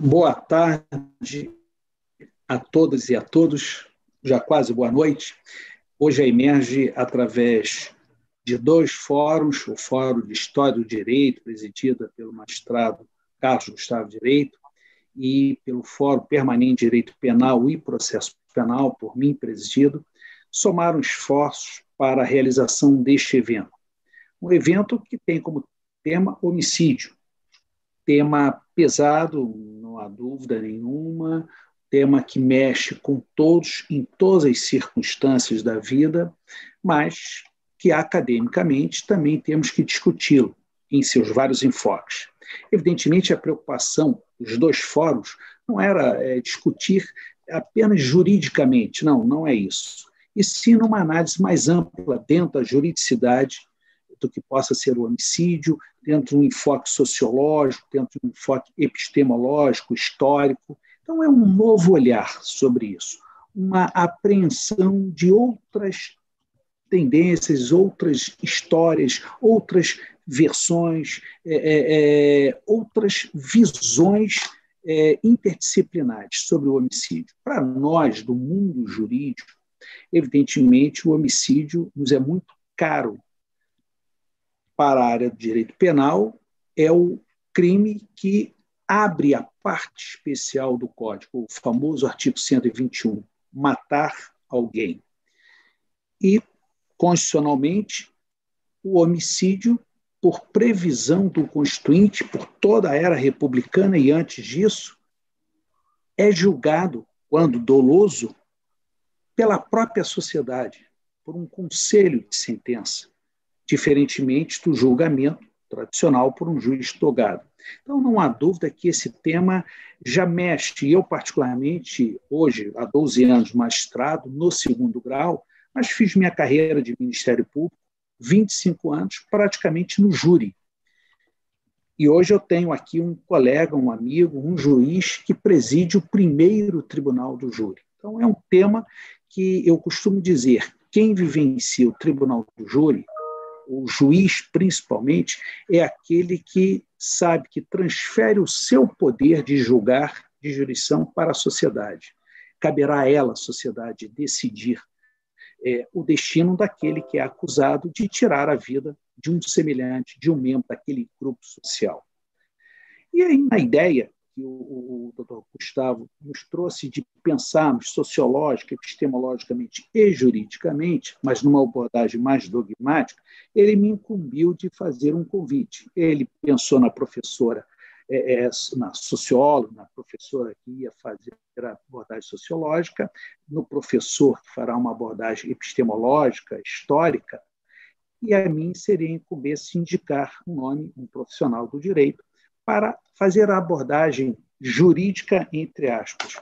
Boa tarde a todas e a todos, já quase boa noite. Hoje a Emerge, através de dois fóruns, o Fórum de História do Direito, presidida pelo magistrado Carlos Gustavo Direito, e pelo Fórum Permanente de Direito Penal e Processo Penal, por mim presidido, somaram esforços para a realização deste evento. Um evento que tem como tema homicídio, tema pesado, há dúvida nenhuma, tema que mexe com todos em todas as circunstâncias da vida, mas que academicamente também temos que discuti-lo em seus vários enfoques. Evidentemente, a preocupação dos dois fóruns não era é, discutir apenas juridicamente, não, não é isso, e sim numa análise mais ampla dentro da juridicidade do que possa ser o homicídio, dentro de um enfoque sociológico, dentro de um enfoque epistemológico, histórico. Então, é um novo olhar sobre isso, uma apreensão de outras tendências, outras histórias, outras versões, é, é, é outras visões é, interdisciplinares sobre o homicídio. Para nós, do mundo jurídico, evidentemente, o homicídio nos é muito caro para a área do direito penal é o crime que abre a parte especial do código, o famoso artigo 121, matar alguém. E, constitucionalmente, o homicídio por previsão do Constituinte, por toda a era republicana e antes disso, é julgado, quando doloso, pela própria sociedade, por um conselho de sentença diferentemente do julgamento tradicional por um juiz togado. Então, não há dúvida que esse tema já mexe, eu, particularmente, hoje, há 12 anos, magistrado, no segundo grau, mas fiz minha carreira de Ministério Público, 25 anos, praticamente no júri. E hoje eu tenho aqui um colega, um amigo, um juiz que preside o primeiro tribunal do júri. Então, é um tema que eu costumo dizer: quem vivencia o tribunal do júri o juiz principalmente, é aquele que sabe que transfere o seu poder de julgar de jurisdição para a sociedade. Caberá a ela, a sociedade, decidir é, o destino daquele que é acusado de tirar a vida de um semelhante, de um membro daquele grupo social. E aí, na ideia, que o, o, o doutor Gustavo nos trouxe de pensarmos sociológica, epistemologicamente e juridicamente, mas numa abordagem mais dogmática, ele me incumbiu de fazer um convite. Ele pensou na professora é, é, na socióloga, na professora que ia fazer a abordagem sociológica, no professor que fará uma abordagem epistemológica, histórica, e a mim seria incumbência indicar um nome, um profissional do direito, para fazer a abordagem jurídica, entre aspas.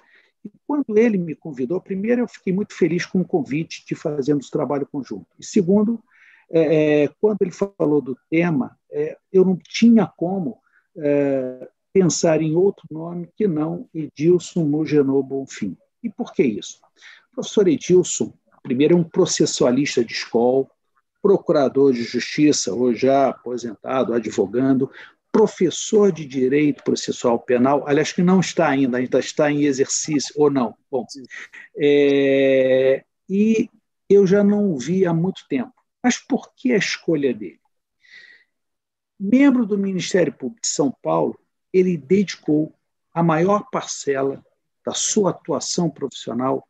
E quando ele me convidou, primeiro, eu fiquei muito feliz com o convite de fazermos trabalho conjunto. E segundo, é, é, quando ele falou do tema, é, eu não tinha como é, pensar em outro nome que não Edilson Mugenô Bonfim. E por que isso? O professor Edilson, primeiro, é um processualista de escola, procurador de justiça, hoje já aposentado, advogando, professor de direito processual penal, aliás, que não está ainda, ainda está em exercício ou não. Bom, é, e eu já não o vi há muito tempo. Mas por que a escolha dele? Membro do Ministério Público de São Paulo, ele dedicou a maior parcela da sua atuação profissional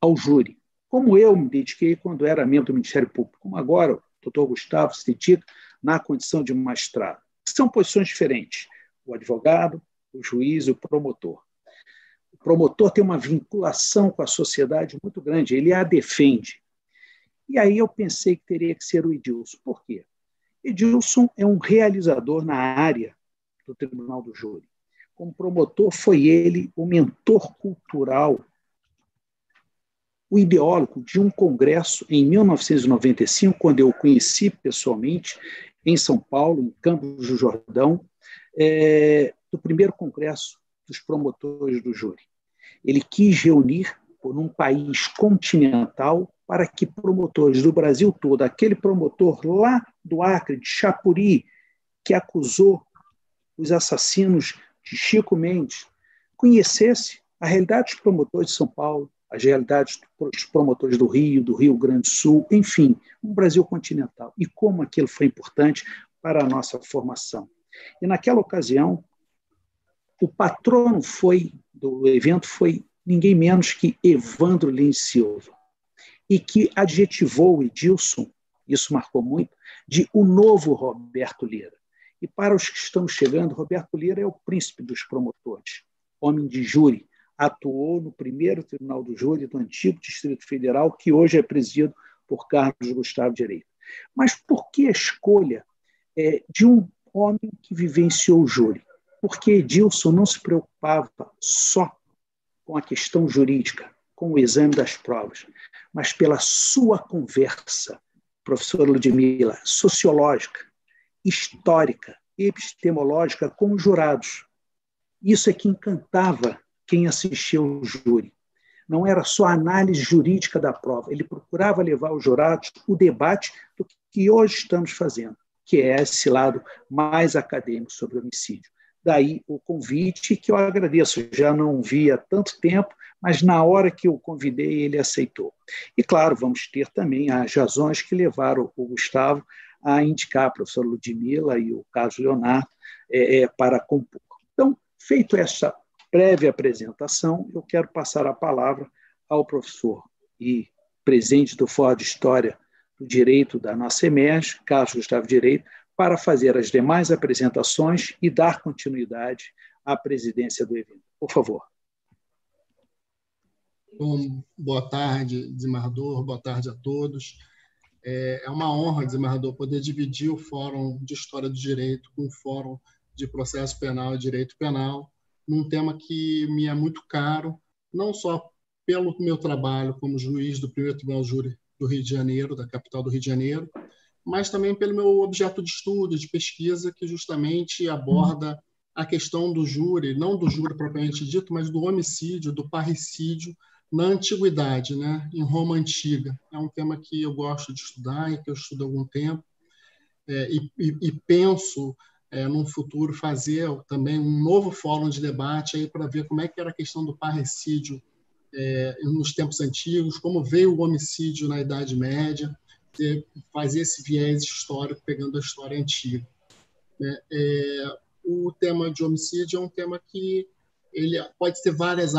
ao júri, como eu me dediquei quando era membro do Ministério Público, como agora o doutor Gustavo se dedica na condição de magistrado são posições diferentes. O advogado, o juiz, o promotor. O promotor tem uma vinculação com a sociedade muito grande, ele a defende. E aí eu pensei que teria que ser o Edilson. Por quê? Edilson é um realizador na área do Tribunal do Júri. Como promotor, foi ele o mentor cultural, o ideólogo de um congresso em 1995, quando eu o conheci pessoalmente, em São Paulo, em Campos do Jordão, é, do primeiro congresso dos promotores do júri. Ele quis reunir por um país continental para que promotores do Brasil todo, aquele promotor lá do Acre, de Chapuri, que acusou os assassinos de Chico Mendes, conhecesse a realidade dos promotores de São Paulo, as realidades dos promotores do Rio, do Rio Grande do Sul, enfim, um Brasil continental. E como aquilo foi importante para a nossa formação. E naquela ocasião, o patrono foi do evento foi ninguém menos que Evandro Lins Silva, e que adjetivou o Edilson, isso marcou muito, de o novo Roberto Lira. E para os que estão chegando, Roberto Lira é o príncipe dos promotores, homem de júri, atuou no primeiro Tribunal do Júri do antigo Distrito Federal, que hoje é presidido por Carlos Gustavo Direito. Mas por que a escolha é, de um homem que vivenciou o júri? Porque Edilson não se preocupava só com a questão jurídica, com o exame das provas, mas pela sua conversa, professor Ludmila, sociológica, histórica, epistemológica com os jurados. Isso é que encantava quem assistia o júri. Não era só a análise jurídica da prova, ele procurava levar os jurados o debate do que hoje estamos fazendo, que é esse lado mais acadêmico sobre homicídio. Daí o convite, que eu agradeço, já não vi há tanto tempo, mas na hora que eu convidei, ele aceitou. E, claro, vamos ter também as razões que levaram o Gustavo a indicar a professora Ludmilla e o Carlos Leonardo é, é, para compor. Então, feito essa prévia apresentação, eu quero passar a palavra ao professor e presidente do Fórum de História do Direito da nossa EMERG, Carlos Gustavo Direito, para fazer as demais apresentações e dar continuidade à presidência do evento. Por favor. Bom, boa tarde, desembargador, boa tarde a todos. É, é uma honra, desembargador, poder dividir o Fórum de História do Direito com o Fórum de Processo Penal e Direito Penal num tema que me é muito caro, não só pelo meu trabalho como juiz do primeiro tribunal júri do Rio de Janeiro, da capital do Rio de Janeiro, mas também pelo meu objeto de estudo, de pesquisa, que justamente aborda a questão do júri, não do júri propriamente dito, mas do homicídio, do parricídio na antiguidade, né, em Roma antiga. É um tema que eu gosto de estudar e que eu estudo há algum tempo é, e, e, e penso é, num futuro, fazer também um novo fórum de debate aí para ver como é que era a questão do parricídio é, nos tempos antigos, como veio o homicídio na Idade Média, fazer esse viés histórico pegando a história antiga. Né? É, o tema de homicídio é um tema que ele pode ter várias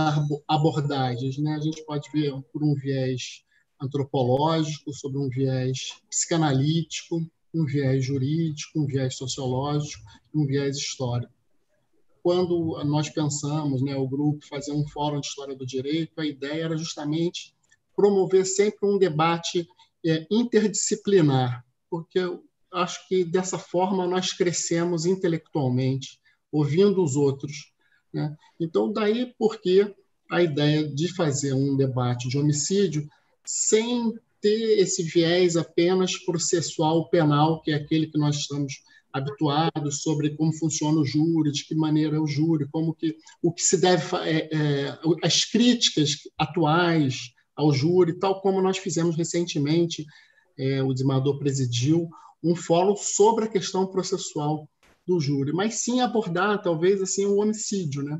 abordagens, né? A gente pode ver por um viés antropológico, sobre um viés psicanalítico, um viés jurídico, um viés sociológico, um viés histórico. Quando nós pensamos, né, o grupo fazer um fórum de história do direito, a ideia era justamente promover sempre um debate é, interdisciplinar, porque eu acho que dessa forma nós crescemos intelectualmente, ouvindo os outros. Né? Então, daí porque a ideia de fazer um debate de homicídio sem ter esse viés apenas processual penal, que é aquele que nós estamos habituados sobre como funciona o júri, de que maneira é o júri, como que o que se deve é, é, as críticas atuais ao júri, tal como nós fizemos recentemente, é, o desembargador presidiu um fórum sobre a questão processual do júri, mas sim abordar talvez assim o homicídio, né?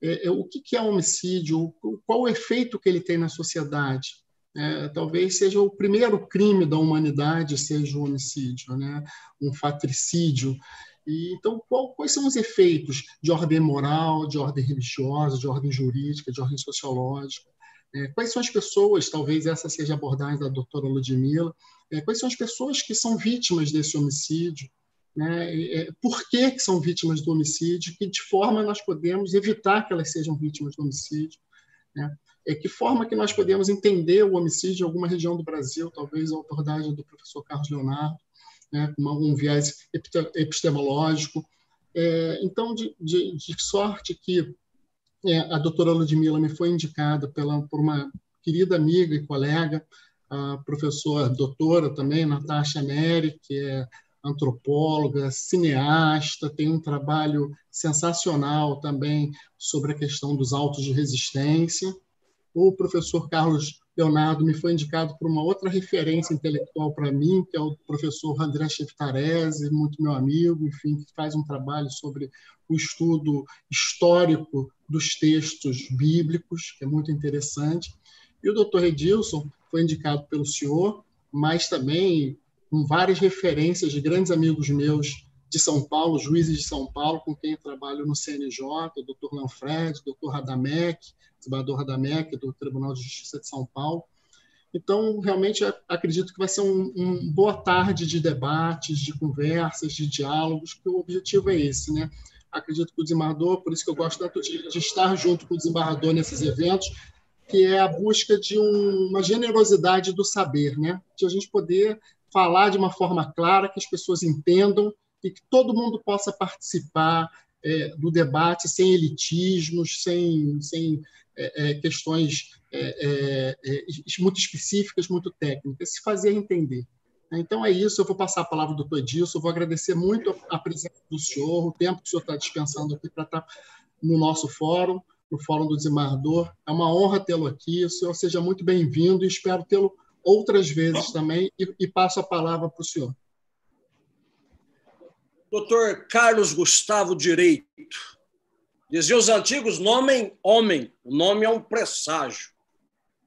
É, é, o que, que é homicídio? Qual o efeito que ele tem na sociedade? é, talvez seja o primeiro crime da humanidade, seja o homicídio, né? um fatricídio. E, então, qual, quais são os efeitos de ordem moral, de ordem religiosa, de ordem jurídica, de ordem sociológica? É, quais são as pessoas, talvez essa seja a abordagem da doutora Ludmilla, é, quais são as pessoas que são vítimas desse homicídio? Né? É, por que, que são vítimas do homicídio? Que de forma nós podemos evitar que elas sejam vítimas do homicídio? Né? É, que forma que nós podemos entender o homicídio em alguma região do Brasil, talvez a autoridade do professor Carlos Leonardo, né, com um viés epistemológico. É, então, de, de, de, sorte que é, a doutora Ludmila me foi indicada pela, por uma querida amiga e colega, a professora doutora também, Natasha Neri, que é antropóloga, cineasta, tem um trabalho sensacional também sobre a questão dos autos de resistência. O professor Carlos Leonardo me foi indicado por uma outra referência intelectual para mim, que é o professor André Cheftarese, muito meu amigo, enfim, que faz um trabalho sobre o estudo histórico dos textos bíblicos, que é muito interessante. E o doutor Edilson foi indicado pelo senhor, mas também com várias referências de grandes amigos meus de São Paulo, juízes de São Paulo, com quem eu trabalho no CNJ, o doutor Lanfred, o doutor Radamec, desembargador Radamec, do Tribunal de Justiça de São Paulo. Então, realmente, acredito que vai ser uma um boa tarde de debates, de conversas, de diálogos, que o objetivo é esse, né? Acredito que o desembargador, por isso que eu gosto tanto de, de estar junto com o desembargador nesses eventos, que é a busca de um, uma generosidade do saber, né? De a gente poder falar de uma forma clara, que as pessoas entendam e que todo mundo possa participar é, do debate sem elitismos, sem, sem é, é questões é, é, é muito específicas, muito técnicas, se fazer entender. Então é isso, eu vou passar a palavra ao doutor Edilson, vou agradecer muito a presença do senhor, o tempo que o senhor está dispensando aqui para estar no nosso fórum, no Fórum do Desembargador. É uma honra tê-lo aqui, o senhor seja muito bem-vindo e espero tê-lo outras vezes também e, e passo a palavra para o senhor. Doutor Carlos Gustavo Direito. Diziam os antigos, nome homem, o nome é um presságio.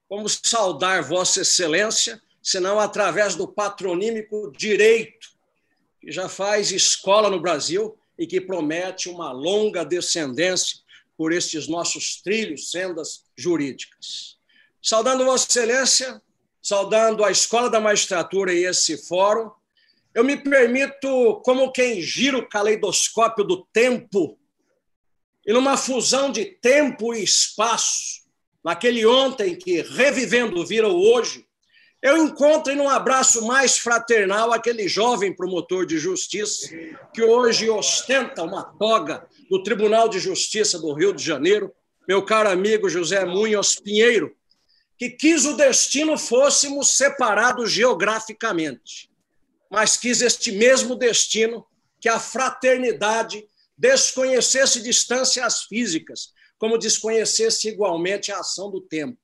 como saudar Vossa Excelência, senão através do patronímico Direito, que já faz escola no Brasil e que promete uma longa descendência por estes nossos trilhos, sendas jurídicas. Saudando Vossa Excelência, saudando a Escola da Magistratura e esse fórum. Eu me permito, como quem gira o caleidoscópio do tempo, e numa fusão de tempo e espaço, naquele ontem que, revivendo, vira o hoje, eu encontro em um abraço mais fraternal aquele jovem promotor de justiça que hoje ostenta uma toga do Tribunal de Justiça do Rio de Janeiro, meu caro amigo José Munhoz Pinheiro, que quis o destino fôssemos separados geograficamente, mas quis este mesmo destino que a fraternidade desconhecesse distâncias físicas, como desconhecesse igualmente a ação do tempo.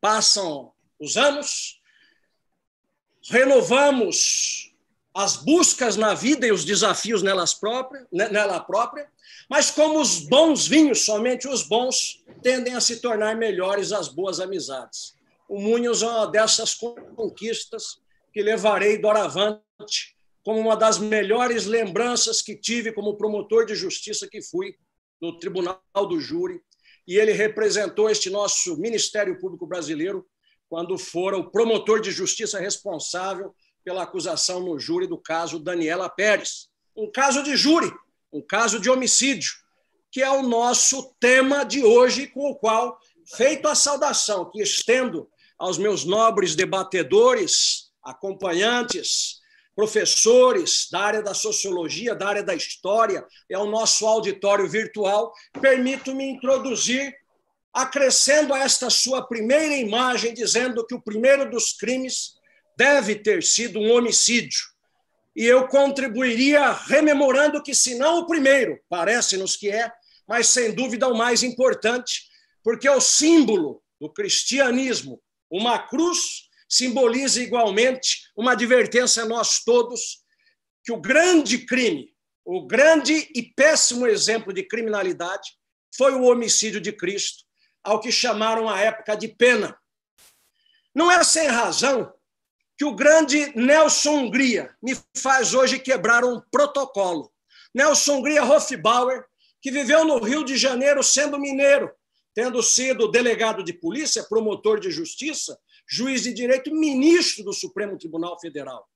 Passam os anos, renovamos as buscas na vida e os desafios nelas própria, nela própria, mas como os bons vinhos, somente os bons, tendem a se tornar melhores as boas amizades. O Munhos é uma dessas conquistas que levarei doravante como uma das melhores lembranças que tive como promotor de justiça que fui no Tribunal do Júri. E ele representou este nosso Ministério Público Brasileiro quando fora o promotor de justiça responsável pela acusação no júri do caso Daniela Pérez. Um caso de júri, um caso de homicídio, que é o nosso tema de hoje, com o qual, feito a saudação que estendo aos meus nobres debatedores, acompanhantes, professores da área da sociologia, da área da história, é o nosso auditório virtual, permito-me introduzir, acrescendo a esta sua primeira imagem, dizendo que o primeiro dos crimes deve ter sido um homicídio e eu contribuiria rememorando que, se não o primeiro, parece-nos que é, mas sem dúvida o mais importante, porque o símbolo do cristianismo, uma cruz, simboliza igualmente uma advertência a nós todos que o grande crime, o grande e péssimo exemplo de criminalidade foi o homicídio de Cristo, ao que chamaram à época de pena. Não é sem razão que o grande Nelson Hungria me faz hoje quebrar um protocolo. Nelson Hungria Hofbauer, que viveu no Rio de Janeiro sendo mineiro, tendo sido delegado de polícia, promotor de justiça, juiz de direito, ministro do Supremo Tribunal Federal.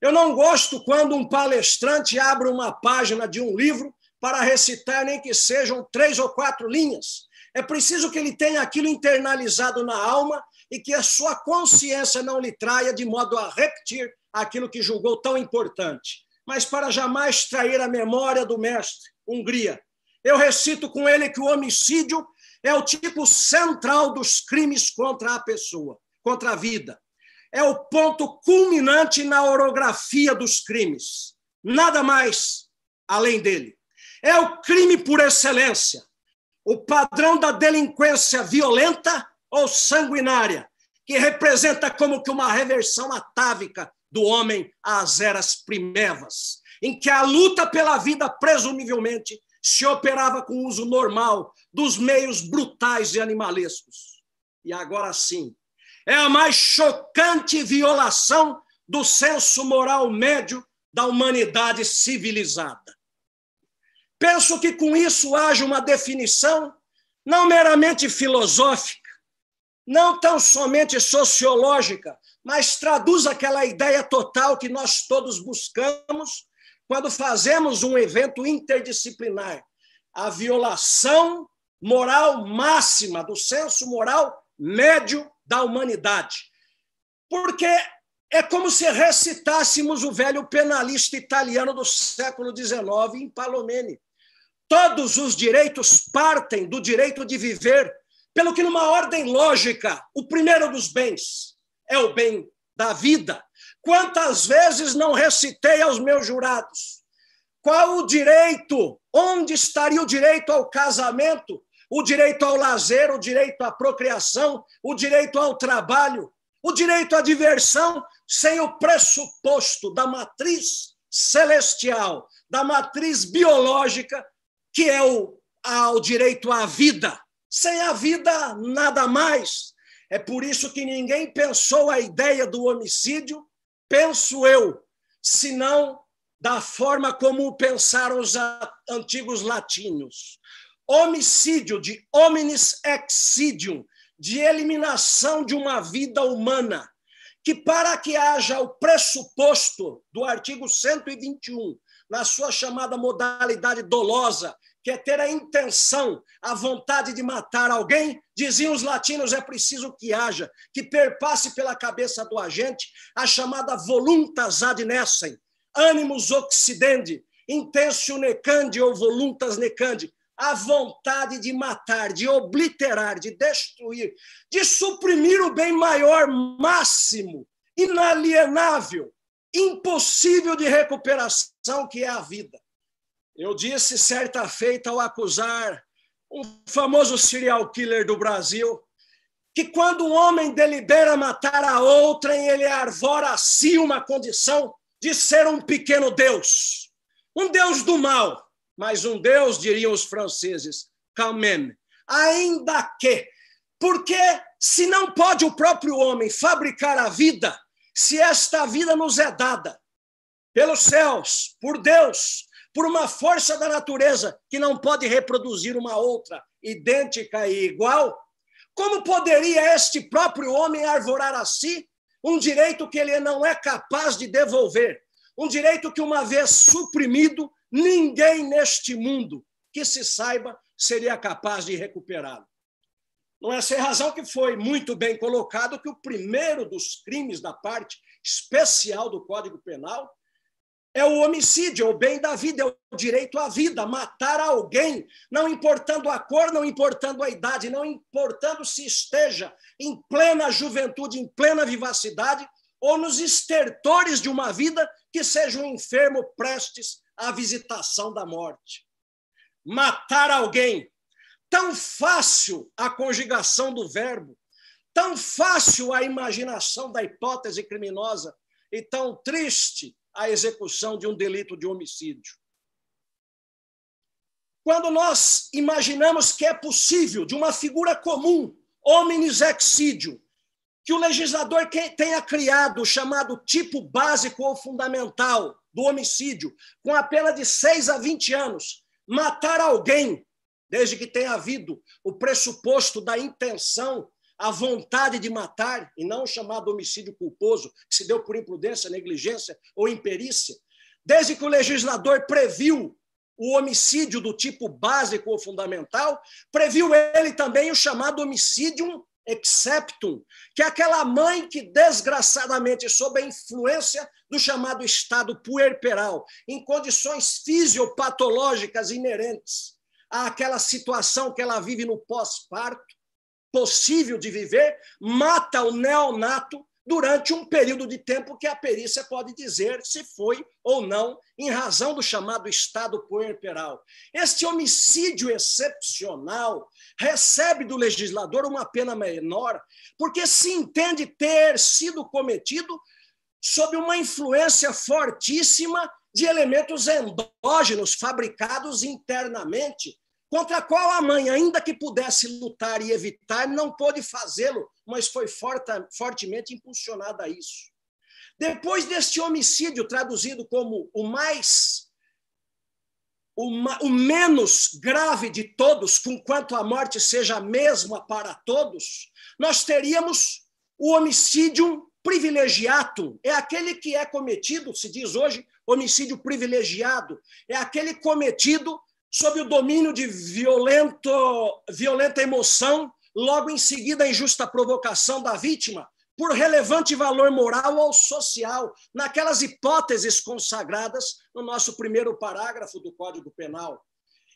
Eu não gosto quando um palestrante abre uma página de um livro para recitar nem que sejam três ou quatro linhas. É preciso que ele tenha aquilo internalizado na alma e que a sua consciência não lhe traia de modo a repetir aquilo que julgou tão importante. Mas para jamais trair a memória do mestre, Hungria, eu recito com ele que o homicídio é o tipo central dos crimes contra a pessoa, contra a vida. É o ponto culminante na orografia dos crimes. Nada mais além dele. É o crime por excelência. O padrão da delinquência violenta ou sanguinária, que representa como que uma reversão atávica do homem às eras primevas, em que a luta pela vida, presumivelmente, se operava com o uso normal dos meios brutais e animalescos. E agora sim, é a mais chocante violação do senso moral médio da humanidade civilizada. Penso que com isso haja uma definição, não meramente filosófica, não tão somente sociológica, mas traduz aquela ideia total que nós todos buscamos quando fazemos um evento interdisciplinar a violação moral máxima, do senso moral médio da humanidade. Porque é como se recitássemos o velho penalista italiano do século XIX, em Palomene. Todos os direitos partem do direito de viver, pelo que, numa ordem lógica, o primeiro dos bens é o bem da vida. Quantas vezes não recitei aos meus jurados? Qual o direito? Onde estaria o direito ao casamento? O direito ao lazer, o direito à procriação, o direito ao trabalho, o direito à diversão, sem o pressuposto da matriz celestial, da matriz biológica, que é o, ao direito à vida. Sem a vida, nada mais. É por isso que ninguém pensou a ideia do homicídio, penso eu, senão da forma como pensaram os antigos latinos. Homicídio, de hominis exidium, de eliminação de uma vida humana, que para que haja o pressuposto do artigo 121, na sua chamada modalidade dolosa, que é ter a intenção, a vontade de matar alguém, diziam os latinos, é preciso que haja, que perpasse pela cabeça do agente a chamada voluntas ad nessem, animus occidendi, intensio necandi ou voluntas necandi, a vontade de matar, de obliterar, de destruir, de suprimir o bem maior, máximo, inalienável, impossível de recuperação, que é a vida. Eu disse certa feita ao acusar o famoso serial killer do Brasil, que quando um homem delibera matar a outra, ele arvora a si uma condição de ser um pequeno Deus. Um Deus do mal, mas um Deus, diriam os franceses, quand même. Ainda que, porque se não pode o próprio homem fabricar a vida, se esta vida nos é dada pelos céus, por Deus, por uma força da natureza que não pode reproduzir uma outra idêntica e igual, como poderia este próprio homem arvorar a si um direito que ele não é capaz de devolver? Um direito que, uma vez suprimido, ninguém neste mundo que se saiba seria capaz de recuperá-lo. Não é sem razão que foi muito bem colocado que o primeiro dos crimes da parte especial do Código Penal é o homicídio, é o bem da vida, é o direito à vida, matar alguém, não importando a cor, não importando a idade, não importando se esteja em plena juventude, em plena vivacidade, ou nos estertores de uma vida que seja um enfermo prestes à visitação da morte. Matar alguém. Tão fácil a conjugação do verbo, tão fácil a imaginação da hipótese criminosa e tão triste a execução de um delito de homicídio. Quando nós imaginamos que é possível, de uma figura comum, homines exídio, que o legislador tenha criado o chamado tipo básico ou fundamental do homicídio, com a pena de 6 a 20 anos, matar alguém, desde que tenha havido o pressuposto da intenção a vontade de matar, e não o chamado homicídio culposo, que se deu por imprudência, negligência ou imperícia, desde que o legislador previu o homicídio do tipo básico ou fundamental, previu ele também o chamado homicídium exceptum, que é aquela mãe que, desgraçadamente, sob a influência do chamado estado puerperal, em condições fisiopatológicas inerentes àquela situação que ela vive no pós-parto, possível de viver, mata o neonato durante um período de tempo que a perícia pode dizer se foi ou não em razão do chamado estado puerperal. Este homicídio excepcional recebe do legislador uma pena menor, porque se entende ter sido cometido sob uma influência fortíssima de elementos endógenos fabricados internamente contra a qual a mãe, ainda que pudesse lutar e evitar, não pôde fazê-lo, mas foi forta, fortemente impulsionada a isso. Depois deste homicídio, traduzido como o mais o, o menos grave de todos, conquanto a morte seja a mesma para todos, nós teríamos o homicídio privilegiado. é aquele que é cometido, se diz hoje, homicídio privilegiado, é aquele cometido sob o domínio de violento, violenta emoção, logo em seguida a injusta provocação da vítima, por relevante valor moral ou social, naquelas hipóteses consagradas no nosso primeiro parágrafo do Código Penal.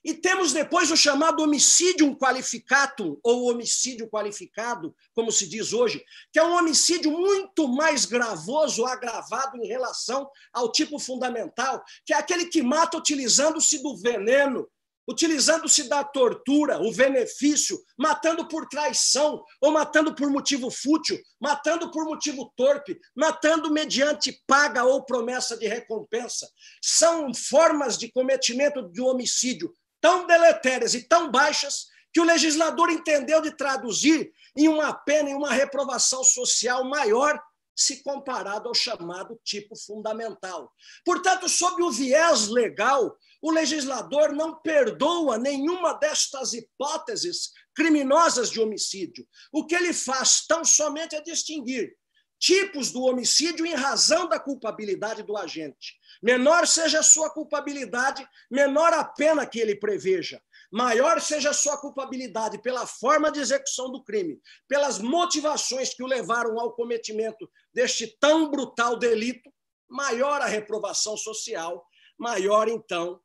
E temos depois o chamado homicídio qualificatum, ou homicídio qualificado, como se diz hoje, que é um homicídio muito mais gravoso, agravado em relação ao tipo fundamental, que é aquele que mata utilizando-se do veneno, utilizando-se da tortura, o benefício, matando por traição, ou matando por motivo fútil, matando por motivo torpe, matando mediante paga ou promessa de recompensa. São formas de cometimento de homicídio tão deletérias e tão baixas que o legislador entendeu de traduzir em uma pena, e uma reprovação social maior se comparado ao chamado tipo fundamental. Portanto, sob o viés legal, o legislador não perdoa nenhuma destas hipóteses criminosas de homicídio. O que ele faz tão somente é distinguir tipos do homicídio em razão da culpabilidade do agente. Menor seja a sua culpabilidade, menor a pena que ele preveja. Maior seja a sua culpabilidade pela forma de execução do crime, pelas motivações que o levaram ao cometimento deste tão brutal delito, maior a reprovação social, maior então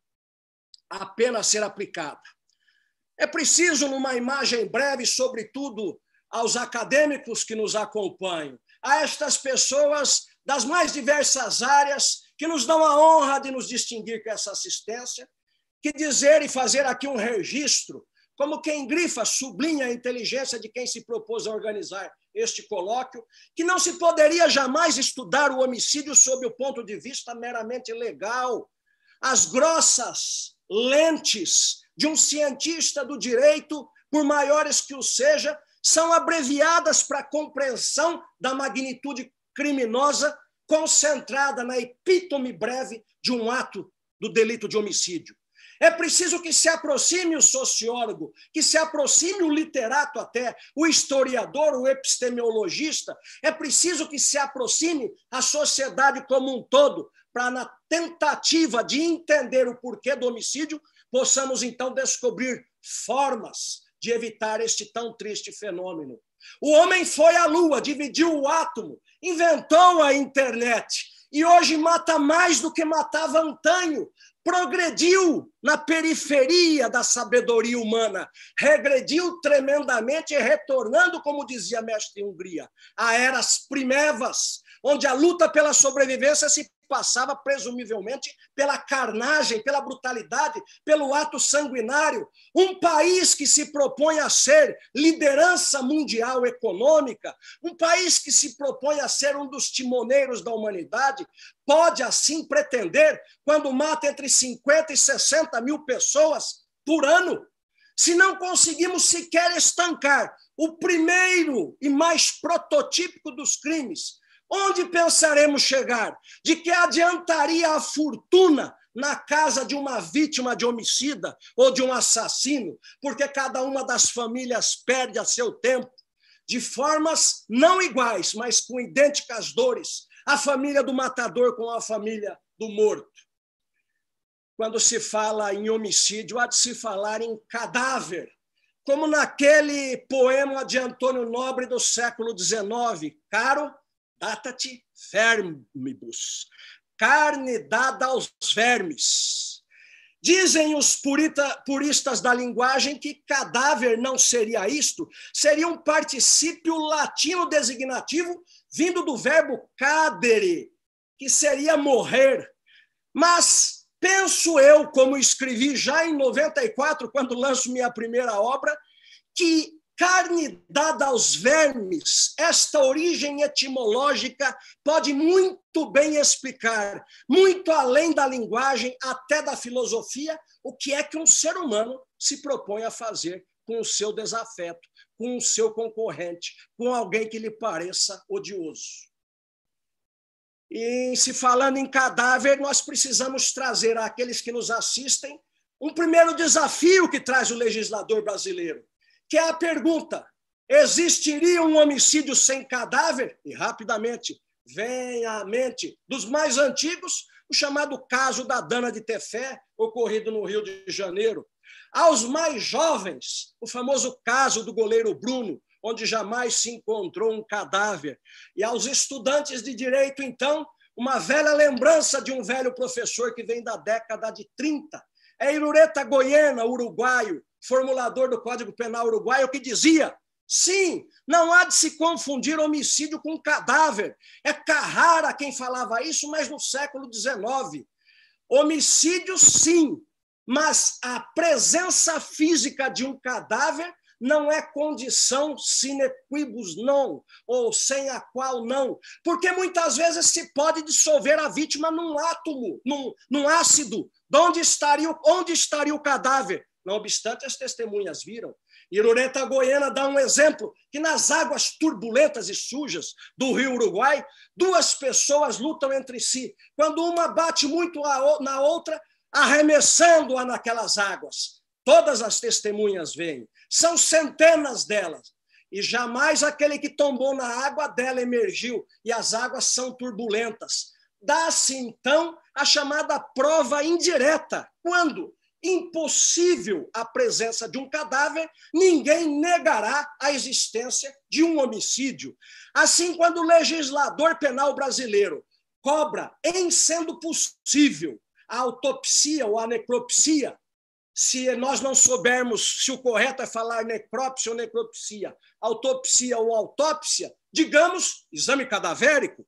a pena ser aplicada. É preciso, numa imagem breve, sobretudo aos acadêmicos que nos acompanham, a estas pessoas das mais diversas áreas que nos dão a honra de nos distinguir com essa assistência, que dizer e fazer aqui um registro, como quem grifa, sublinha a inteligência de quem se propôs a organizar este colóquio, que não se poderia jamais estudar o homicídio sob o ponto de vista meramente legal. As grossas lentes de um cientista do direito, por maiores que o seja, são abreviadas para compreensão da magnitude criminosa concentrada na epítome breve de um ato do delito de homicídio. É preciso que se aproxime o sociólogo, que se aproxime o literato até, o historiador, o epistemologista. É preciso que se aproxime a sociedade como um todo, para na tentativa de entender o porquê do homicídio, possamos então descobrir formas, de evitar este tão triste fenômeno. O homem foi à Lua, dividiu o átomo, inventou a internet e hoje mata mais do que matava antanho. Progrediu na periferia da sabedoria humana, regrediu tremendamente, retornando, como dizia mestre Hungria, a eras primevas, onde a luta pela sobrevivência se passava, presumivelmente, pela carnagem, pela brutalidade, pelo ato sanguinário. Um país que se propõe a ser liderança mundial econômica, um país que se propõe a ser um dos timoneiros da humanidade, pode assim pretender quando mata entre 50 e 60 mil pessoas por ano? Se não conseguimos sequer estancar o primeiro e mais prototípico dos crimes, Onde pensaremos chegar? De que adiantaria a fortuna na casa de uma vítima de homicida ou de um assassino, porque cada uma das famílias perde a seu tempo, de formas não iguais, mas com idênticas dores, a família do matador com a família do morto. Quando se fala em homicídio, há de se falar em cadáver, como naquele poema de Antônio Nobre do século XIX, caro datat vermibus, carne dada aos vermes. Dizem os purita, puristas da linguagem que cadáver não seria isto, seria um particípio latino designativo vindo do verbo cadere, que seria morrer. Mas penso eu, como escrevi já em 94, quando lanço minha primeira obra, que carne dada aos vermes, esta origem etimológica pode muito bem explicar, muito além da linguagem, até da filosofia, o que é que um ser humano se propõe a fazer com o seu desafeto, com o seu concorrente, com alguém que lhe pareça odioso. E se falando em cadáver, nós precisamos trazer àqueles que nos assistem um primeiro desafio que traz o legislador brasileiro que é a pergunta: existiria um homicídio sem cadáver? E rapidamente vem à mente dos mais antigos o chamado caso da Dana de Tefé, ocorrido no Rio de Janeiro. Aos mais jovens, o famoso caso do goleiro Bruno, onde jamais se encontrou um cadáver. E aos estudantes de direito, então, uma velha lembrança de um velho professor que vem da década de 30, é Irureta Goiana, uruguaio, formulador do Código Penal uruguaio, que dizia: sim, não há de se confundir homicídio com cadáver. É Carrara quem falava isso, mas no século XIX. Homicídio, sim, mas a presença física de um cadáver não é condição sine quibus não ou sem a qual não. Porque muitas vezes se pode dissolver a vítima num átomo, num, num ácido. onde estaria, onde estaria o cadáver? Não obstante, as testemunhas viram. Irureta Goiana dá um exemplo que nas águas turbulentas e sujas do rio Uruguai, duas pessoas lutam entre si. Quando uma bate muito na outra, arremessando-a naquelas águas. Todas as testemunhas veem. São centenas delas. E jamais aquele que tombou na água dela emergiu, e as águas são turbulentas. Dá-se então a chamada prova indireta, quando impossível a presença de um cadáver, ninguém negará a existência de um homicídio. Assim, quando o legislador penal brasileiro cobra, em sendo possível, a autopsia ou a necropsia se nós não soubermos se o correto é falar necrópsia ou necropsia, autopsia ou autópsia, digamos exame cadavérico.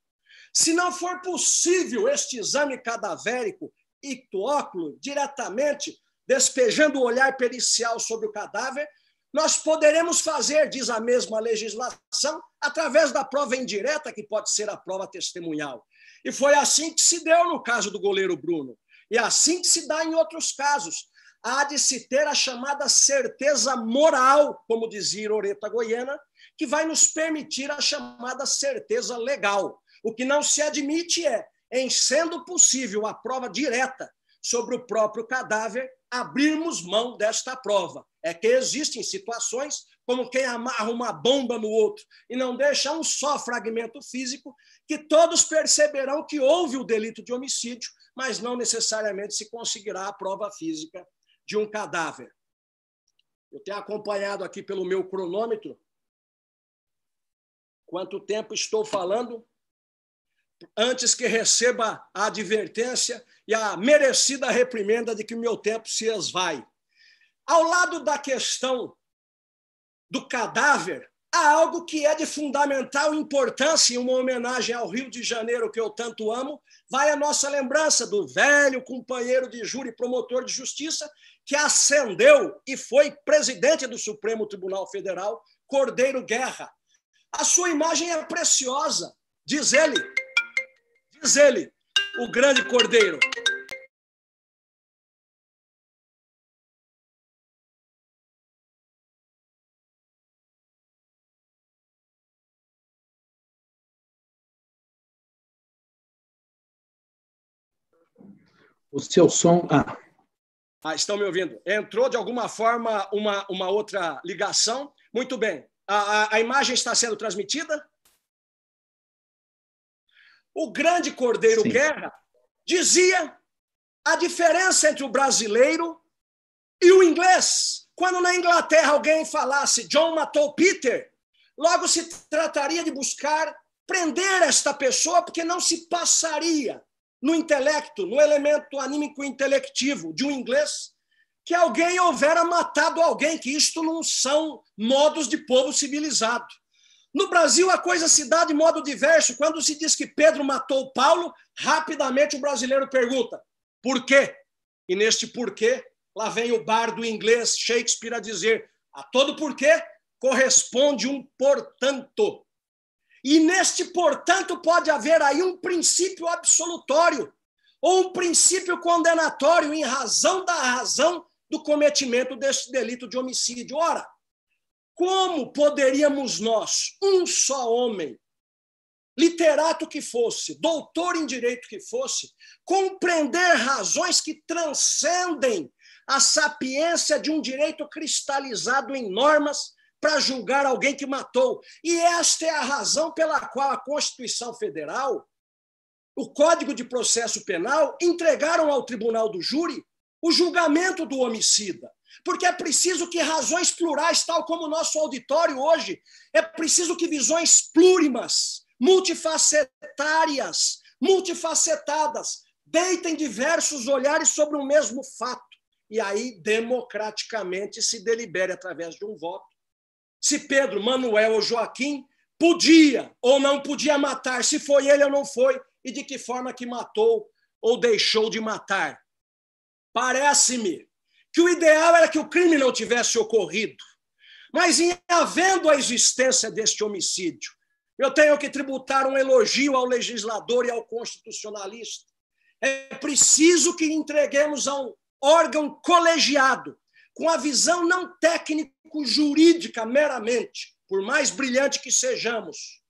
Se não for possível este exame cadavérico ictuóculo diretamente, despejando o olhar pericial sobre o cadáver, nós poderemos fazer, diz a mesma legislação, através da prova indireta, que pode ser a prova testemunhal. E foi assim que se deu no caso do goleiro Bruno. E assim que se dá em outros casos há de se ter a chamada certeza moral, como dizia Oreta Goiana, que vai nos permitir a chamada certeza legal. O que não se admite é, em sendo possível a prova direta sobre o próprio cadáver, abrirmos mão desta prova. É que existem situações como quem amarra uma bomba no outro e não deixa um só fragmento físico, que todos perceberão que houve o delito de homicídio, mas não necessariamente se conseguirá a prova física de um cadáver. Eu tenho acompanhado aqui pelo meu cronômetro quanto tempo estou falando antes que receba a advertência e a merecida reprimenda de que meu tempo se esvai. Ao lado da questão do cadáver, há algo que é de fundamental importância em uma homenagem ao Rio de Janeiro que eu tanto amo, vai a nossa lembrança do velho companheiro de júri promotor de justiça que ascendeu e foi presidente do Supremo Tribunal Federal, Cordeiro Guerra. A sua imagem é preciosa, diz ele. Diz ele, o grande Cordeiro. O seu som. Ah. Ah, estão me ouvindo? Entrou de alguma forma uma, uma outra ligação? Muito bem. a, a, a imagem está sendo transmitida? O grande Cordeiro Sim. Guerra dizia a diferença entre o brasileiro e o inglês. Quando na Inglaterra alguém falasse John matou Peter, logo se trataria de buscar prender esta pessoa, porque não se passaria no intelecto, no elemento anímico intelectivo de um inglês, que alguém houvera matado alguém, que isto não são modos de povo civilizado. No Brasil, a coisa se dá de modo diverso. Quando se diz que Pedro matou Paulo, rapidamente o brasileiro pergunta: por quê? E neste porquê, lá vem o bardo inglês Shakespeare a dizer: a todo porquê corresponde um portanto. E neste, portanto, pode haver aí um princípio absolutório ou um princípio condenatório em razão da razão do cometimento deste delito de homicídio. Ora, como poderíamos nós, um só homem, literato que fosse, doutor em direito que fosse, compreender razões que transcendem a sapiência de um direito cristalizado em normas, para julgar alguém que matou. E esta é a razão pela qual a Constituição Federal, o Código de Processo Penal, entregaram ao tribunal do júri o julgamento do homicida. Porque é preciso que razões plurais, tal como o nosso auditório hoje, é preciso que visões plurimas, multifacetárias, multifacetadas, deitem diversos olhares sobre um mesmo fato. E aí, democraticamente, se delibere através de um voto se Pedro, Manuel ou Joaquim podia ou não podia matar, se foi ele ou não foi, e de que forma que matou ou deixou de matar. Parece-me que o ideal era que o crime não tivesse ocorrido, mas em havendo a existência deste homicídio, eu tenho que tributar um elogio ao legislador e ao constitucionalista. É preciso que entreguemos a um órgão colegiado com a visão não técnico-jurídica meramente, por mais brilhante que sejamos,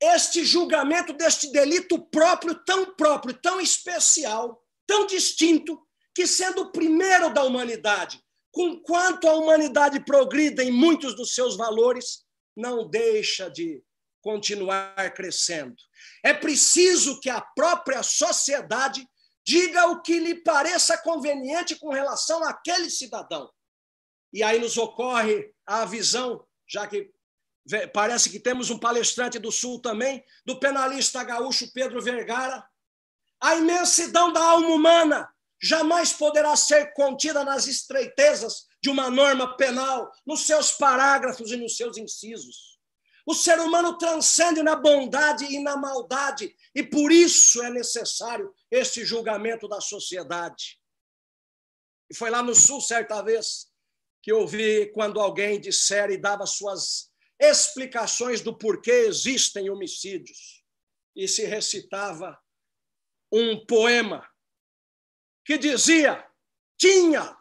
este julgamento deste delito próprio, tão próprio, tão especial, tão distinto, que sendo o primeiro da humanidade, com quanto a humanidade progrida em muitos dos seus valores, não deixa de continuar crescendo. É preciso que a própria sociedade diga o que lhe pareça conveniente com relação àquele cidadão. E aí nos ocorre a visão, já que parece que temos um palestrante do Sul também, do penalista gaúcho Pedro Vergara. A imensidão da alma humana jamais poderá ser contida nas estreitezas de uma norma penal, nos seus parágrafos e nos seus incisos. O ser humano transcende na bondade e na maldade e por isso é necessário este julgamento da sociedade. E foi lá no Sul, certa vez, que eu vi quando alguém dissera e dava suas explicações do porquê existem homicídios. E se recitava um poema que dizia: tinha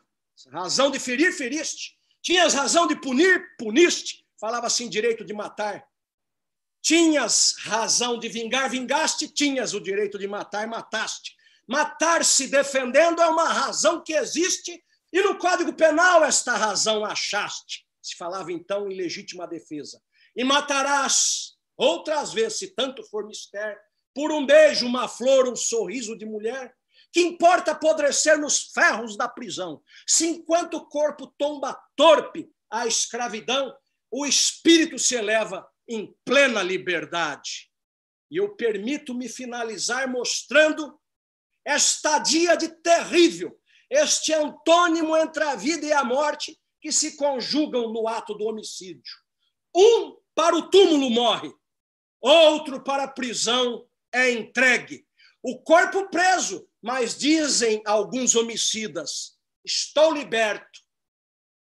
razão de ferir, feriste, tinhas razão de punir, puniste. Falava assim: direito de matar, Tinhas razão de vingar, vingaste, tinhas o direito de matar, mataste. Matar-se defendendo é uma razão que existe e no Código Penal esta razão achaste. Se falava então em legítima defesa. E matarás outras vezes, se tanto for mister, por um beijo, uma flor, um sorriso de mulher. Que importa apodrecer nos ferros da prisão, se enquanto o corpo tomba torpe à escravidão, o espírito se eleva em plena liberdade. E eu permito-me finalizar mostrando esta dia de terrível, este antônimo entre a vida e a morte que se conjugam no ato do homicídio. Um para o túmulo morre, outro para a prisão é entregue. O corpo preso, mas dizem alguns homicidas: estou liberto.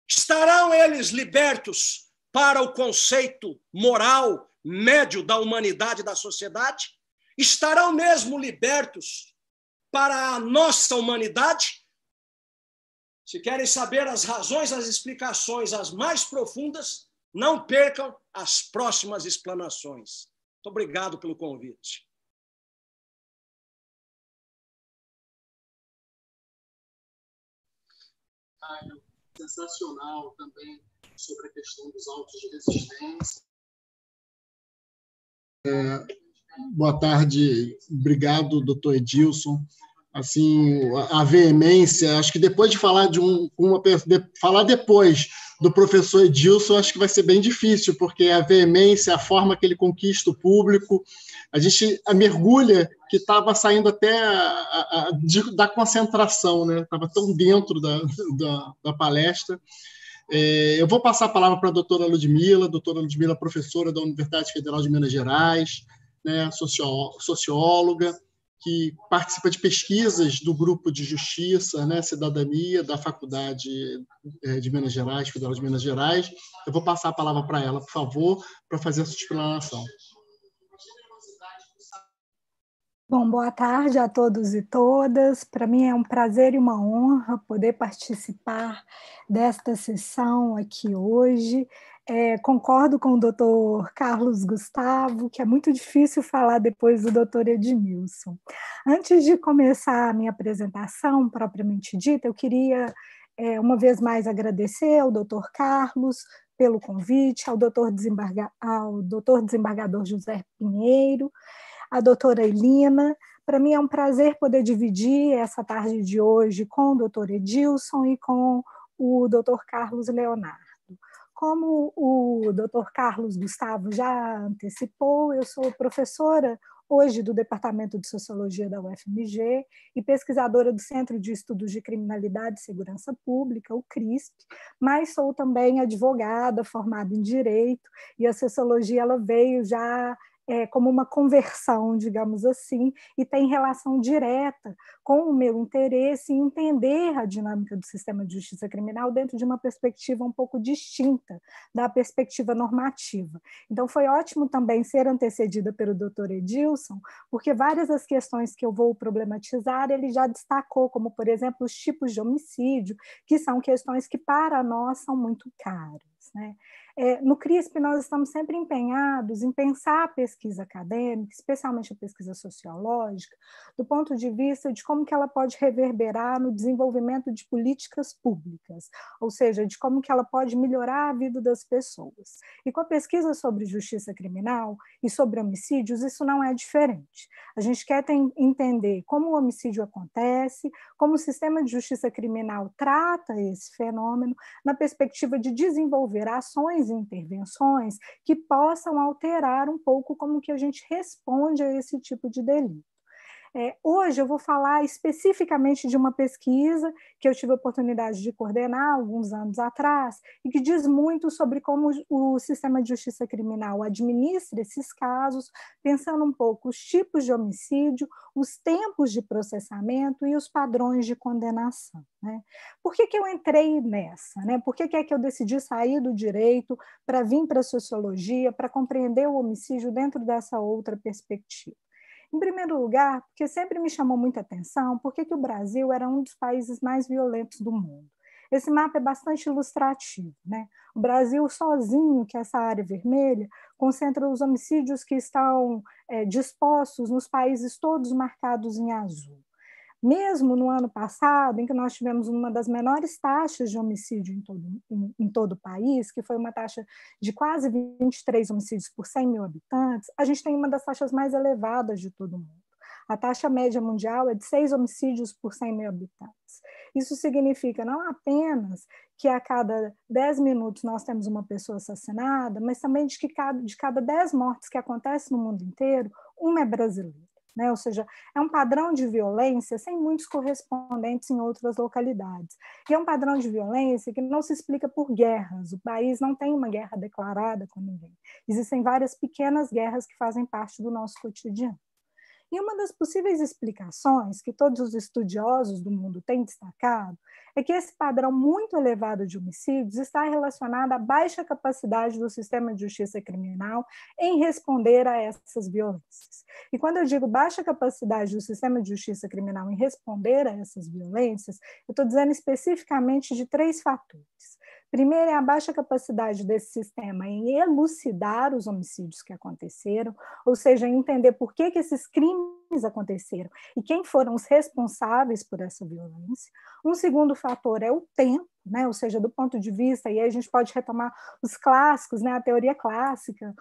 Estarão eles libertos para o conceito moral médio da humanidade e da sociedade, estarão mesmo libertos para a nossa humanidade? Se querem saber as razões, as explicações, as mais profundas, não percam as próximas explanações. Muito obrigado pelo convite. Ah, é sensacional também sobre a questão dos autos de resistência. É, boa tarde, obrigado, doutor Edilson. Assim, a veemência, acho que depois de falar de um, uma de, falar depois do professor Edilson, acho que vai ser bem difícil, porque a veemência, a forma que ele conquista o público, a gente a mergulha que estava saindo até a, a, a, de, da concentração, né? Estava tão dentro da, da, da palestra. É, eu vou passar a palavra para a doutora Ludmila, doutora Ludmila, é professora da Universidade Federal de Minas Gerais, né, socióloga, que participa de pesquisas do grupo de Justiça, né, Cidadania da Faculdade é, de Minas Gerais, Federal de Minas Gerais. Eu vou passar a palavra para ela, por favor, para fazer a sua explanação. Bom, boa tarde a todos e todas. Para mim é um prazer e uma honra poder participar desta sessão aqui hoje. É, concordo com o doutor Carlos Gustavo, que é muito difícil falar depois do doutor Edmilson. Antes de começar a minha apresentação propriamente dita, eu queria, é, uma vez mais, agradecer ao doutor Carlos pelo convite, ao doutor desembarga ao doutor desembargador José Pinheiro a doutora Elina. Para mim é um prazer poder dividir essa tarde de hoje com o doutor Edilson e com o doutor Carlos Leonardo. Como o doutor Carlos Gustavo já antecipou, eu sou professora hoje do Departamento de Sociologia da UFMG e pesquisadora do Centro de Estudos de Criminalidade e Segurança Pública, o CRISP, mas sou também advogada, formada em Direito, e a sociologia ela veio já é, como uma conversão, digamos assim, e tem relação direta com o meu interesse em entender a dinâmica do sistema de justiça criminal dentro de uma perspectiva um pouco distinta da perspectiva normativa. Então, foi ótimo também ser antecedida pelo doutor Edilson, porque várias das questões que eu vou problematizar ele já destacou, como, por exemplo, os tipos de homicídio, que são questões que para nós são muito caras. Né? É, no CRISP, nós estamos sempre empenhados em pensar a pesquisa acadêmica, especialmente a pesquisa sociológica, do ponto de vista de como que ela pode reverberar no desenvolvimento de políticas públicas, ou seja, de como que ela pode melhorar a vida das pessoas. E com a pesquisa sobre justiça criminal e sobre homicídios, isso não é diferente. A gente quer tem, entender como o homicídio acontece, como o sistema de justiça criminal trata esse fenômeno, na perspectiva de desenvolver ações intervenções que possam alterar um pouco como que a gente responde a esse tipo de delito. É, hoje eu vou falar especificamente de uma pesquisa que eu tive a oportunidade de coordenar alguns anos atrás e que diz muito sobre como o sistema de justiça criminal administra esses casos, pensando um pouco os tipos de homicídio, os tempos de processamento e os padrões de condenação. Né? Por que, que eu entrei nessa? Né? Por que, que é que eu decidi sair do direito para vir para a sociologia, para compreender o homicídio dentro dessa outra perspectiva? Em primeiro lugar, porque sempre me chamou muita atenção por que o Brasil era um dos países mais violentos do mundo. Esse mapa é bastante ilustrativo. Né? O Brasil sozinho, que é essa área vermelha, concentra os homicídios que estão é, dispostos nos países todos marcados em azul mesmo no ano passado, em que nós tivemos uma das menores taxas de homicídio em todo, em, em todo o país, que foi uma taxa de quase 23 homicídios por 100 mil habitantes, a gente tem uma das taxas mais elevadas de todo o mundo. A taxa média mundial é de 6 homicídios por 100 mil habitantes. Isso significa não apenas que a cada 10 minutos nós temos uma pessoa assassinada, mas também de que cada, de cada 10 mortes que acontecem no mundo inteiro, uma é brasileira né? Ou seja, é um padrão de violência sem muitos correspondentes em outras localidades. E é um padrão de violência que não se explica por guerras. O país não tem uma guerra declarada com ninguém. Existem várias pequenas guerras que fazem parte do nosso cotidiano. E uma das possíveis explicações que todos os estudiosos do mundo têm destacado é que esse padrão muito elevado de homicídios está relacionado à baixa capacidade do sistema de justiça criminal em responder a essas violências. E quando eu digo baixa capacidade do sistema de justiça criminal em responder a essas violências, eu estou dizendo especificamente de três fatores. Primeiro é a baixa capacidade desse sistema em elucidar os homicídios que aconteceram, ou seja, entender por que, que esses crimes aconteceram e quem foram os responsáveis por essa violência. Um segundo fator é o tempo, né? ou seja, do ponto de vista, e aí a gente pode retomar os clássicos, né? a teoria clássica,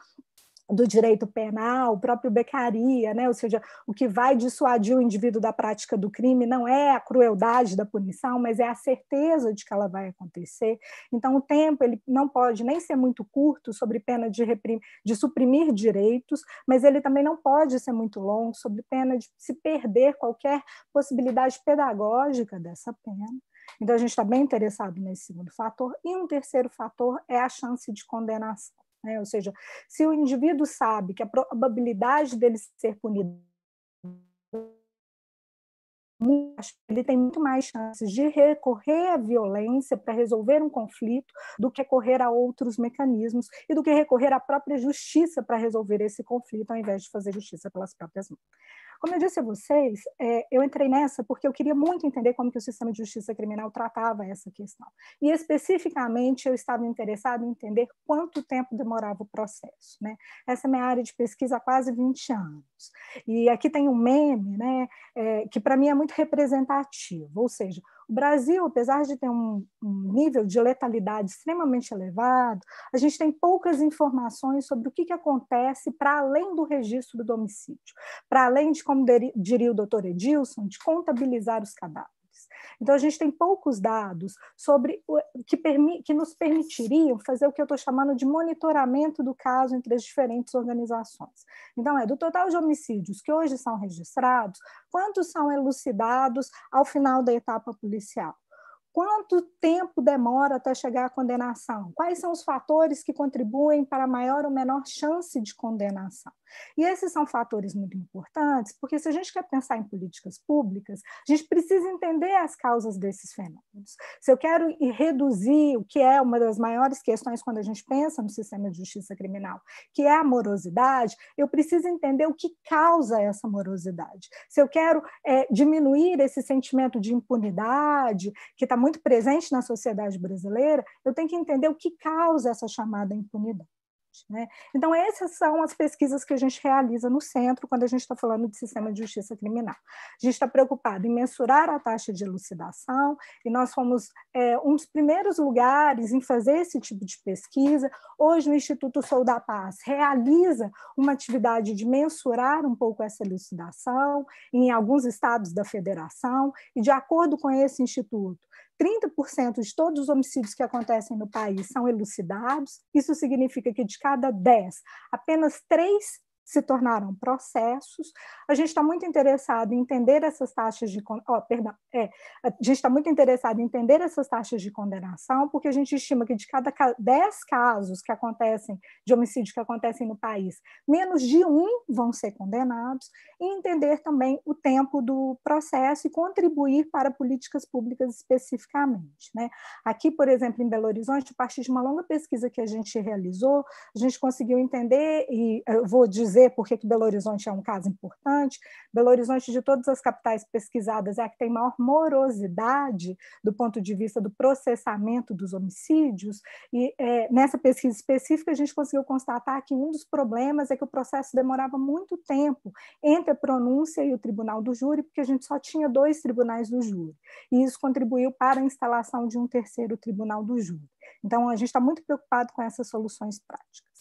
do direito penal, o próprio Becaria, né? ou seja, o que vai dissuadir o indivíduo da prática do crime não é a crueldade da punição, mas é a certeza de que ela vai acontecer. Então, o tempo ele não pode nem ser muito curto sobre pena de, de suprimir direitos, mas ele também não pode ser muito longo sobre pena de se perder qualquer possibilidade pedagógica dessa pena. Então, a gente está bem interessado nesse segundo fator. E um terceiro fator é a chance de condenação. Né? Ou seja, se o indivíduo sabe que a probabilidade dele ser punido ele tem muito mais chances de recorrer à violência para resolver um conflito do que recorrer a outros mecanismos e do que recorrer à própria justiça para resolver esse conflito, ao invés de fazer justiça pelas próprias mãos. Como eu disse a vocês, é, eu entrei nessa porque eu queria muito entender como que o sistema de justiça criminal tratava essa questão. E especificamente eu estava interessada em entender quanto tempo demorava o processo. Né? Essa é minha área de pesquisa há quase 20 anos. E aqui tem um meme, né, é, que para mim é muito representativo, ou seja, o Brasil, apesar de ter um, um, nível de letalidade extremamente elevado, a gente tem poucas informações sobre o que, que acontece para além do registro do homicídio, para além de, como diria o doutor Edilson, de contabilizar os cadáveres. Então, a gente tem poucos dados sobre o, que, permi, que nos permitiriam fazer o que eu estou chamando de monitoramento do caso entre as diferentes organizações. Então, é do total de homicídios que hoje são registrados, quantos são elucidados ao final da etapa policial? Quanto tempo demora até chegar à condenação? Quais são os fatores que contribuem para maior ou menor chance de condenação? E esses são fatores muito importantes, porque se a gente quer pensar em políticas públicas, a gente precisa entender as causas desses fenômenos. Se eu quero reduzir o que é uma das maiores questões quando a gente pensa no sistema de justiça criminal, que é a morosidade, eu preciso entender o que causa essa morosidade. Se eu quero é, diminuir esse sentimento de impunidade que está muito presente na sociedade brasileira, eu tenho que entender o que causa essa chamada impunidade. Né? Então, essas são as pesquisas que a gente realiza no centro quando a gente está falando de sistema de justiça criminal. A gente está preocupado em mensurar a taxa de elucidação, e nós fomos é, um dos primeiros lugares em fazer esse tipo de pesquisa. Hoje, o Instituto Sou da Paz realiza uma atividade de mensurar um pouco essa elucidação em alguns estados da federação, e de acordo com esse instituto, 30% de todos os homicídios que acontecem no país são elucidados. Isso significa que de cada 10, apenas 3 se tornaram processos. A gente está muito interessado em entender essas taxas de oh, perdão, é, a gente está muito interessado em entender essas taxas de condenação, porque a gente estima que de cada 10 casos que acontecem de homicídio que acontecem no país, menos de um vão ser condenados, e entender também o tempo do processo e contribuir para políticas públicas especificamente. Né? Aqui, por exemplo, em Belo Horizonte, a partir de uma longa pesquisa que a gente realizou, a gente conseguiu entender, e eu vou dizer dizer por que Belo Horizonte é um caso importante. Belo Horizonte, de todas as capitais pesquisadas, é a que tem maior morosidade do ponto de vista do processamento dos homicídios. E é, nessa pesquisa específica, a gente conseguiu constatar que um dos problemas é que o processo demorava muito tempo entre a pronúncia e o tribunal do júri, porque a gente só tinha dois tribunais do júri. E isso contribuiu para a instalação de um terceiro tribunal do júri. Então, a gente está muito preocupado com essas soluções práticas.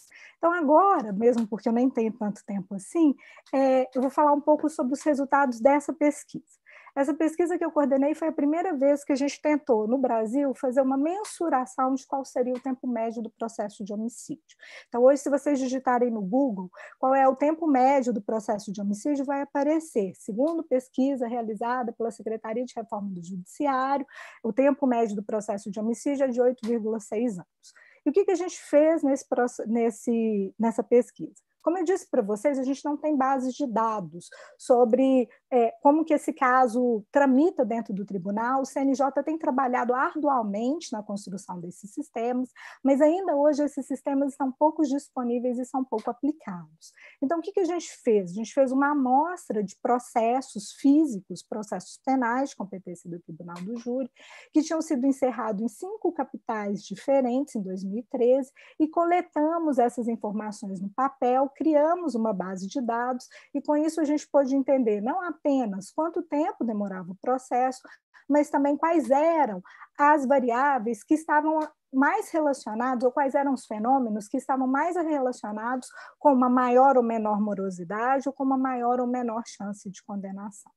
Então, agora, mesmo porque eu nem tenho tanto tempo assim, é, eu vou falar um pouco sobre os resultados dessa pesquisa. Essa pesquisa que eu coordenei foi a primeira vez que a gente tentou, no Brasil, fazer uma mensuração de qual seria o tempo médio do processo de homicídio. Então, hoje, se vocês digitarem no Google qual é o tempo médio do processo de homicídio, vai aparecer, segundo pesquisa realizada pela Secretaria de Reforma do Judiciário, o tempo médio do processo de homicídio é de 8,6 anos. E o que, que a gente fez nesse, nesse, nessa pesquisa? Como eu disse para vocês, a gente não tem bases de dados sobre é, como que esse caso tramita dentro do tribunal. O CNJ tem trabalhado arduamente na construção desses sistemas, mas ainda hoje esses sistemas estão poucos disponíveis e são pouco aplicados. Então, o que, que a gente fez? A gente fez uma amostra de processos físicos, processos penais de competência do Tribunal do Júri, que tinham sido encerrados em cinco capitais diferentes em 2013 e coletamos essas informações no papel criamos uma base de dados e com isso a gente pôde entender não apenas quanto tempo demorava o processo, mas também quais eram as variáveis que estavam mais relacionados, ou quais eram os fenômenos que estavam mais relacionados com uma maior ou menor morosidade, ou com uma maior ou menor chance de condenação.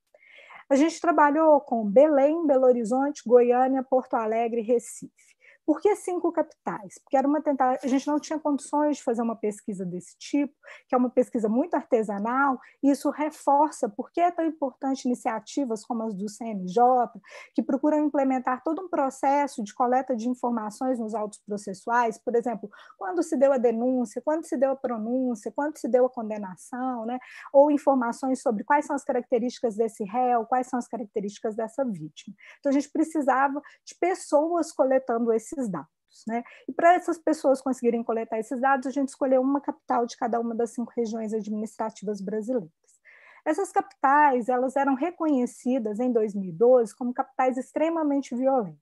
A gente trabalhou com Belém, Belo Horizonte, Goiânia, Porto Alegre e Recife. Por que cinco capitais? Porque era uma tentativa, a gente não tinha condições de fazer uma pesquisa desse tipo, que é uma pesquisa muito artesanal, e isso reforça por que é tão importante iniciativas como as do CNJ, que procuram implementar todo um processo de coleta de informações nos autos processuais, por exemplo, quando se deu a denúncia, quando se deu a pronúncia, quando se deu a condenação, né? ou informações sobre quais são as características desse réu, quais são as características dessa vítima. Então, a gente precisava de pessoas coletando esse esses dados. Né? E para essas pessoas conseguirem coletar esses dados, a gente escolheu uma capital de cada uma das cinco regiões administrativas brasileiras. Essas capitais elas eram reconhecidas em 2012 como capitais extremamente violentas.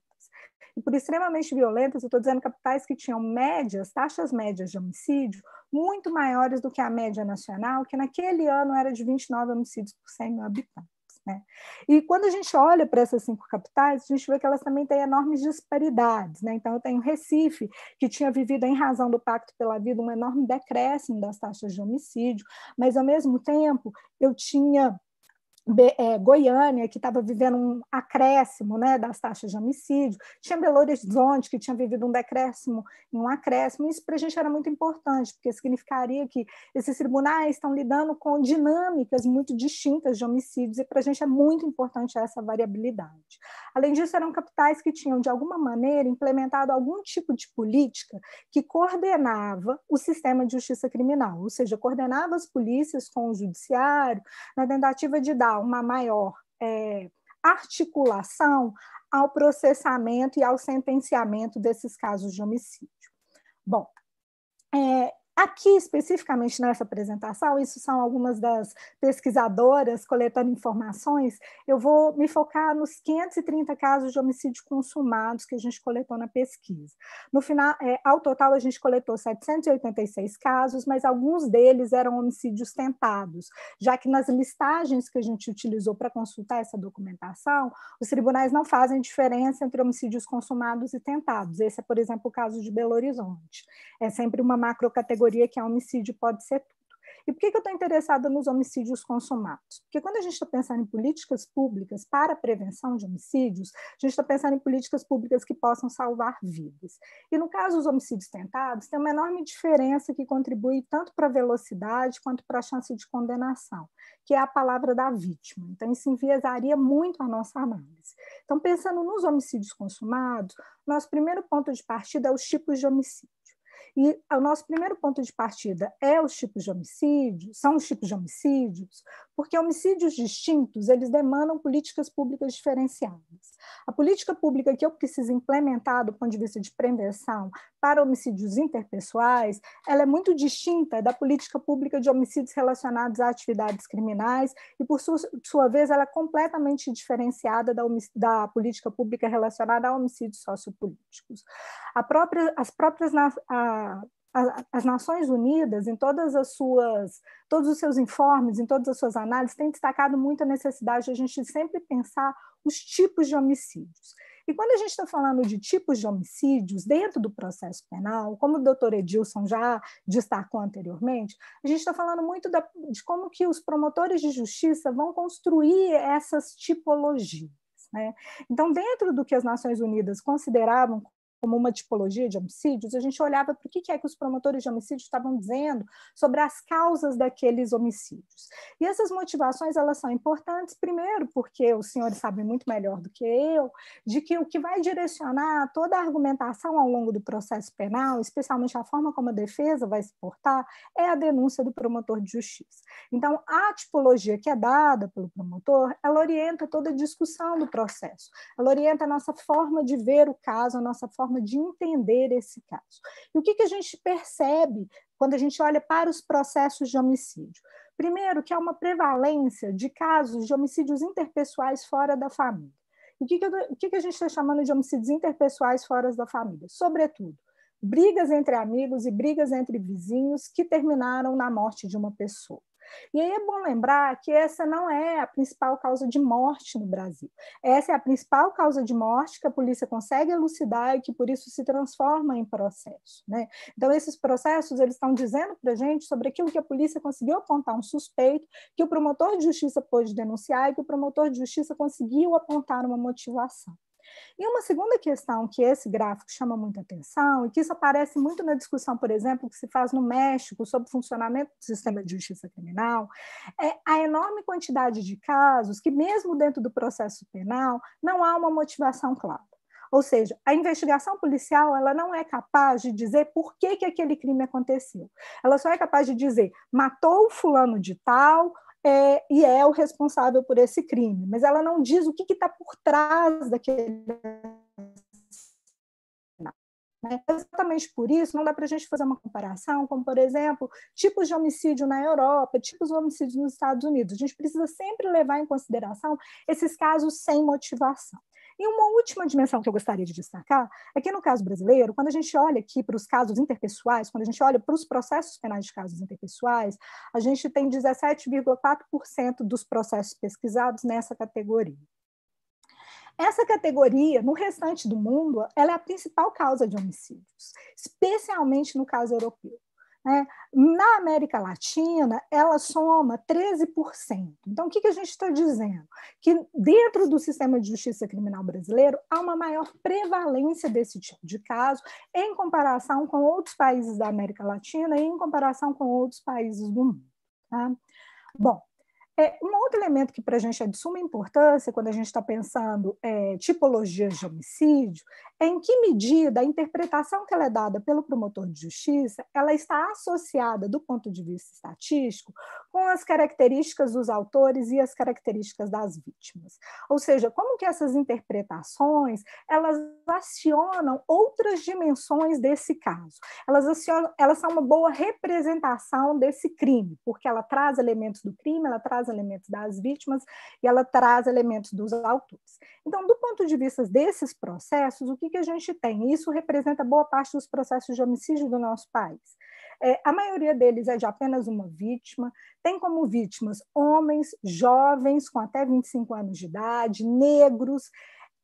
E por extremamente violentas, eu estou dizendo capitais que tinham médias, taxas médias de homicídio muito maiores do que a média nacional, que naquele ano era de 29 homicídios por 100 mil habitantes. Né? E quando a gente olha para essas cinco capitais, a gente vê que elas também têm enormes disparidades. Né? Então, eu tenho Recife, que tinha vivido, em razão do Pacto pela Vida, um enorme decréscimo das taxas de homicídio, mas, ao mesmo tempo, eu tinha é, Goiânia, que estava vivendo um acréscimo né, das taxas de homicídio, tinha Belo Horizonte, que tinha vivido um decréscimo e um acréscimo. Isso para a gente era muito importante, porque significaria que esses tribunais estão lidando com dinâmicas muito distintas de homicídios, e para a gente é muito importante essa variabilidade. Além disso, eram capitais que tinham, de alguma maneira, implementado algum tipo de política que coordenava o sistema de justiça criminal, ou seja, coordenava as polícias com o judiciário, na né, tentativa de dar dar uma maior é, articulação ao processamento e ao sentenciamento desses casos de homicídio. Bom, é, Aqui, especificamente nessa apresentação, isso são algumas das pesquisadoras coletando informações, eu vou me focar nos 530 casos de homicídio consumados que a gente coletou na pesquisa. No final, é, ao total, a gente coletou 786 casos, mas alguns deles eram homicídios tentados, já que nas listagens que a gente utilizou para consultar essa documentação, os tribunais não fazem diferença entre homicídios consumados e tentados. Esse é, por exemplo, o caso de Belo Horizonte. É sempre uma macrocategoria categoria que é homicídio pode ser tudo. E por que, eu estou interessada nos homicídios consumados? Porque quando a gente está pensando em políticas públicas para a prevenção de homicídios, a gente está pensando em políticas públicas que possam salvar vidas. E no caso dos homicídios tentados, tem uma enorme diferença que contribui tanto para a velocidade quanto para a chance de condenação, que é a palavra da vítima. Então, isso enviesaria muito a nossa análise. Então, pensando nos homicídios consumados, nosso primeiro ponto de partida é os tipos de homicídio. E o nosso primeiro ponto de partida é os tipos de homicídios, são os tipos de homicídios, porque homicídios distintos, eles demandam políticas públicas diferenciadas. A política pública que eu preciso implementar do ponto de vista de prevenção para homicídios interpessoais, ela é muito distinta da política pública de homicídios relacionados a atividades criminais e, por sua, sua vez, ela é completamente diferenciada da, da política pública relacionada a homicídios sociopolíticos. A própria, as próprias a, as Nações Unidas, em todas as suas, todos os seus informes, em todas as suas análises, tem destacado muito a necessidade de a gente sempre pensar os tipos de homicídios. E quando a gente está falando de tipos de homicídios dentro do processo penal, como o doutor Edilson já destacou anteriormente, a gente está falando muito da, de como que os promotores de justiça vão construir essas tipologias. Né? Então, dentro do que as Nações Unidas consideravam como uma tipologia de homicídios, a gente olhava para o que é que os promotores de homicídios estavam dizendo sobre as causas daqueles homicídios. E essas motivações elas são importantes, primeiro, porque os senhores sabem muito melhor do que eu, de que o que vai direcionar toda a argumentação ao longo do processo penal, especialmente a forma como a defesa vai se portar, é a denúncia do promotor de justiça. Então, a tipologia que é dada pelo promotor, ela orienta toda a discussão do processo, ela orienta a nossa forma de ver o caso, a nossa forma forma de entender esse caso. E o que, que a gente percebe quando a gente olha para os processos de homicídio? Primeiro, que há uma prevalência de casos de homicídios interpessoais fora da família. O que, que, eu, o que, que a gente está chamando de homicídios interpessoais fora da família? Sobretudo, brigas entre amigos e brigas entre vizinhos que terminaram na morte de uma pessoa. E aí é bom lembrar que essa não é a principal causa de morte no Brasil. Essa é a principal causa de morte que a polícia consegue elucidar e que por isso se transforma em processo. Né? Então, esses processos eles estão dizendo para a gente sobre aquilo que a polícia conseguiu apontar um suspeito, que o promotor de justiça pôde denunciar e que o promotor de justiça conseguiu apontar uma motivação. E uma segunda questão que esse gráfico chama muita atenção, e que isso aparece muito na discussão, por exemplo, que se faz no México sobre o funcionamento do sistema de justiça criminal, é a enorme quantidade de casos que, mesmo dentro do processo penal, não há uma motivação clara. Ou seja, a investigação policial ela não é capaz de dizer por que, que aquele crime aconteceu. Ela só é capaz de dizer matou fulano de tal, é, e é o responsável por esse crime, mas ela não diz o que está por trás daquele né? Exatamente por isso, não dá para a gente fazer uma comparação, como, por exemplo, tipos de homicídio na Europa, tipos de homicídio nos Estados Unidos. A gente precisa sempre levar em consideração esses casos sem motivação. E uma última dimensão que eu gostaria de destacar é que, no caso brasileiro, quando a gente olha aqui para os casos interpessoais, quando a gente olha para os processos penais de casos interpessoais, a gente tem 17,4% dos processos pesquisados nessa categoria. Essa categoria, no restante do mundo, ela é a principal causa de homicídios, especialmente no caso europeu. Né? Na América Latina, ela soma 13%. Então, o que, que a gente está dizendo? Que dentro do sistema de justiça criminal brasileiro, há uma maior prevalência desse tipo de caso em comparação com outros países da América Latina e em comparação com outros países do mundo. Tá? Bom, é, um outro elemento que para a gente é de suma importância quando a gente está pensando é, tipologias de homicídio é em que medida a interpretação que ela é dada pelo promotor de justiça ela está associada, do ponto de vista estatístico, com as características dos autores e as características das vítimas. Ou seja, como que essas interpretações elas acionam outras dimensões desse caso. Elas, acionam, elas são uma boa representação desse crime, porque ela traz elementos do crime, ela traz elementos das vítimas e ela traz elementos dos autores. Então, do ponto de vista desses processos, o que, que a gente tem? Isso representa boa parte dos processos de homicídio do nosso país. É, a maioria deles é de apenas uma vítima, tem como vítimas homens, jovens, com até 25 anos de idade, negros,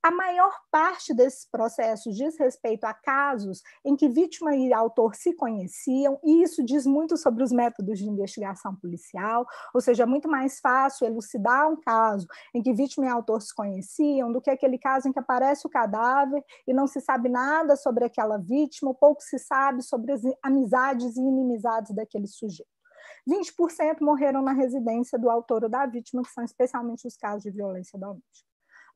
a maior parte desses processos diz respeito a casos em que vítima e autor se conheciam, e isso diz muito sobre os métodos de investigação policial, ou seja, é muito mais fácil elucidar um caso em que vítima e autor se conheciam do que aquele caso em que aparece o cadáver e não se sabe nada sobre aquela vítima, ou pouco se sabe sobre as amizades e inimizades daquele sujeito. 20% morreram na residência do autor ou da vítima, que são especialmente os casos de violência doméstica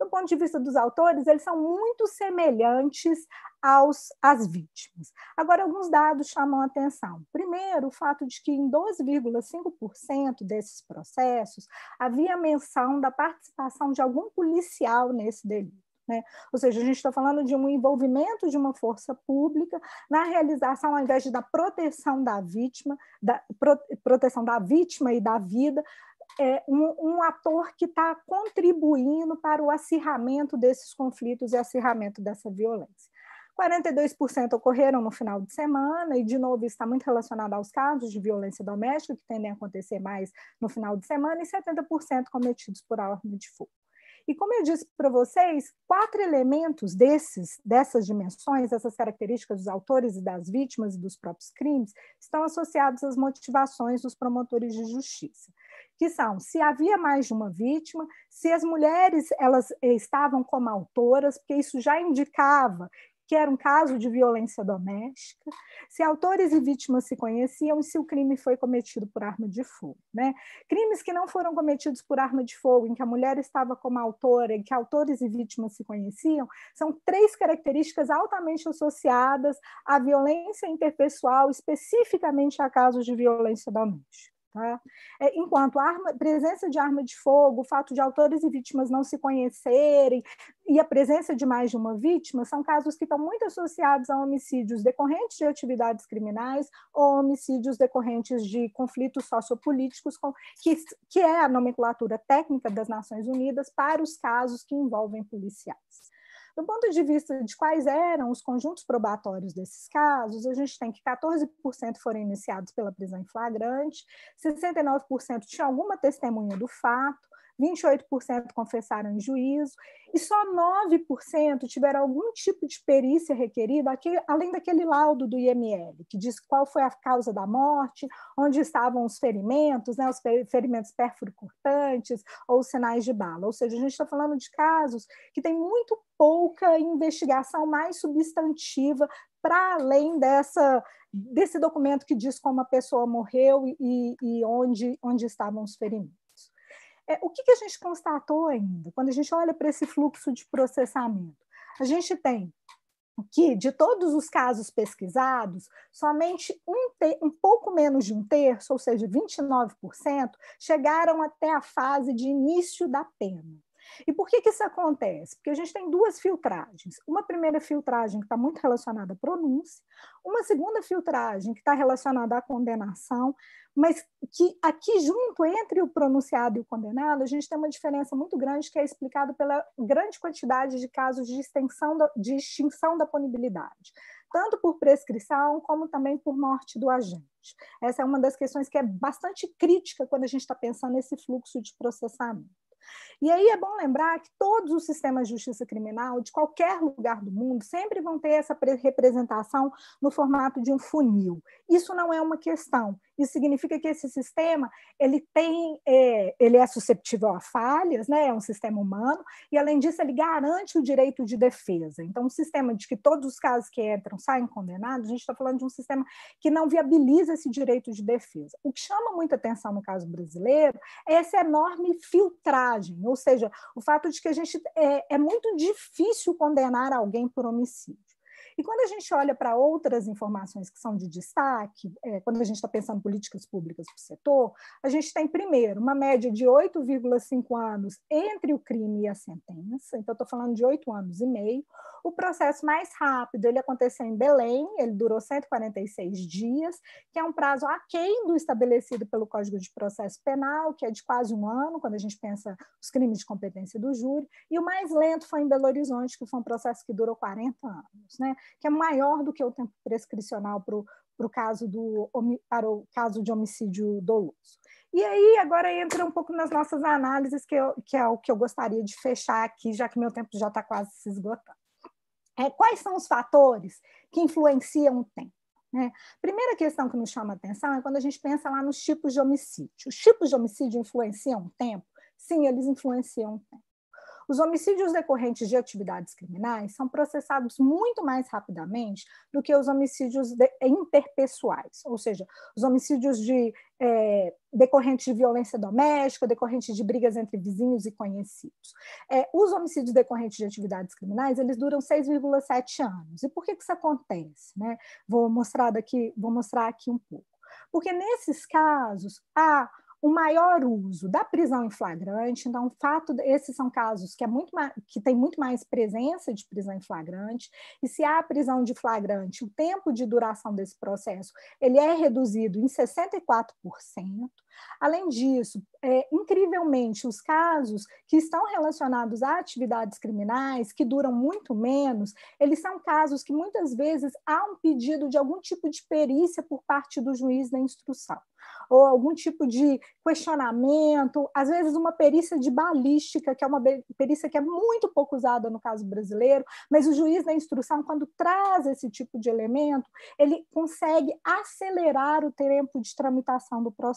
do ponto de vista dos autores, eles são muito semelhantes aos, às vítimas. Agora, alguns dados chamam a atenção. Primeiro, o fato de que em 2,5% desses processos havia menção da participação de algum policial nesse delito. Né? Ou seja, a gente está falando de um envolvimento de uma força pública na realização, ao invés de da proteção da vítima, da proteção da vítima e da vida, é, um, um ator que está contribuindo para o acirramento desses conflitos e acirramento dessa violência. 42% ocorreram no final de semana, e de novo está muito relacionado aos casos de violência doméstica, que tendem a acontecer mais no final de semana, e 70% cometidos por arma de fogo. E como eu disse para vocês, quatro elementos desses, dessas dimensões, dessas características dos autores e das vítimas e dos próprios crimes, estão associados às motivações dos promotores de justiça que são se havia mais de uma vítima, se as mulheres elas eh, estavam como autoras, porque isso já indicava que era um caso de violência doméstica, se autores e vítimas se conheciam e se o crime foi cometido por arma de fogo. Né? Crimes que não foram cometidos por arma de fogo, em que a mulher estava como autora, em que autores e vítimas se conheciam, são três características altamente associadas à violência interpessoal, especificamente a casos de violência doméstica. Tá? É, enquanto a arma, presença de arma de fogo, o fato de autores e vítimas não se conhecerem e a presença de mais de uma vítima são casos que estão muito associados a homicídios decorrentes de atividades criminais ou homicídios decorrentes de conflitos sociopolíticos, com, que, que é a nomenclatura técnica das Nações Unidas para os casos que envolvem policiais. Do ponto de vista de quais eram os conjuntos probatórios desses casos, a gente tem que 14% foram iniciados pela prisão em flagrante, 69% tinha alguma testemunha do fato, 28% confessaram em juízo e só 9% tiveram algum tipo de perícia requerida, além daquele laudo do IML, que diz qual foi a causa da morte, onde estavam os ferimentos, né, os ferimentos perfurocortantes ou sinais de bala. Ou seja, a gente está falando de casos que tem muito pouca investigação mais substantiva para além dessa, desse documento que diz como a pessoa morreu e, e onde, onde estavam os ferimentos. É, o que, que a gente constatou ainda, quando a gente olha para esse fluxo de processamento? A gente tem que, de todos os casos pesquisados, somente um, um pouco menos de um terço, ou seja, 29%, chegaram até a fase de início da pena. E por que, que isso acontece? Porque a gente tem duas filtragens. Uma primeira filtragem que está muito relacionada à pronúncia, uma segunda filtragem que está relacionada à condenação, mas que aqui junto entre o pronunciado e o condenado, a gente tem uma diferença muito grande que é explicado pela grande quantidade de casos de, extensão da, de extinção da punibilidade, tanto por prescrição como também por morte do agente. Essa é uma das questões que é bastante crítica quando a gente está pensando nesse fluxo de processamento. E aí é bom lembrar que todos os sistemas de justiça criminal, de qualquer lugar do mundo, sempre vão ter essa representação no formato de um funil. Isso não é uma questão, isso significa que esse sistema ele tem, é, ele é susceptível a falhas, né? É um sistema humano e além disso ele garante o direito de defesa. Então, um sistema de que todos os casos que entram saem condenados, a gente está falando de um sistema que não viabiliza esse direito de defesa. O que chama muita atenção no caso brasileiro é essa enorme filtragem, ou seja, o fato de que a gente é, é muito difícil condenar alguém por homicídio. E quando a gente olha para outras informações que são de destaque, é, quando a gente está pensando em políticas públicas para o setor, a gente tem, primeiro, uma média de 8,5 anos entre o crime e a sentença, então estou falando de 8 anos e meio. O processo mais rápido, ele aconteceu em Belém, ele durou 146 dias, que é um prazo aquém do estabelecido pelo Código de Processo Penal, que é de quase um ano, quando a gente pensa os crimes de competência do júri, e o mais lento foi em Belo Horizonte, que foi um processo que durou 40 anos. Né? que é maior do que o tempo prescricional para o caso do, para o caso de homicídio doloso. E aí, agora entra um pouco nas nossas análises, que, eu, que é o que eu gostaria de fechar aqui, já que meu tempo já está quase se esgotando. É, quais são os fatores que influenciam o tempo? Né? Primeira questão que nos chama atenção é quando a gente pensa lá nos tipos de homicídio. Os tipos de homicídio influenciam o tempo? Sim, eles influenciam o tempo. Os homicídios decorrentes de atividades criminais são processados muito mais rapidamente do que os homicídios de, interpessoais, ou seja, os homicídios de, é, decorrentes de violência doméstica, decorrentes de brigas entre vizinhos e conhecidos. É, os homicídios decorrentes de atividades criminais, eles duram 6,7 anos. E por que, que isso acontece? Né? Vou, mostrar daqui, vou mostrar aqui um pouco. Porque nesses casos, há o maior uso da prisão em flagrante, então, fato, esses são casos que, é muito mais, que tem muito mais presença de prisão em flagrante, e se há prisão de flagrante, o tempo de duração desse processo ele é reduzido em 64%, Além disso, é, incrivelmente, os casos que estão relacionados a atividades criminais, que duram muito menos, eles são casos que muitas vezes há um pedido de algum tipo de perícia por parte do juiz da instrução, ou algum tipo de questionamento, às vezes uma perícia de balística, que é uma perícia que é muito pouco usada no caso brasileiro, mas o juiz da instrução, quando traz esse tipo de elemento, ele consegue acelerar o tempo de tramitação do processo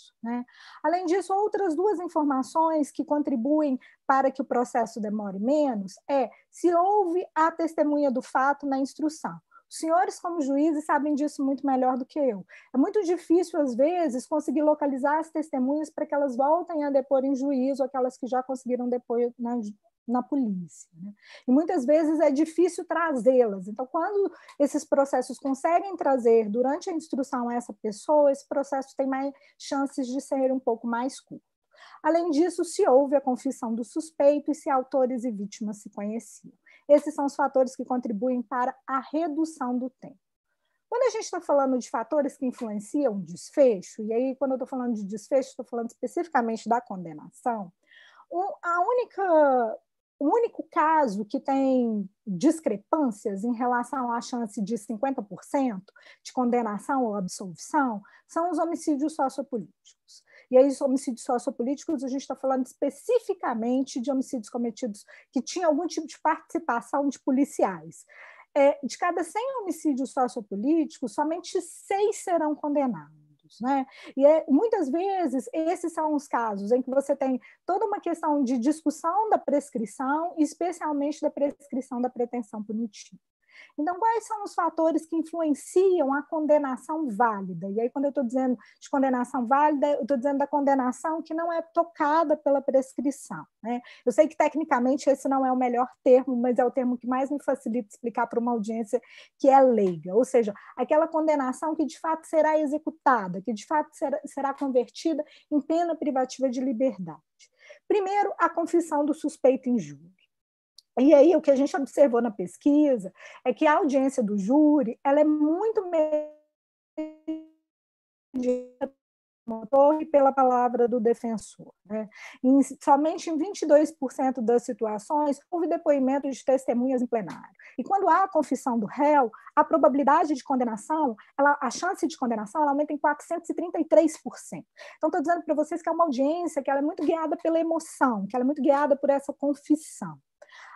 processo. Né? Além disso, outras duas informações que contribuem para que o processo demore menos é se houve a testemunha do fato na instrução. Os senhores, como juízes, sabem disso muito melhor do que eu. É muito difícil, às vezes, conseguir localizar as testemunhas para que elas voltem a depor em juízo, aquelas que já conseguiram depor na, na polícia. Né? E muitas vezes é difícil trazê-las. Então, quando esses processos conseguem trazer durante a instrução essa pessoa, esse processo tem mais chances de ser um pouco mais curto. Além disso, se houve a confissão do suspeito e se autores e vítimas se conheciam. Esses são os fatores que contribuem para a redução do tempo. Quando a gente está falando de fatores que influenciam o desfecho, e aí, quando eu estou falando de desfecho, estou falando especificamente da condenação, a única o único caso que tem discrepâncias em relação à chance de 50% de condenação ou absolvição são os homicídios sociopolíticos. E aí, os homicídios sociopolíticos, a gente está falando especificamente de homicídios cometidos que tinham algum tipo de participação de policiais. É, de cada 100 homicídios sociopolíticos, somente seis serão condenados outros. Né? E é, muitas vezes esses são os casos em que você tem toda uma questão de discussão da prescrição, especialmente da prescrição da pretensão punitiva. Então, quais são os fatores que influenciam a condenação válida? E aí, quando eu estou dizendo de condenação válida, eu estou dizendo da condenação que não é tocada pela prescrição. Né? Eu sei que, tecnicamente, esse não é o melhor termo, mas é o termo que mais me facilita explicar para uma audiência que é leiga, ou seja, aquela condenação que de fato será executada, que de fato será, será convertida em pena privativa de liberdade. Primeiro, a confissão do suspeito em júri. E aí, o que a gente observou na pesquisa é que a audiência do júri ela é muito motor pela palavra do defensor. Né? Em, somente em 22% das situações houve depoimento de testemunhas em plenário. E quando há a confissão do réu, a probabilidade de condenação, ela, a chance de condenação, ela aumenta em 433%. Então, estou dizendo para vocês que é uma audiência que ela é muito guiada pela emoção, que ela é muito guiada por essa confissão.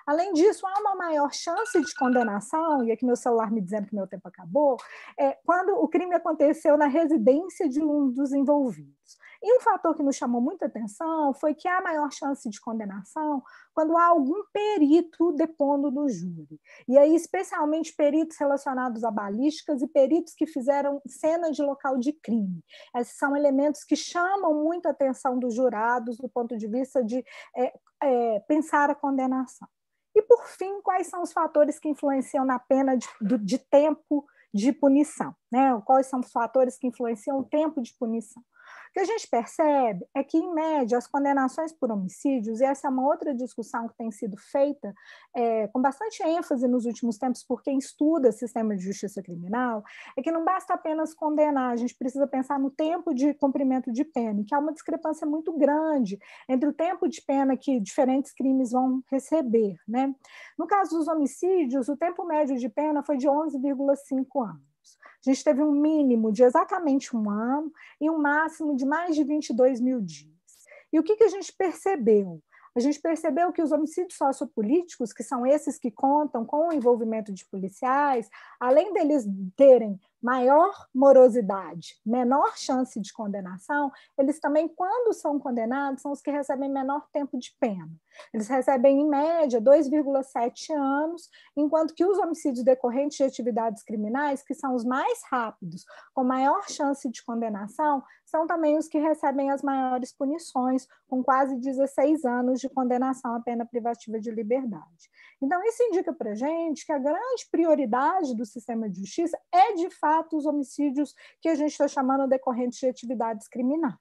Além disso, há uma maior chance de condenação, e aqui meu celular me dizendo que meu tempo acabou, é, quando o crime aconteceu na residência de um dos envolvidos. E um fator que nos chamou muita atenção foi que há maior chance de condenação quando há algum perito depondo no júri. E aí, especialmente, peritos relacionados a balísticas e peritos que fizeram cena de local de crime. Esses são elementos que chamam muito a atenção dos jurados do ponto de vista de é, é, pensar a condenação. E, por fim, quais são os fatores que influenciam na pena de, de tempo de punição? Né? Quais são os fatores que influenciam o tempo de punição? que a gente percebe é que, em média, as condenações por homicídios, e essa é uma outra discussão que tem sido feita é, com bastante ênfase nos últimos tempos por quem estuda sistema de justiça criminal, é que não basta apenas condenar, a gente precisa pensar no tempo de cumprimento de pena, que há uma discrepância muito grande entre o tempo de pena que diferentes crimes vão receber. Né? No caso dos homicídios, o tempo médio de pena foi de 11,5 anos. A gente teve um mínimo de exatamente um ano e um máximo de mais de 22 mil dias. E o que, que a gente percebeu? A gente percebeu que os homicídios sociopolíticos, que são esses que contam com o envolvimento de policiais, além deles terem maior morosidade, menor chance de condenação, eles também, quando são condenados, são os que recebem menor tempo de pena. Eles recebem, em média, 2,7 anos, enquanto que os homicídios decorrentes de atividades criminais, que são os mais rápidos, com maior chance de condenação, são também os que recebem as maiores punições, com quase 16 anos de condenação à pena privativa de liberdade. Então, isso indica para a gente que a grande prioridade do sistema de justiça é, de fato, os homicídios que a gente está chamando decorrentes de atividades criminais.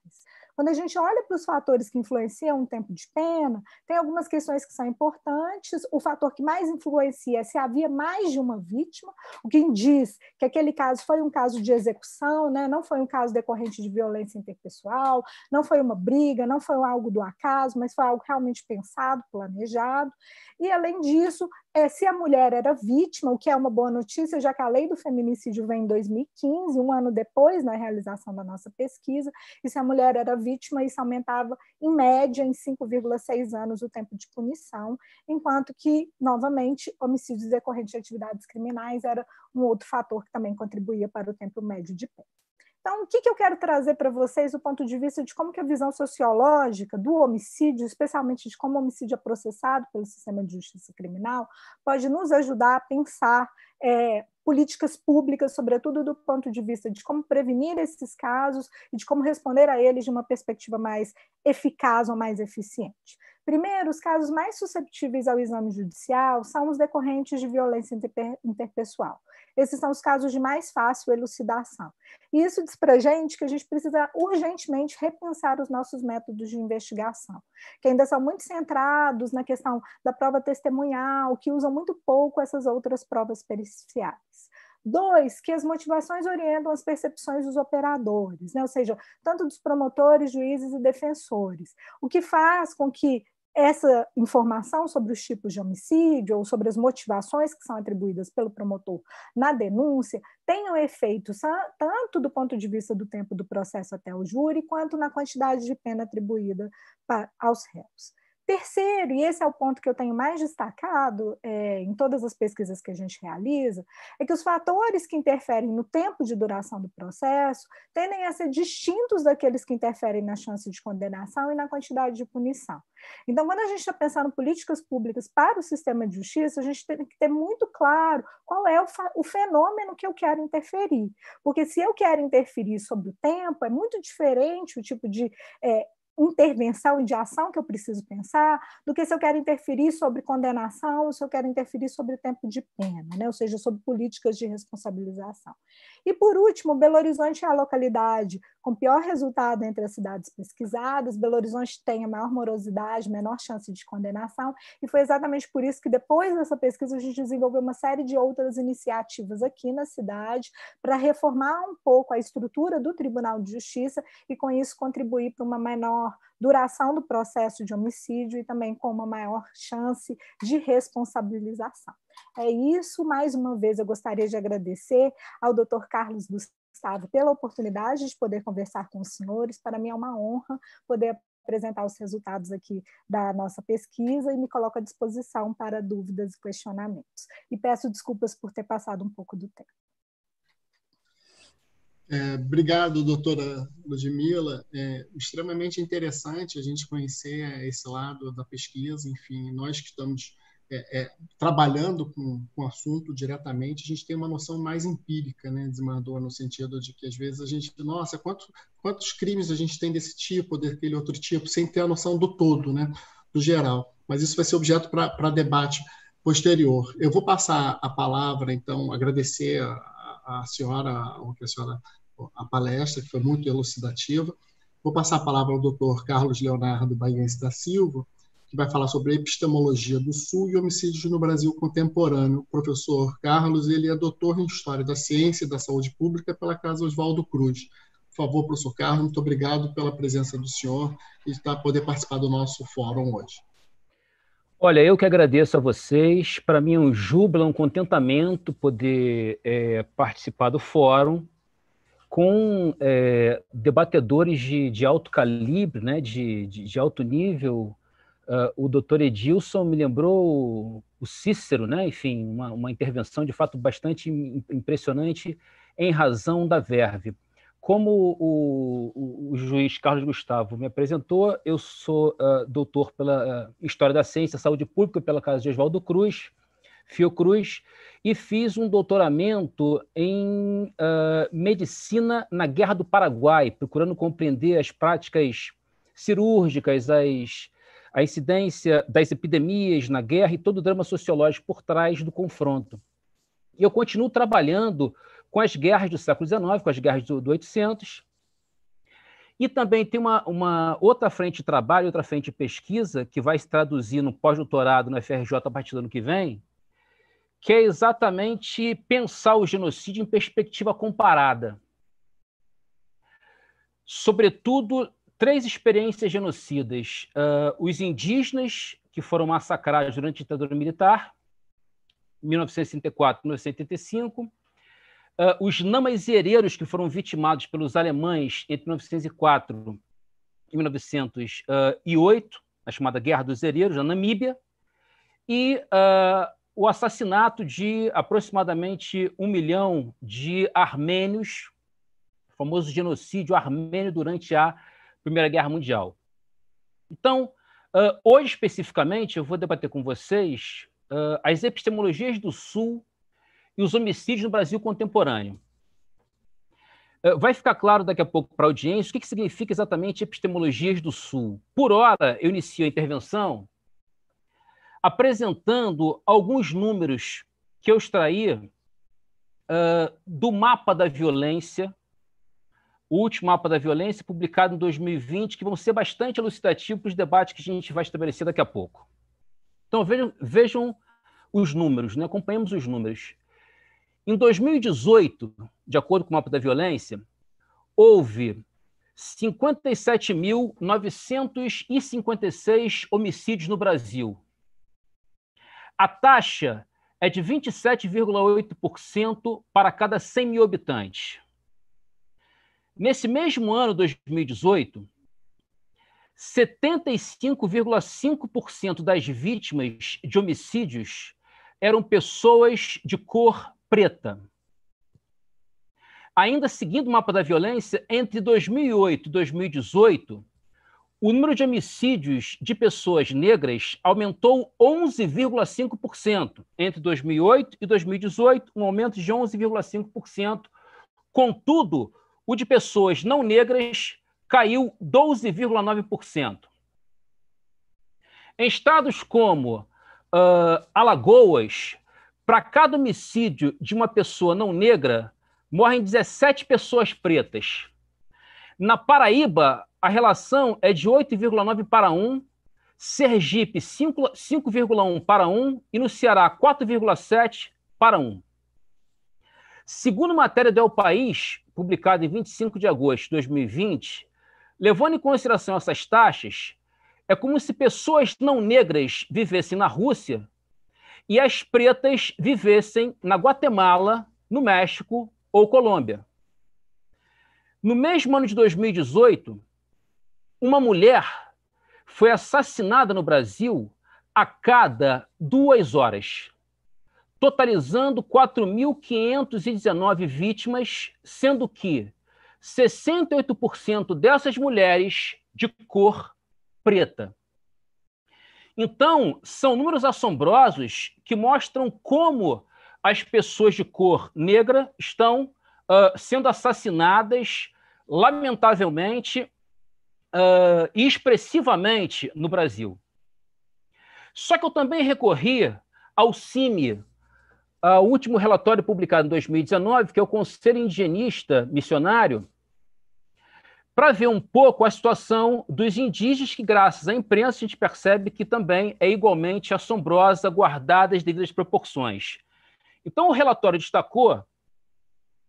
Quando a gente olha para os fatores que influenciam o tempo de pena, tem algumas questões que são importantes. O fator que mais influencia é se havia mais de uma vítima, o que diz que aquele caso foi um caso de execução, né? não foi um caso decorrente de violência interpessoal, não foi uma briga, não foi algo do acaso, mas foi algo realmente pensado, planejado. E, além disso, é, se a mulher era vítima, o que é uma boa notícia, já que a lei do feminicídio vem em 2015, um ano depois da realização da nossa pesquisa, e se a mulher era vítima, isso aumentava em média em 5,6 anos o tempo de punição, enquanto que, novamente, homicídios decorrentes de atividades criminais era um outro fator que também contribuía para o tempo médio de pena. Então, o que, que eu quero trazer para vocês do ponto de vista de como que é a visão sociológica do homicídio, especialmente de como o homicídio é processado pelo sistema de justiça criminal, pode nos ajudar a pensar é, políticas públicas, sobretudo do ponto de vista de como prevenir esses casos e de como responder a eles de uma perspectiva mais eficaz ou mais eficiente. Primeiro, os casos mais susceptíveis ao exame judicial são os decorrentes de violência interpessoal. Esses são os casos de mais fácil elucidação. E isso diz para a gente que a gente precisa urgentemente repensar os nossos métodos de investigação, que ainda são muito centrados na questão da prova testemunhal, que usam muito pouco essas outras provas periciais. Dois, que as motivações orientam as percepções dos operadores, né? ou seja, tanto dos promotores, juízes e defensores, o que faz com que essa informação sobre os tipos de homicídio ou sobre as motivações que são atribuídas pelo promotor na denúncia tenham efeito tanto do ponto de vista do tempo do processo até o júri, quanto na quantidade de pena atribuída aos réus. Terceiro, e esse é o ponto que eu tenho mais destacado é, em todas as pesquisas que a gente realiza, é que os fatores que interferem no tempo de duração do processo tendem a ser distintos daqueles que interferem na chance de condenação e na quantidade de punição. Então, quando a gente está pensando políticas públicas para o sistema de justiça, a gente tem que ter muito claro qual é o, o fenômeno que eu quero interferir. Porque se eu quero interferir sobre o tempo, é muito diferente o tipo de é, intervenção e de ação que eu preciso pensar, do que se eu quero interferir sobre condenação, ou se eu quero interferir sobre tempo de pena, né? ou seja, sobre políticas de responsabilização. E, por último, Belo Horizonte é a localidade com pior resultado entre as cidades pesquisadas. Belo Horizonte tem a maior morosidade, menor chance de condenação, e foi exatamente por isso que, depois dessa pesquisa, a gente desenvolveu uma série de outras iniciativas aqui na cidade para reformar um pouco a estrutura do Tribunal de Justiça e, com isso, contribuir para uma menor duração do processo de homicídio e também com uma maior chance de responsabilização. É isso. Mais uma vez, eu gostaria de agradecer ao Dr. Carlos Gustavo pela oportunidade de poder conversar com os senhores. Para mim é uma honra poder apresentar os resultados aqui da nossa pesquisa e me coloco à disposição para dúvidas e questionamentos. E peço desculpas por ter passado um pouco do tempo. É, obrigado, doutora Ludmila. É extremamente interessante a gente conhecer esse lado da pesquisa. Enfim, nós que estamos é, é, trabalhando com, com o assunto diretamente, a gente tem uma noção mais empírica, né, Desmandou, no sentido de que às vezes a gente, nossa, quantos, quantos crimes a gente tem desse tipo, daquele outro tipo, sem ter a noção do todo, né, do geral. Mas isso vai ser objeto para debate posterior. Eu vou passar a palavra, então, agradecer a, a senhora, a senhora, a palestra, que foi muito elucidativa. Vou passar a palavra ao doutor Carlos Leonardo Baiense da Silva, que vai falar sobre epistemologia do Sul e homicídios no Brasil contemporâneo. O professor Carlos ele é doutor em História da Ciência e da Saúde Pública pela Casa Oswaldo Cruz. Por favor, professor Carlos, muito obrigado pela presença do senhor e estar tá, poder participar do nosso fórum hoje. Olha, eu que agradeço a vocês. Para mim é um júbilo, é um contentamento poder é, participar do fórum com é, debatedores de, de, alto calibre, né, de, de, de alto nível, Uh, o doutor Edilson me lembrou o Cícero, né? enfim, uma, uma intervenção de fato bastante impressionante em razão da verve. Como o, o, o juiz Carlos Gustavo me apresentou, eu sou uh, doutor pela uh, História da Ciência, Saúde Pública pela Casa de Oswaldo Cruz, Fiocruz, e fiz um doutoramento em medicina na Guerra do Paraguai, procurando compreender as práticas cirúrgicas, as a incidência das epidemias na guerra e todo o drama sociológico por trás do confronto. E eu continuo trabalhando com as guerras do século XIX, com as guerras do, do 800, e também tem uma, uma, outra frente de trabalho, outra frente de pesquisa, que vai se traduzir no pós-doutorado no FRJ a partir do ano que vem, que é exatamente pensar o genocídio em perspectiva comparada. Sobretudo Três experiências genocidas: uh, os indígenas que foram massacrados durante a ditadura militar, 1964-1985. Uh, ah, os hereros que foram vitimados pelos alemães entre 1904 e 1908, a chamada Guerra dos Hereiros, na Namíbia, e uh, o assassinato de aproximadamente um milhão de armênios, o famoso genocídio armênio durante a Primeira Guerra Mundial. Então, uh, hoje especificamente, eu vou debater com vocês uh, as epistemologias do Sul e os homicídios no Brasil contemporâneo. Uh, vai ficar claro daqui a pouco para a audiência o que, que significa exatamente epistemologias do Sul. Por hora, eu inicio a intervenção apresentando alguns números que eu extraí do mapa da violência o último mapa da violência, publicado em 2020, que vão ser bastante elucidativos para os debates que a gente vai estabelecer daqui a pouco. Então vejam, vejam os números, né? acompanhamos os números. Em 2018, de acordo com o mapa da violência, houve 57.956 homicídios no Brasil. A taxa é de 27,8% para cada 100 mil habitantes. Nesse mesmo ano, 2018, 75,5% das vítimas de homicídios eram pessoas de cor preta. Ainda seguindo o mapa da violência, entre 2008 e 2018, o número de homicídios de pessoas negras aumentou 11,5% entre 2008 e 2018, um aumento de 11,5%. Contudo, o de pessoas não negras caiu 12,9%. Em estados como uh, Alagoas, para cada homicídio de uma pessoa não negra, morrem 17 pessoas pretas. Na Paraíba, a relação é de 8,9 para 1, Sergipe 5,1 para 1 e no Ceará 4,7 para 1. Segundo matéria do El País, publicada em 25 de agosto de 2020, levando em consideração essas taxas, é como se pessoas não negras vivessem na Rússia e as pretas vivessem na Guatemala, no México ou Colômbia. No mesmo ano de 2018, uma mulher foi assassinada no Brasil a cada duas horas totalizando 4.519 vítimas, sendo que 68% dessas mulheres de cor preta. Então, são números assombrosos que mostram como as pessoas de cor negra estão uh, sendo assassinadas, lamentavelmente uh, e expressivamente no Brasil. Só que eu também recorri ao CIMI, ah, o último relatório publicado em 2019, que é o Conselho Indigenista Missionário, para ver um pouco a situação dos indígenas, que, graças à imprensa, a gente percebe que também é igualmente assombrosa, guardada as devidas proporções. Então, o relatório destacou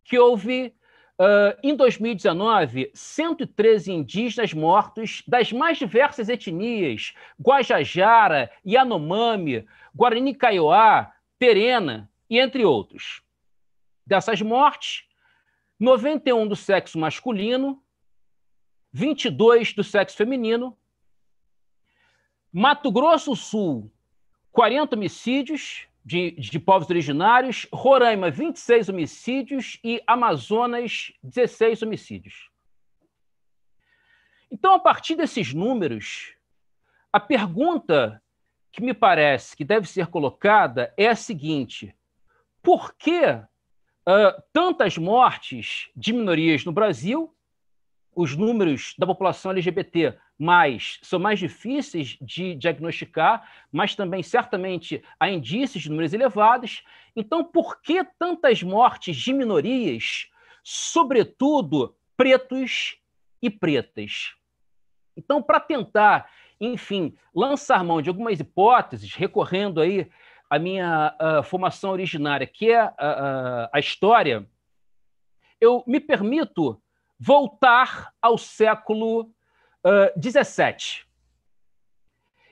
que houve, uh, em 2019, 113 indígenas mortos das mais diversas etnias: Guajajara, Yanomami, Guarani Kaiowá, Perena e entre outros. Dessas mortes, 91 do sexo masculino, 22 do sexo feminino. Mato Grosso do Sul, 40 homicídios de, de povos originários, Roraima, 26 homicídios e Amazonas, 16 homicídios. Então, a partir desses números, a pergunta que me parece que deve ser colocada é a seguinte: por que uh, tantas mortes de minorias no Brasil? Os números da população LGBT mais, são mais difíceis de diagnosticar, mas também certamente há indícios de números elevados. Então, por que tantas mortes de minorias, sobretudo pretos e pretas? Então, para tentar, enfim, lançar mão de algumas hipóteses, recorrendo aí a minha formação originária, que é a, a história, eu me permito voltar ao século XVII. Uh,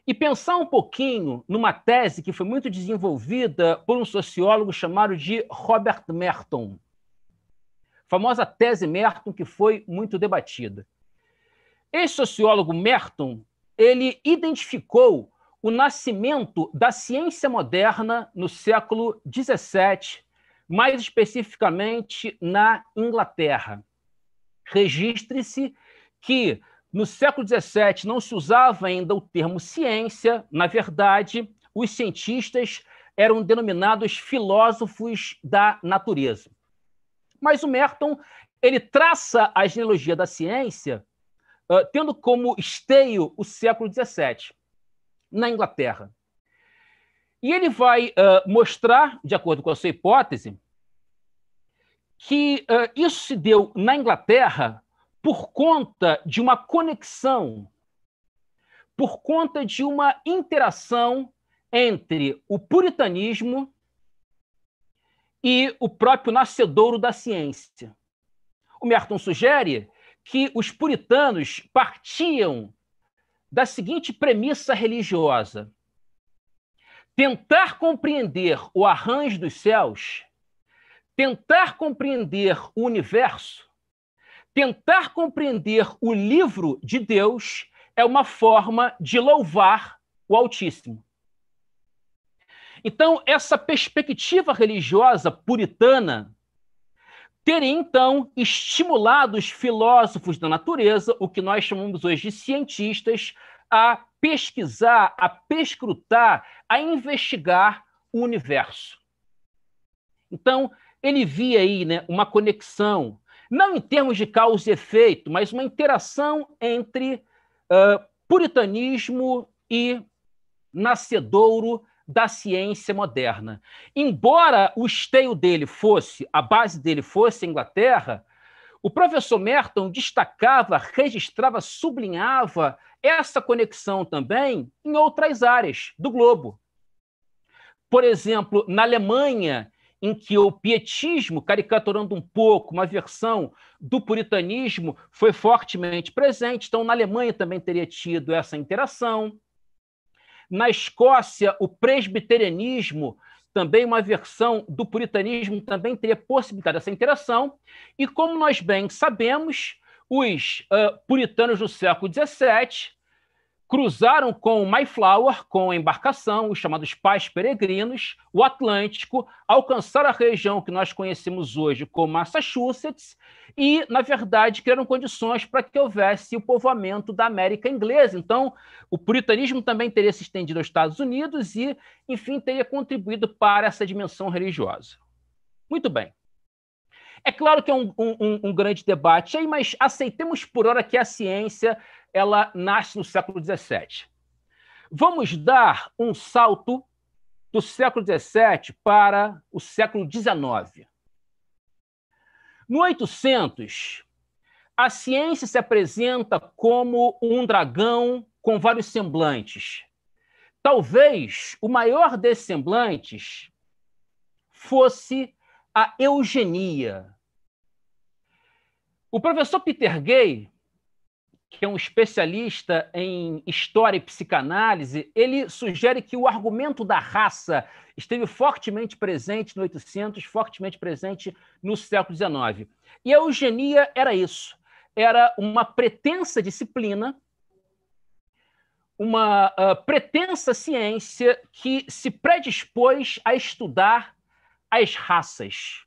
e pensar um pouquinho numa tese que foi muito desenvolvida por um sociólogo chamado de Robert Merton. Famosa tese Merton que foi muito debatida. Esse sociólogo Merton, ele identificou o nascimento da ciência moderna no século XVII, mais especificamente na Inglaterra. Registre-se que no século XVII não se usava ainda o termo ciência, na verdade, os cientistas eram denominados filósofos da natureza. Mas o Merton ele traça a genealogia da ciência tendo como esteio o século XVII na Inglaterra. E ele vai uh, mostrar, de acordo com a sua hipótese, que uh, isso se deu na Inglaterra por conta de uma conexão, por conta de uma interação entre o puritanismo e o próprio nascedouro da ciência. O Merton sugere que os puritanos partiam da seguinte premissa religiosa: tentar compreender o arranjo dos céus, tentar compreender o universo, tentar compreender o livro de Deus é uma forma de louvar o Altíssimo. Então, essa perspectiva religiosa puritana Teria então estimulado os filósofos da natureza, o que nós chamamos hoje de cientistas, a pesquisar, a pescrutar, a investigar o universo. Então, ele via aí né, uma conexão, não em termos de causa e efeito, mas uma interação entre uh, puritanismo e nascedouro da ciência moderna. Embora o esteio dele fosse, a base dele fosse a Inglaterra, o professor Merton destacava, registrava, sublinhava essa conexão também em outras áreas do globo. Por exemplo, na Alemanha, em que o pietismo, caricaturando um pouco, uma versão do puritanismo, foi fortemente presente. Então, na Alemanha também teria tido essa interação. Na Escócia, o presbiterianismo, também uma versão do puritanismo, também teria possibilitado essa interação. E como nós bem sabemos, os uh, puritanos do século XVII cruzaram com o Mayflower, com a embarcação, os chamados pais peregrinos, o Atlântico, alcançaram a região que nós conhecemos hoje como Massachusetts e, na verdade, criaram condições para que houvesse o povoamento da América inglesa. Então, o puritanismo também teria se estendido aos Estados Unidos e, enfim, teria contribuído para essa dimensão religiosa. Muito bem. É claro que é um, um, um grande debate aí, mas aceitemos por hora que a ciência ela nasce no século XVII. Vamos dar um salto do século XVII para o século XIX. No 800, a ciência se apresenta como um dragão com vários semblantes. Talvez o maior desses semblantes fosse a eugenia. O professor Peter Gay que é um especialista em história e psicanálise, ele sugere que o argumento da raça esteve fortemente presente no 800, fortemente presente no século XIX. E a eugenia era isso, era uma pretensa disciplina, uma uh, pretensa ciência que se predispôs a estudar as raças.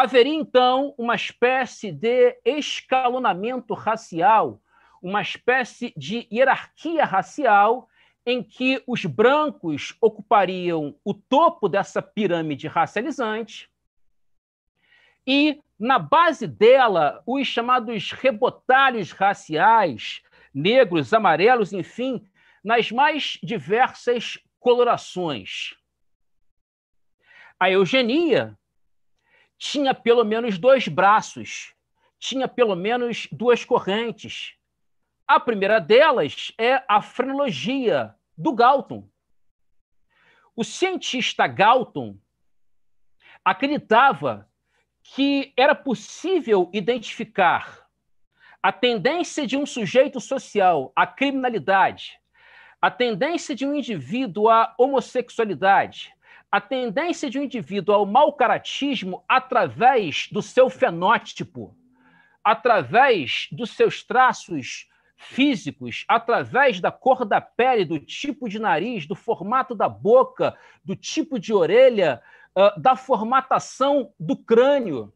Haveria então uma espécie de escalonamento racial, uma espécie de hierarquia racial em que os brancos ocupariam o topo dessa pirâmide racializante e na base dela os chamados rebotalhos raciais, negros, amarelos, enfim, nas mais diversas colorações. A eugenia tinha pelo menos dois braços, tinha pelo menos duas correntes. A primeira delas é a frenologia do Galton. O cientista Galton acreditava que era possível identificar a tendência de um sujeito social à criminalidade, a tendência de um indivíduo à homossexualidade, a tendência de um indivíduo ao mau caratismo através do seu fenótipo, através dos seus traços físicos, através da cor da pele, do tipo de nariz, do formato da boca, do tipo de orelha, ah, da formatação do crânio.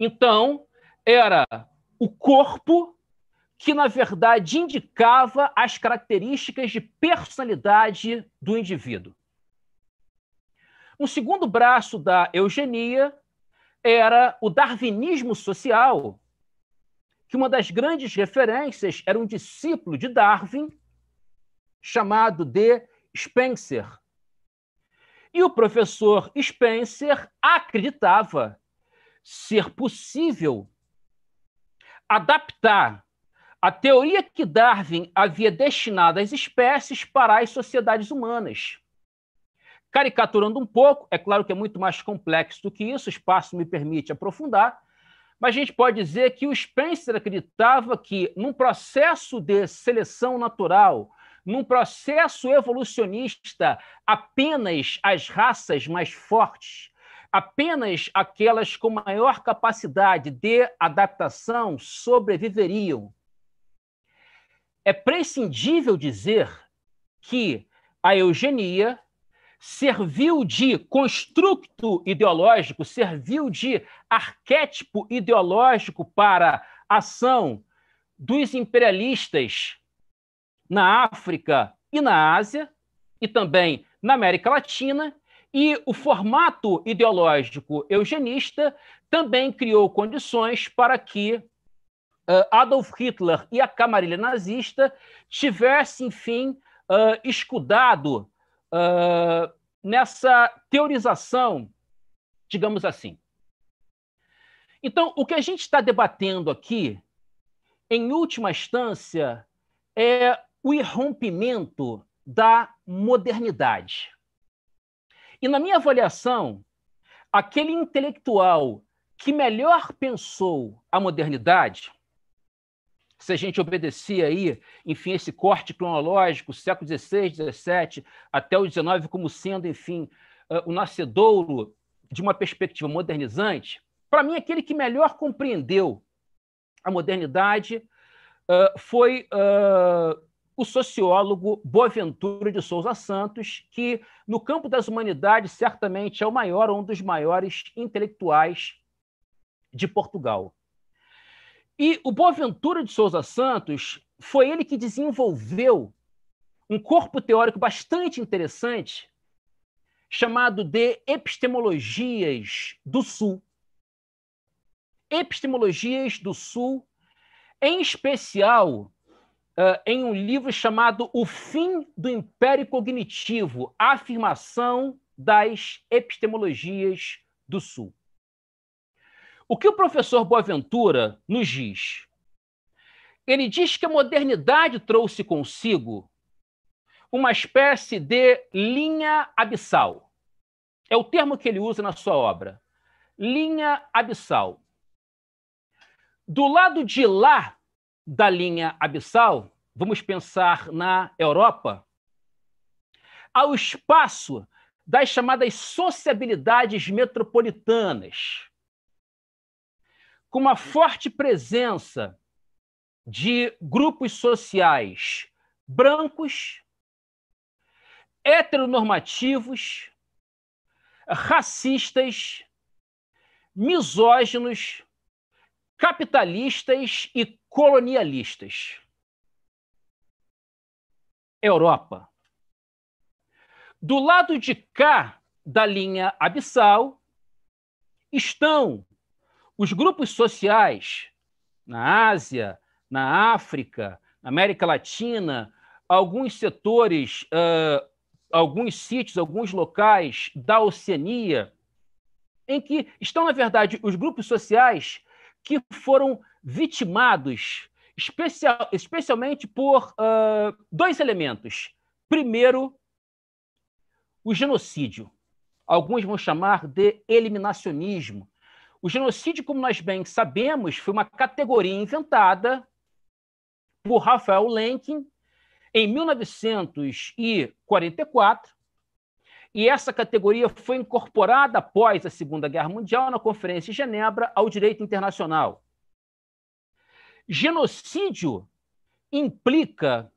Então, era o corpo que, na verdade, indicava as características de personalidade do indivíduo. Um segundo braço da eugenia era o darwinismo social, que uma das grandes referências era um discípulo de Darwin, chamado de Spencer. E o professor Spencer acreditava ser possível adaptar a teoria que Darwin havia destinado às espécies para as sociedades humanas. Caricaturando um pouco, é claro que é muito mais complexo do que isso, o espaço me permite aprofundar, mas a gente pode dizer que o Spencer acreditava que, num processo de seleção natural, num processo evolucionista, apenas as raças mais fortes, apenas aquelas com maior capacidade de adaptação sobreviveriam. É prescindível dizer que a eugenia serviu de construto ideológico, serviu de arquétipo ideológico para a ação dos imperialistas na África e na Ásia, e também na América Latina, e o formato ideológico eugenista também criou condições para que eh, Adolf Hitler e a camarilha nazista tivessem, enfim, eh, escudado uh, nessa teorização, digamos assim. Então, o que a gente está debatendo aqui, em última instância, é o irrompimento da modernidade. E, na minha avaliação, aquele intelectual que melhor pensou a modernidade se a gente obedecia aí, enfim, esse corte cronológico, século XVI, XVII até o XIX, como sendo, enfim, o nascedouro de uma perspectiva modernizante, para mim, aquele que melhor compreendeu a modernidade foi o sociólogo Boaventura de Souza Santos, que, no campo das humanidades, certamente é o maior, um dos maiores intelectuais de Portugal. E o Boaventura de Souza Santos foi ele que desenvolveu um corpo teórico bastante interessante chamado de epistemologias do Sul. Epistemologias do Sul, em especial uh, em um livro chamado O Fim do Império Cognitivo, a afirmação das epistemologias do Sul. O que o professor Boaventura nos diz? Ele diz que a modernidade trouxe consigo uma espécie de linha abissal. É o termo que ele usa na sua obra. Linha abissal. Do lado de lá da linha abissal, vamos pensar na Europa, ao espaço das chamadas sociabilidades metropolitanas com uma forte presença de grupos sociais brancos, heteronormativos, racistas, misóginos, capitalistas e colonialistas. Europa. Do lado de cá da linha abissal estão os grupos sociais na Ásia, na África, na América Latina, alguns setores, uh, alguns sítios, alguns locais da Oceania, em que estão, na verdade, os grupos sociais que foram vitimados, especial, especialmente por uh, dois elementos. Primeiro, o genocídio. Alguns vão chamar de eliminacionismo, o genocídio, como nós bem sabemos, foi uma categoria inventada por Rafael Lenkin em 1944, e essa categoria foi incorporada após a Segunda Guerra Mundial na Conferência de Genebra ao direito internacional. Genocídio implica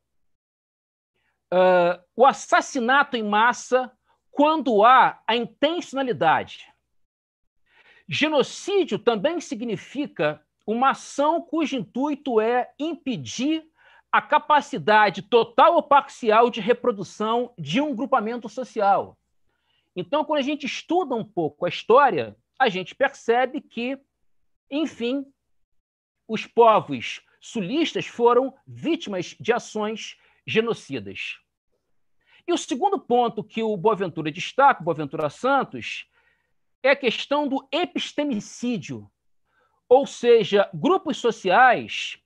uh, o assassinato em massa quando há a intencionalidade Genocídio também significa uma ação cujo intuito é impedir a capacidade total ou parcial de reprodução de um grupamento social. Então, quando a gente estuda um pouco a história, a gente percebe que, enfim, os povos sulistas foram vítimas de ações genocidas. E o segundo ponto que o Boaventura destaca, o Boaventura Santos, é a questão do epistemicídio, ou seja, grupos sociais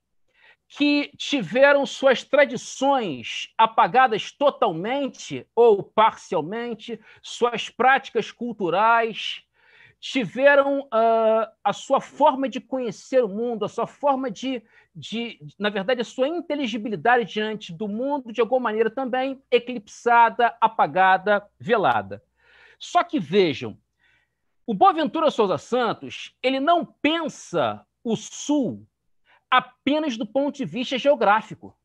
que tiveram suas tradições apagadas totalmente ou parcialmente, suas práticas culturais, tiveram uh, a sua forma de conhecer o mundo, a sua forma de, de, na verdade, a sua inteligibilidade diante do mundo, de alguma maneira também eclipsada, apagada, velada. Só que vejam, o Boaventura Souza Santos, ele não pensa o Sul apenas do ponto de vista geográfico.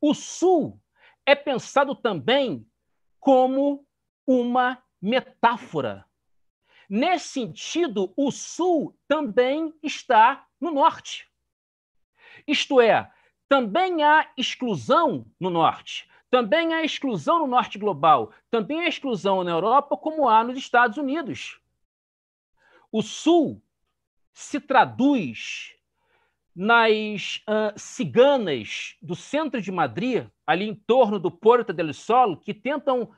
O Sul é pensado também como uma metáfora. Nesse sentido, o Sul também está no Norte. Isto é, também há exclusão no Norte, também há exclusão no norte global, também há exclusão na Europa, como há nos Estados Unidos. O sul se traduz nas uh, ciganas do centro de Madrid, ali em torno do Porta del Sol, que tentam uh,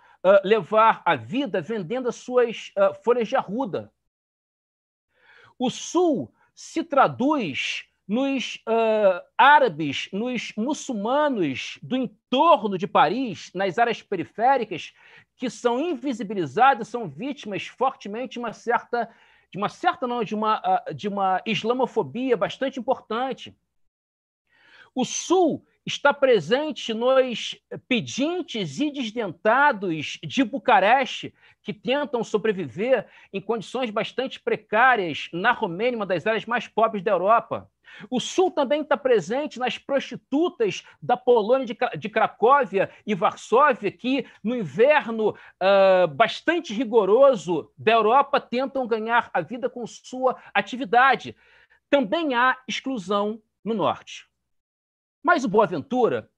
levar a vida vendendo as suas uh, folhas de arruda. O sul se traduz nos uh, árabes, nos muçulmanos do entorno de Paris, nas áreas periféricas, que são invisibilizados, são vítimas fortemente de uma certa, de uma certa não, de uma, uh, de uma islamofobia bastante importante. O Sul está presente nos pedintes e desdentados de Bucareste, que tentam sobreviver em condições bastante precárias na Romênia, uma das áreas mais pobres da Europa. O Sul também está presente nas prostitutas da Polônia de, Cracóvia e Varsóvia, que no inverno uh, bastante rigoroso da Europa tentam ganhar a vida com sua atividade. Também há exclusão no Norte. Mas o Boaventura,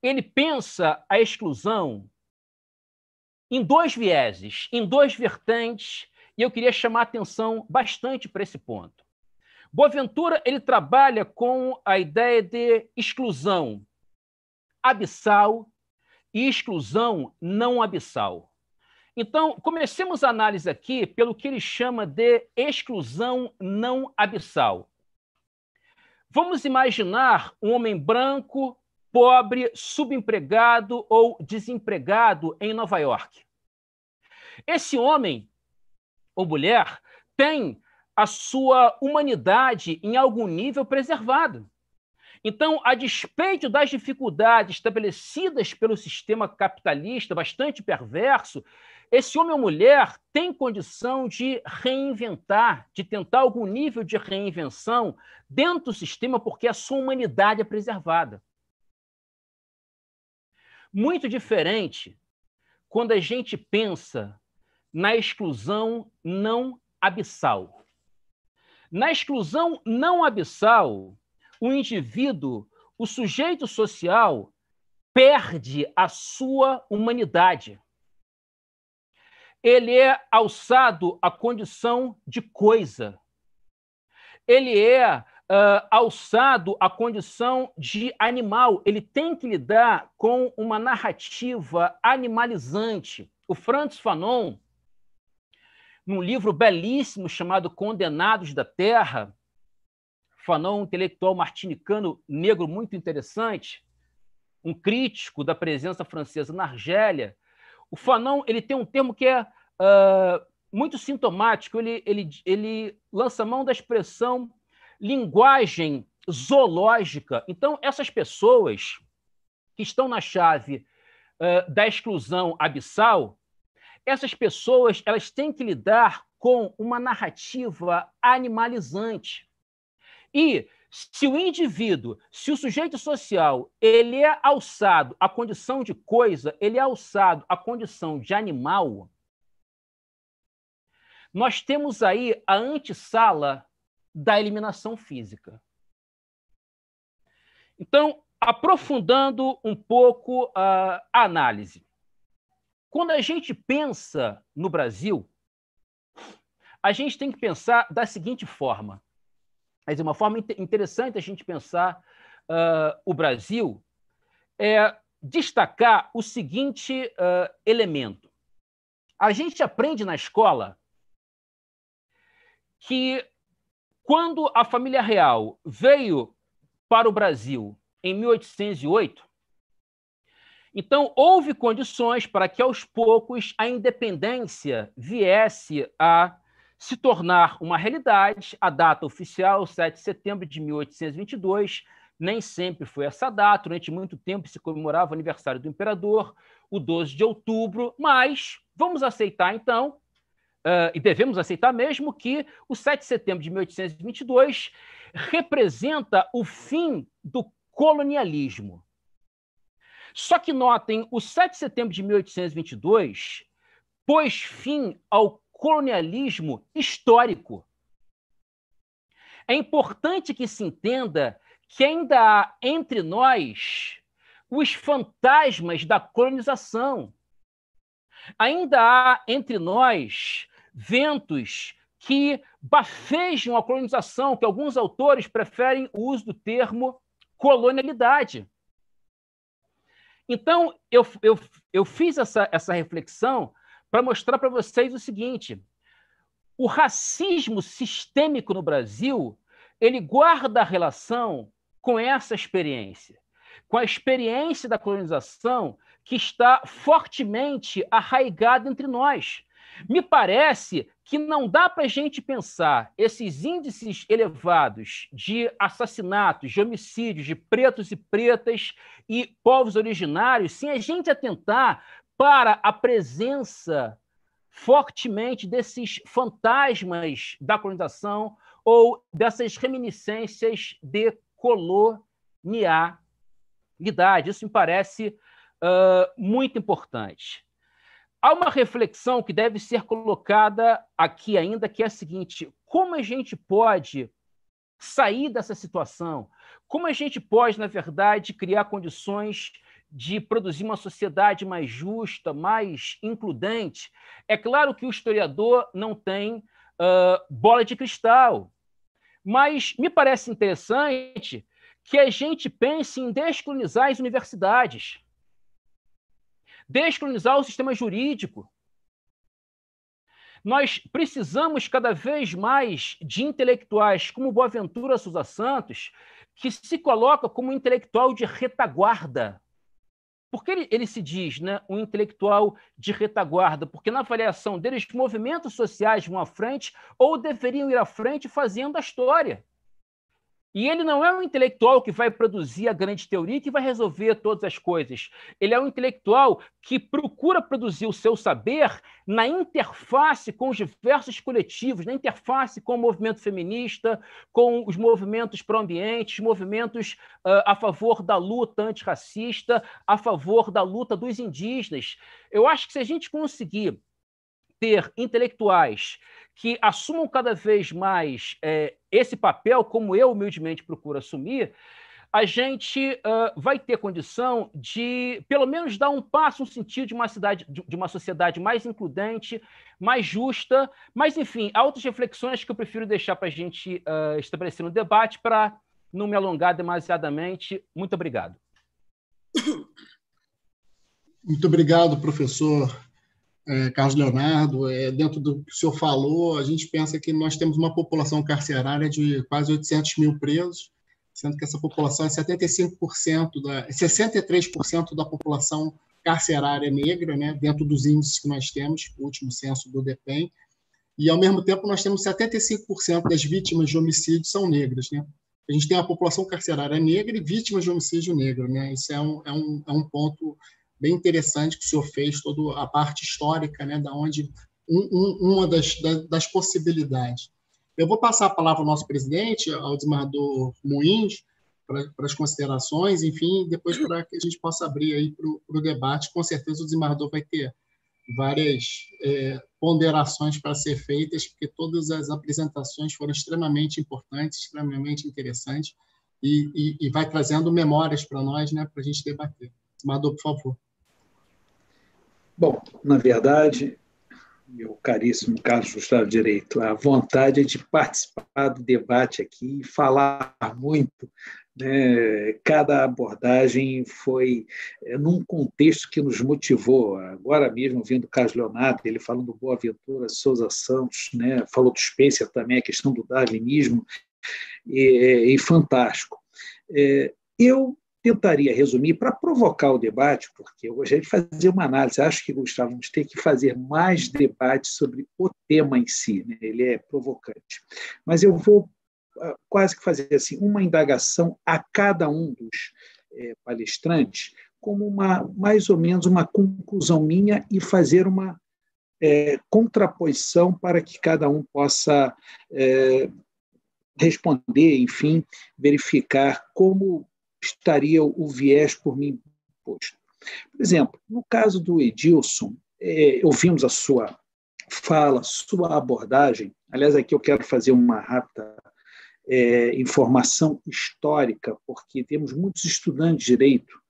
ele pensa a exclusão em dois vieses, em dois vertentes, e eu queria chamar atenção bastante para esse ponto. Boaventura ele trabalha com a ideia de exclusão abissal e exclusão não abissal. Então, comecemos a análise aqui pelo que ele chama de exclusão não abissal. Vamos imaginar um homem branco, pobre, subempregado ou desempregado em Nova York. Esse homem ou mulher tem a sua humanidade em algum nível preservado. Então, a despeito das dificuldades estabelecidas pelo sistema capitalista bastante perverso, esse homem ou mulher tem condição de reinventar, de tentar algum nível de reinvenção dentro do sistema, porque a sua humanidade é preservada. Muito diferente quando a gente pensa na exclusão não abissal. Na exclusão não abissal, o indivíduo, o sujeito social, perde a sua humanidade. Ele é alçado à condição de coisa. Ele é uh, alçado à condição de animal. Ele tem que lidar com uma narrativa animalizante. O Francis Fanon, num livro belíssimo chamado Condenados da Terra, Fanon, um intelectual martinicano negro muito interessante, um crítico da presença francesa na Argélia. O Fanon ele tem um termo que é uh, muito sintomático, ele, ele, ele lança mão da expressão linguagem zoológica. Então, essas pessoas que estão na chave uh, da exclusão abissal, essas pessoas elas têm que lidar com uma narrativa animalizante. E se o indivíduo, se o sujeito social, ele é alçado à condição de coisa, ele é alçado à condição de animal, nós temos aí a antessala da eliminação física. Então, aprofundando um pouco a análise. Quando a gente pensa no Brasil, a gente tem que pensar da seguinte forma mas uma forma interessante a gente pensar uh, o Brasil é destacar o seguinte uh, elemento. A gente aprende na escola que quando a família real veio para o Brasil em 1808, então houve condições para que aos poucos a independência viesse a se tornar uma realidade, a data oficial, 7 de setembro de 1822, nem sempre foi essa data, durante muito tempo se comemorava o aniversário do imperador, o 12 de outubro, mas vamos aceitar então, uh, e devemos aceitar mesmo, que o 7 de setembro de 1822 representa o fim do colonialismo. Só que notem, o 7 de setembro de 1822 pôs fim ao colonialismo histórico. É importante que se entenda que ainda há entre nós os fantasmas da colonização. Ainda há entre nós ventos que bafejam a colonização, que alguns autores preferem o uso do termo colonialidade. Então, eu, eu, eu fiz essa, essa reflexão para mostrar para vocês o seguinte: o racismo sistêmico no Brasil ele guarda relação com essa experiência, com a experiência da colonização que está fortemente arraigada entre nós. Me parece que não dá para a gente pensar esses índices elevados de assassinatos, de homicídios de pretos e pretas e povos originários sem a gente atentar para a presença fortemente desses fantasmas da colonização ou dessas reminiscências de colonialidade. Isso me parece uh, muito importante. Há uma reflexão que deve ser colocada aqui ainda, que é a seguinte: como a gente pode sair dessa situação? Como a gente pode, na verdade, criar condições de produzir uma sociedade mais justa, mais includente. É claro que o historiador não tem uh, bola de cristal, mas me parece interessante que a gente pense em descolonizar as universidades, descolonizar o sistema jurídico. Nós precisamos cada vez mais de intelectuais como Boaventura Souza Santos, que se coloca como intelectual de retaguarda por que ele, ele, se diz né, um intelectual de retaguarda? Porque, na avaliação deles, movimentos sociais vão à frente ou deveriam ir à frente fazendo a história. E ele não é um intelectual que vai produzir a grande teoria que vai resolver todas as coisas. Ele é um intelectual que procura produzir o seu saber na interface com os diversos coletivos, na interface com o movimento feminista, com os movimentos pró-ambiente, movimentos uh, a favor da luta antirracista, a favor da luta dos indígenas. Eu acho que se a gente conseguir ter intelectuais que assumam cada vez mais é, esse papel, como eu humildemente procuro assumir, a gente uh, vai ter condição de, pelo menos, dar um passo no sentido de uma, cidade, de uma sociedade mais includente, mais justa. Mas, enfim, há outras reflexões que eu prefiro deixar para a gente uh, estabelecer no debate, para não me alongar demasiadamente. Muito obrigado. Muito obrigado, professor é, Carlos Leonardo, é, dentro do que o senhor falou, a gente pensa que nós temos uma população carcerária de quase 800 mil presos, sendo que essa população é 75%, da, 63% é da população carcerária negra, né, dentro dos índices que nós temos, o último censo do DEPEN, e, ao mesmo tempo, nós temos 75% das vítimas de homicídio são negras. Né? A gente tem a população carcerária negra e vítimas de homicídio negro. Né? Isso é um, é um, é um ponto bem interessante que o senhor fez, toda a parte histórica, né, da onde um, um, uma das, das, das possibilidades. Eu vou passar a palavra ao nosso presidente, ao desmarador Moins, para, para as considerações, enfim, depois para que a gente possa abrir aí para o, para o debate. Com certeza o desmarador vai ter várias é, ponderações para ser feitas, porque todas as apresentações foram extremamente importantes, extremamente interessantes, e, e, e vai trazendo memórias para nós, né, para a gente debater. desmarador por favor. Bom, na verdade, meu caríssimo Carlos Gustavo Direito, a vontade é de participar do debate aqui e falar muito. Né? Cada abordagem foi eh, num contexto que nos motivou. Agora mesmo, vendo o Carlos Leonardo, ele falando do Boa Ventura, Souza Santos, né? falou do Spencer também, a questão do darwinismo, e, e fantástico. Eh, eu tentaria resumir para provocar o debate, porque eu gostaria de fazer uma análise. Acho que, Gustavo, vamos ter que fazer mais debate sobre o tema em si, né? ele é provocante. Mas eu vou ah, quase que fazer assim uma indagação a cada um dos é, palestrantes, como uma mais ou menos uma conclusão minha e fazer uma é, contraposição para que cada um possa é, responder, enfim, verificar como estaria o viés por mim posto. Por exemplo, no caso do Edilson, é, ouvimos a sua fala, sua abordagem. Aliás, aqui eu quero fazer uma rápida é, informação histórica, porque temos muitos estudantes de direito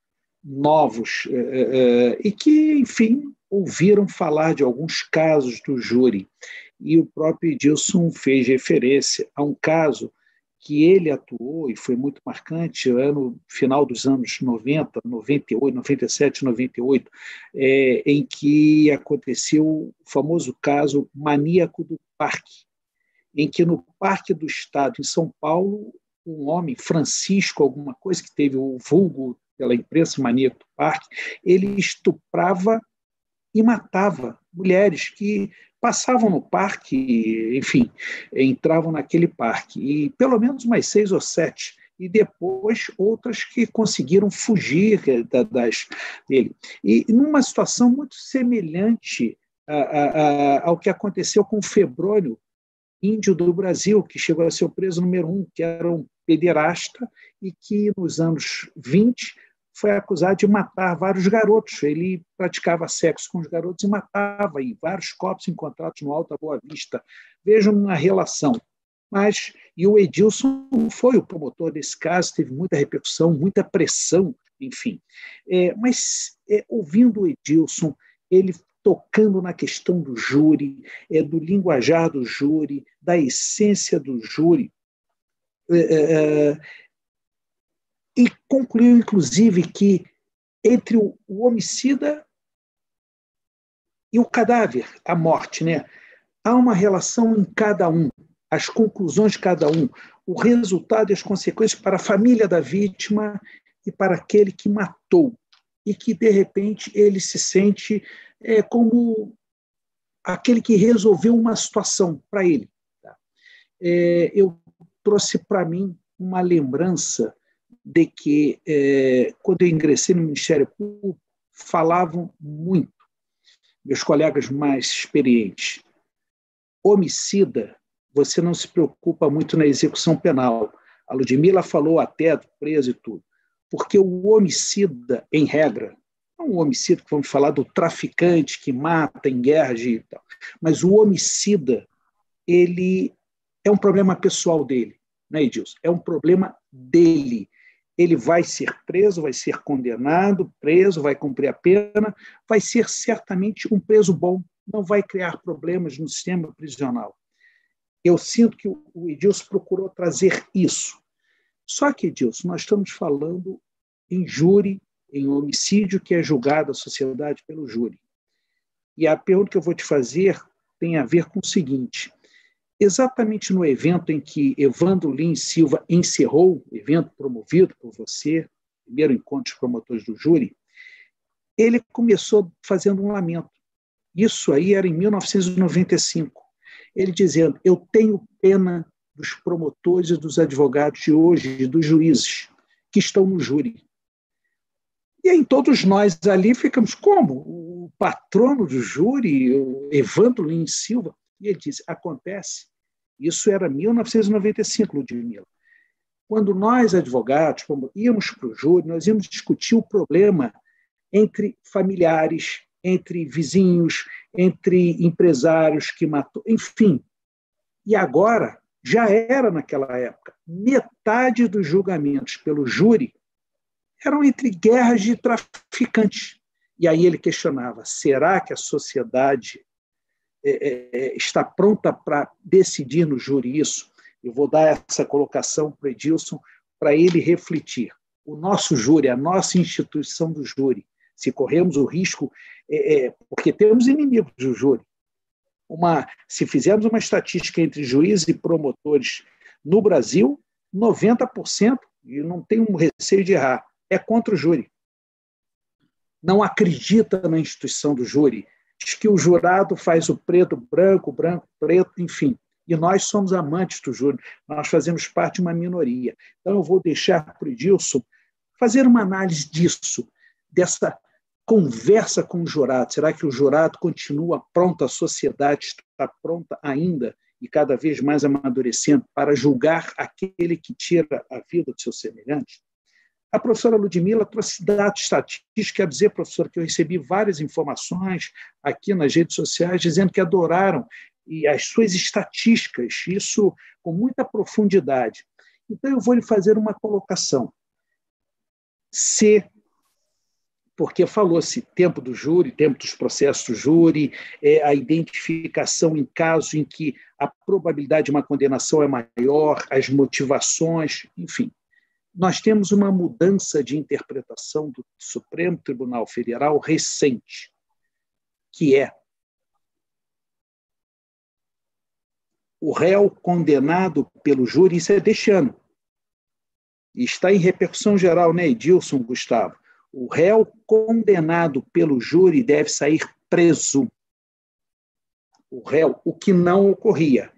novos é, é, é e que, enfim, ouviram falar de alguns casos do júri. E o próprio Edilson fez referência a um caso que ele atuou e foi muito marcante no final dos anos 90, 98, 97, 98, é, em que aconteceu o famoso caso maníaco do parque, em que no Parque do Estado, em São Paulo, um homem, Francisco, alguma coisa, que teve o vulgo pela imprensa maníaco do parque, ele estuprava e matava mulheres que passavam no parque, enfim, entravam naquele parque, e pelo menos mais seis ou sete, e depois outras que conseguiram fugir eh, das, dele. E numa situação muito semelhante a, a, a, ao que aconteceu com o Febrônio, índio do Brasil, que chegou a ser o preso número um, que era um pederasta e que nos anos 20 foi acusado de matar vários garotos. Ele praticava sexo com os garotos e matava em vários corpos encontrados no Alta Boa Vista. Vejam uma relação. Mas, e o Edilson foi o promotor desse caso, teve muita repercussão, muita pressão, enfim. É, mas, é, ouvindo o Edilson, ele tocando na questão do júri, é, do linguajar do júri, da essência do júri, é, é, é e concluiu, inclusive, que entre o, homicida e o cadáver, a morte, né? há uma relação em cada um, as conclusões de cada um, o resultado e as consequências para a família da vítima e para aquele que matou, e que, de repente, ele se sente é, como aquele que resolveu uma situação para ele. Tá? É, eu trouxe para mim uma lembrança de que, é, quando eu ingressei no Ministério Público, falavam muito, meus colegas mais experientes. Homicida, você não se preocupa muito na execução penal. A Ludmilla falou até preso e tudo. Porque o homicida, em regra, não o homicida que vamos falar do traficante que mata em guerra e tal, mas o homicida, ele é um problema pessoal dele, né, Edilson? É um problema dele ele vai ser preso, vai ser condenado, preso, vai cumprir a pena, vai ser certamente um preso bom, não vai criar problemas no sistema prisional. Eu sinto que o Edilson procurou trazer isso. Só que, Edilson, nós estamos falando em júri, em homicídio que é julgado à sociedade pelo júri. E a pergunta que eu vou te fazer tem a ver com o seguinte: exatamente no evento em que Evandro Lins Silva encerrou, evento promovido por você, primeiro encontro de promotores do júri, ele começou fazendo um lamento. Isso aí era em 1995. Ele dizendo: Eu tenho pena dos promotores e dos advogados de hoje, dos juízes que estão no júri. E em todos nós ali ficamos como? O patrono do júri, o Evandro Lins Silva, e ele disse: acontece. Isso era 1995, Ludmilla. Quando nós, advogados, íamos para o júri, nós íamos discutir o problema entre familiares, entre vizinhos, entre empresários que matou, enfim. E agora, já era naquela época, metade dos julgamentos pelo júri eram entre guerras de traficantes. E aí ele questionava: será que a sociedade é, é, é, está pronta para decidir no júri isso. Eu vou dar essa colocação para o Edilson, para ele refletir. O nosso júri, a nossa instituição do júri, se corremos o risco, é, é, porque temos inimigos do júri. Uma, se fizermos uma estatística entre juízes e promotores no Brasil, 90%, e não tenho receio de errar, é contra o júri. Não acredita na instituição do júri, diz que o jurado faz o preto, branco, branco, preto, enfim. E nós somos amantes do júri, nós fazemos parte de uma minoria. Então, eu vou deixar para o Edilson fazer uma análise disso, dessa conversa com o jurado. Será que o jurado continua pronto, a sociedade está pronta ainda e cada vez mais amadurecendo para julgar aquele que tira a vida do seu semelhante? A professora Ludmila trouxe dados estatísticos, quer dizer, professora, que eu recebi várias informações aqui nas redes sociais dizendo que adoraram e as suas estatísticas, isso com muita profundidade. Então, eu vou lhe fazer uma colocação. Se, porque falou-se tempo do júri, tempo dos processos do júri, é, a identificação em caso em que a probabilidade de uma condenação é maior, as motivações, enfim nós temos uma mudança de interpretação do Supremo Tribunal Federal recente, que é o réu condenado pelo júri, isso é deste ano, está em repercussão geral, né, Edilson, Gustavo? O réu condenado pelo júri deve sair preso. O réu, o que não ocorria.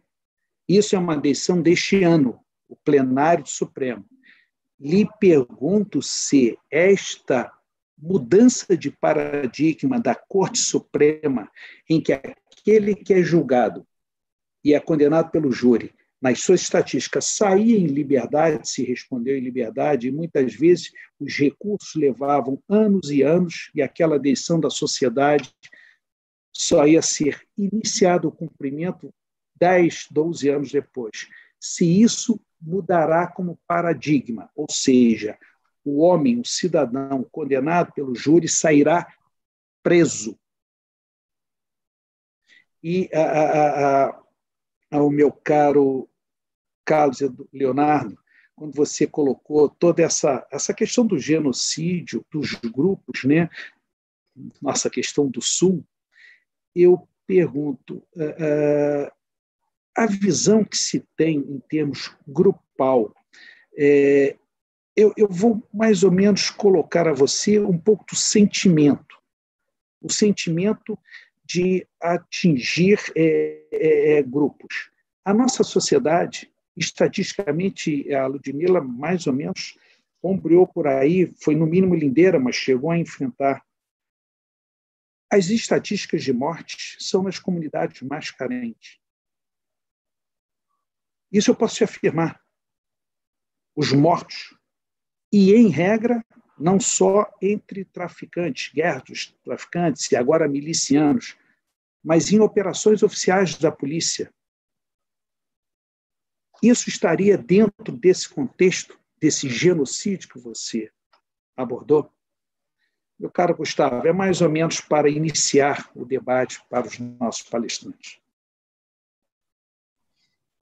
Isso é uma decisão deste ano, o plenário do Supremo lhe pergunto se esta mudança de paradigma da Corte Suprema, em que aquele que é julgado e é condenado pelo júri, nas suas estatísticas, saía em liberdade, se respondeu em liberdade, e muitas vezes os recursos levavam anos e anos, e aquela decisão da sociedade só ia ser iniciado o cumprimento 10, 12 anos depois. Se isso mudará como paradigma, ou seja, o homem, o cidadão condenado pelo júri sairá preso. E a, ao meu caro Carlos Leonardo, quando você colocou toda essa, essa questão do genocídio, dos grupos, né? nossa questão do Sul, eu pergunto, uh, a visão que se tem em termos grupal, é, eu, eu, vou mais ou menos colocar a você um pouco do sentimento, o sentimento de atingir é, é, é, grupos. A nossa sociedade, estatisticamente, a Ludmilla mais ou menos ombreou por aí, foi no mínimo lindeira, mas chegou a enfrentar. As estatísticas de mortes são nas comunidades mais carentes. Isso eu posso te afirmar. Os mortos, e em regra, não só entre traficantes, dos traficantes e agora milicianos, mas em operações oficiais da polícia. Isso estaria dentro desse contexto, desse genocídio que você abordou? Meu caro Gustavo, é mais ou menos para iniciar o debate para os nossos palestrantes.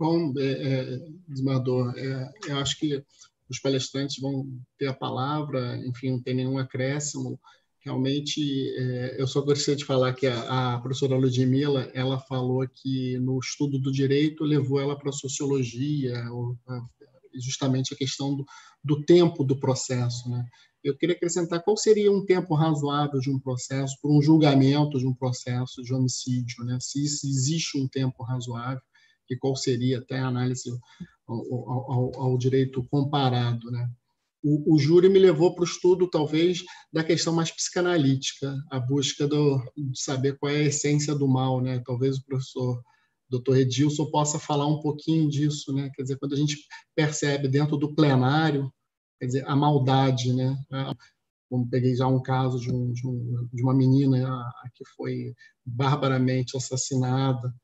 Bom, é, é, Desmador, é, eu acho que os palestrantes vão ter a palavra, enfim, não tem nenhum acréscimo. Realmente, é, eu só gostaria de falar que a, a professora Ludmilla, ela falou que no estudo do direito levou ela para a sociologia, justamente a questão do, do tempo do processo, né? Eu queria acrescentar qual seria um tempo razoável de um processo, para um julgamento de um processo de homicídio, né? se, se existe um tempo razoável que qual seria até a análise ao, ao, ao direito comparado, né? O, o, júri me levou para o estudo, talvez, da questão mais psicanalítica, a busca do, de saber qual é a essência do mal, né? Talvez o professor Dr. Edilson possa falar um pouquinho disso, né? Quer dizer, quando a gente percebe dentro do plenário, quer dizer, a maldade, né? Como peguei já um caso de, um, de, um, de uma menina que foi barbaramente assassinada,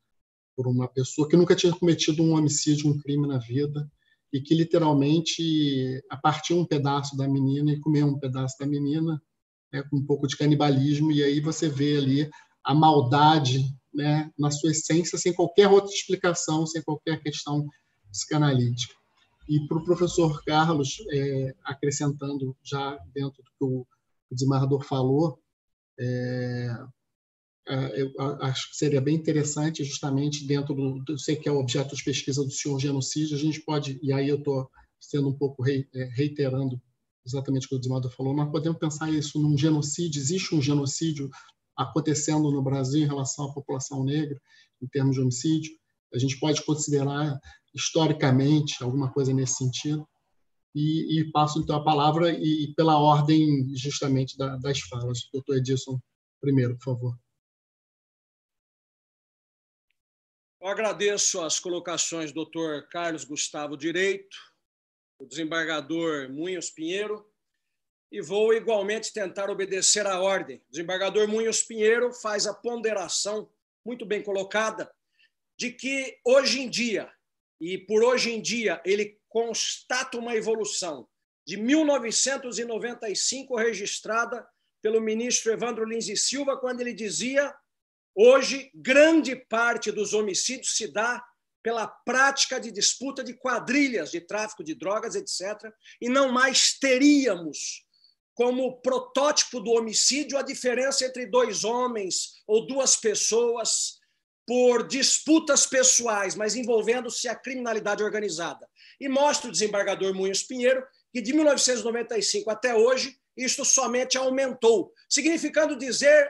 por uma pessoa que nunca tinha cometido um homicídio, um crime na vida, e que literalmente partiu um pedaço da menina e comeu um pedaço da menina, né, com um pouco de canibalismo, e aí você vê ali a maldade né, na sua essência, sem qualquer outra explicação, sem qualquer questão psicanalítica. E para o professor Carlos, é, acrescentando já dentro do que o desembargador falou, é, ah, eu acho que seria bem interessante, justamente dentro do, eu sei que é o objeto de pesquisa do senhor genocídio, a gente pode, e aí eu estou sendo um pouco é, reiterando exatamente o que o Desmada falou, mas podemos pensar isso num genocídio, existe um genocídio acontecendo no Brasil em relação à população negra, em termos de homicídio, a gente pode considerar historicamente alguma coisa nesse sentido, e, e passo então a palavra e pela ordem justamente da, das falas. Doutor Edilson, primeiro, por favor. Eu agradeço as colocações do Dr. Carlos Gustavo Direito, do desembargador Munhos Pinheiro, e vou igualmente tentar obedecer à ordem. O desembargador Munhos Pinheiro faz a ponderação muito bem colocada de que hoje em dia, e por hoje em dia, ele constata uma evolução de 1995 registrada pelo ministro Evandro Lins e Silva, quando ele dizia Hoje, grande parte dos homicídios se dá pela prática de disputa de quadrilhas, de tráfico de drogas, etc. E não mais teríamos como protótipo do homicídio a diferença entre dois homens ou duas pessoas por disputas pessoais, mas envolvendo-se a criminalidade organizada. E mostra o desembargador Munhos Pinheiro que de 1995 até hoje, isto somente aumentou, significando dizer,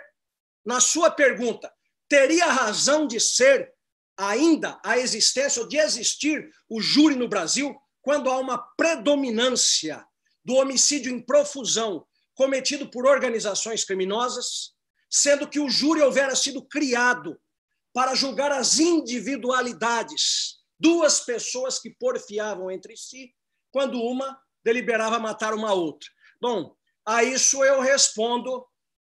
na sua pergunta, teria razão de ser ainda a existência ou de existir o júri no Brasil quando há uma predominância do homicídio em profusão cometido por organizações criminosas, sendo que o júri houvera sido criado para julgar as individualidades, duas pessoas que porfiavam entre si, quando uma deliberava matar uma outra. Bom, a isso eu respondo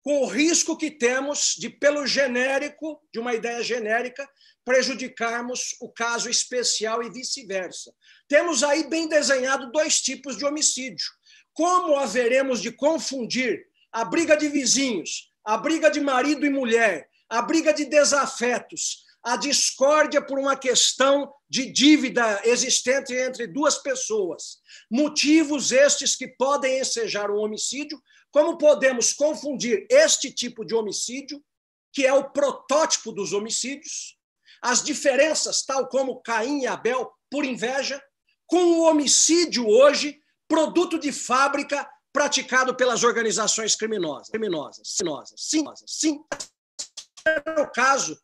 com o risco que temos de, pelo genérico, de uma ideia genérica, prejudicarmos o caso especial e vice-versa. Temos aí bem desenhado dois tipos de homicídio. Como haveremos de confundir a briga de vizinhos, a briga de marido e mulher, a briga de desafetos, a discórdia por uma questão de dívida existente entre duas pessoas. Motivos estes que podem ensejar um homicídio, como podemos confundir este tipo de homicídio, que é o protótipo dos homicídios, as diferenças, tal como Caim e Abel, por inveja, com o homicídio hoje, produto de fábrica praticado pelas organizações criminosas? Criminosas, criminosas, sim, sim. No caso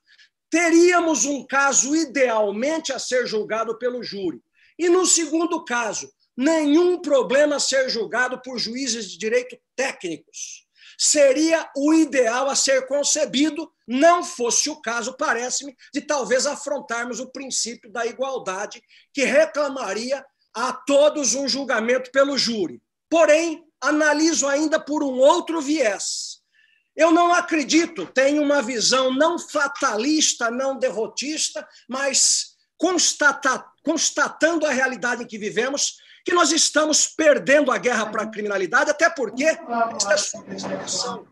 teríamos um caso idealmente a ser julgado pelo júri. E no segundo caso, nenhum problema ser julgado por juízes de direito técnicos. Seria o ideal a ser concebido, não fosse o caso, parece-me, de talvez afrontarmos o princípio da igualdade, que reclamaria a todos um julgamento pelo júri. Porém, analiso ainda por um outro viés. Eu não acredito, tenho uma visão não fatalista, não derrotista, mas constata, constatando a realidade em que vivemos, que nós estamos perdendo a guerra para a uhum. criminalidade, até porque esta é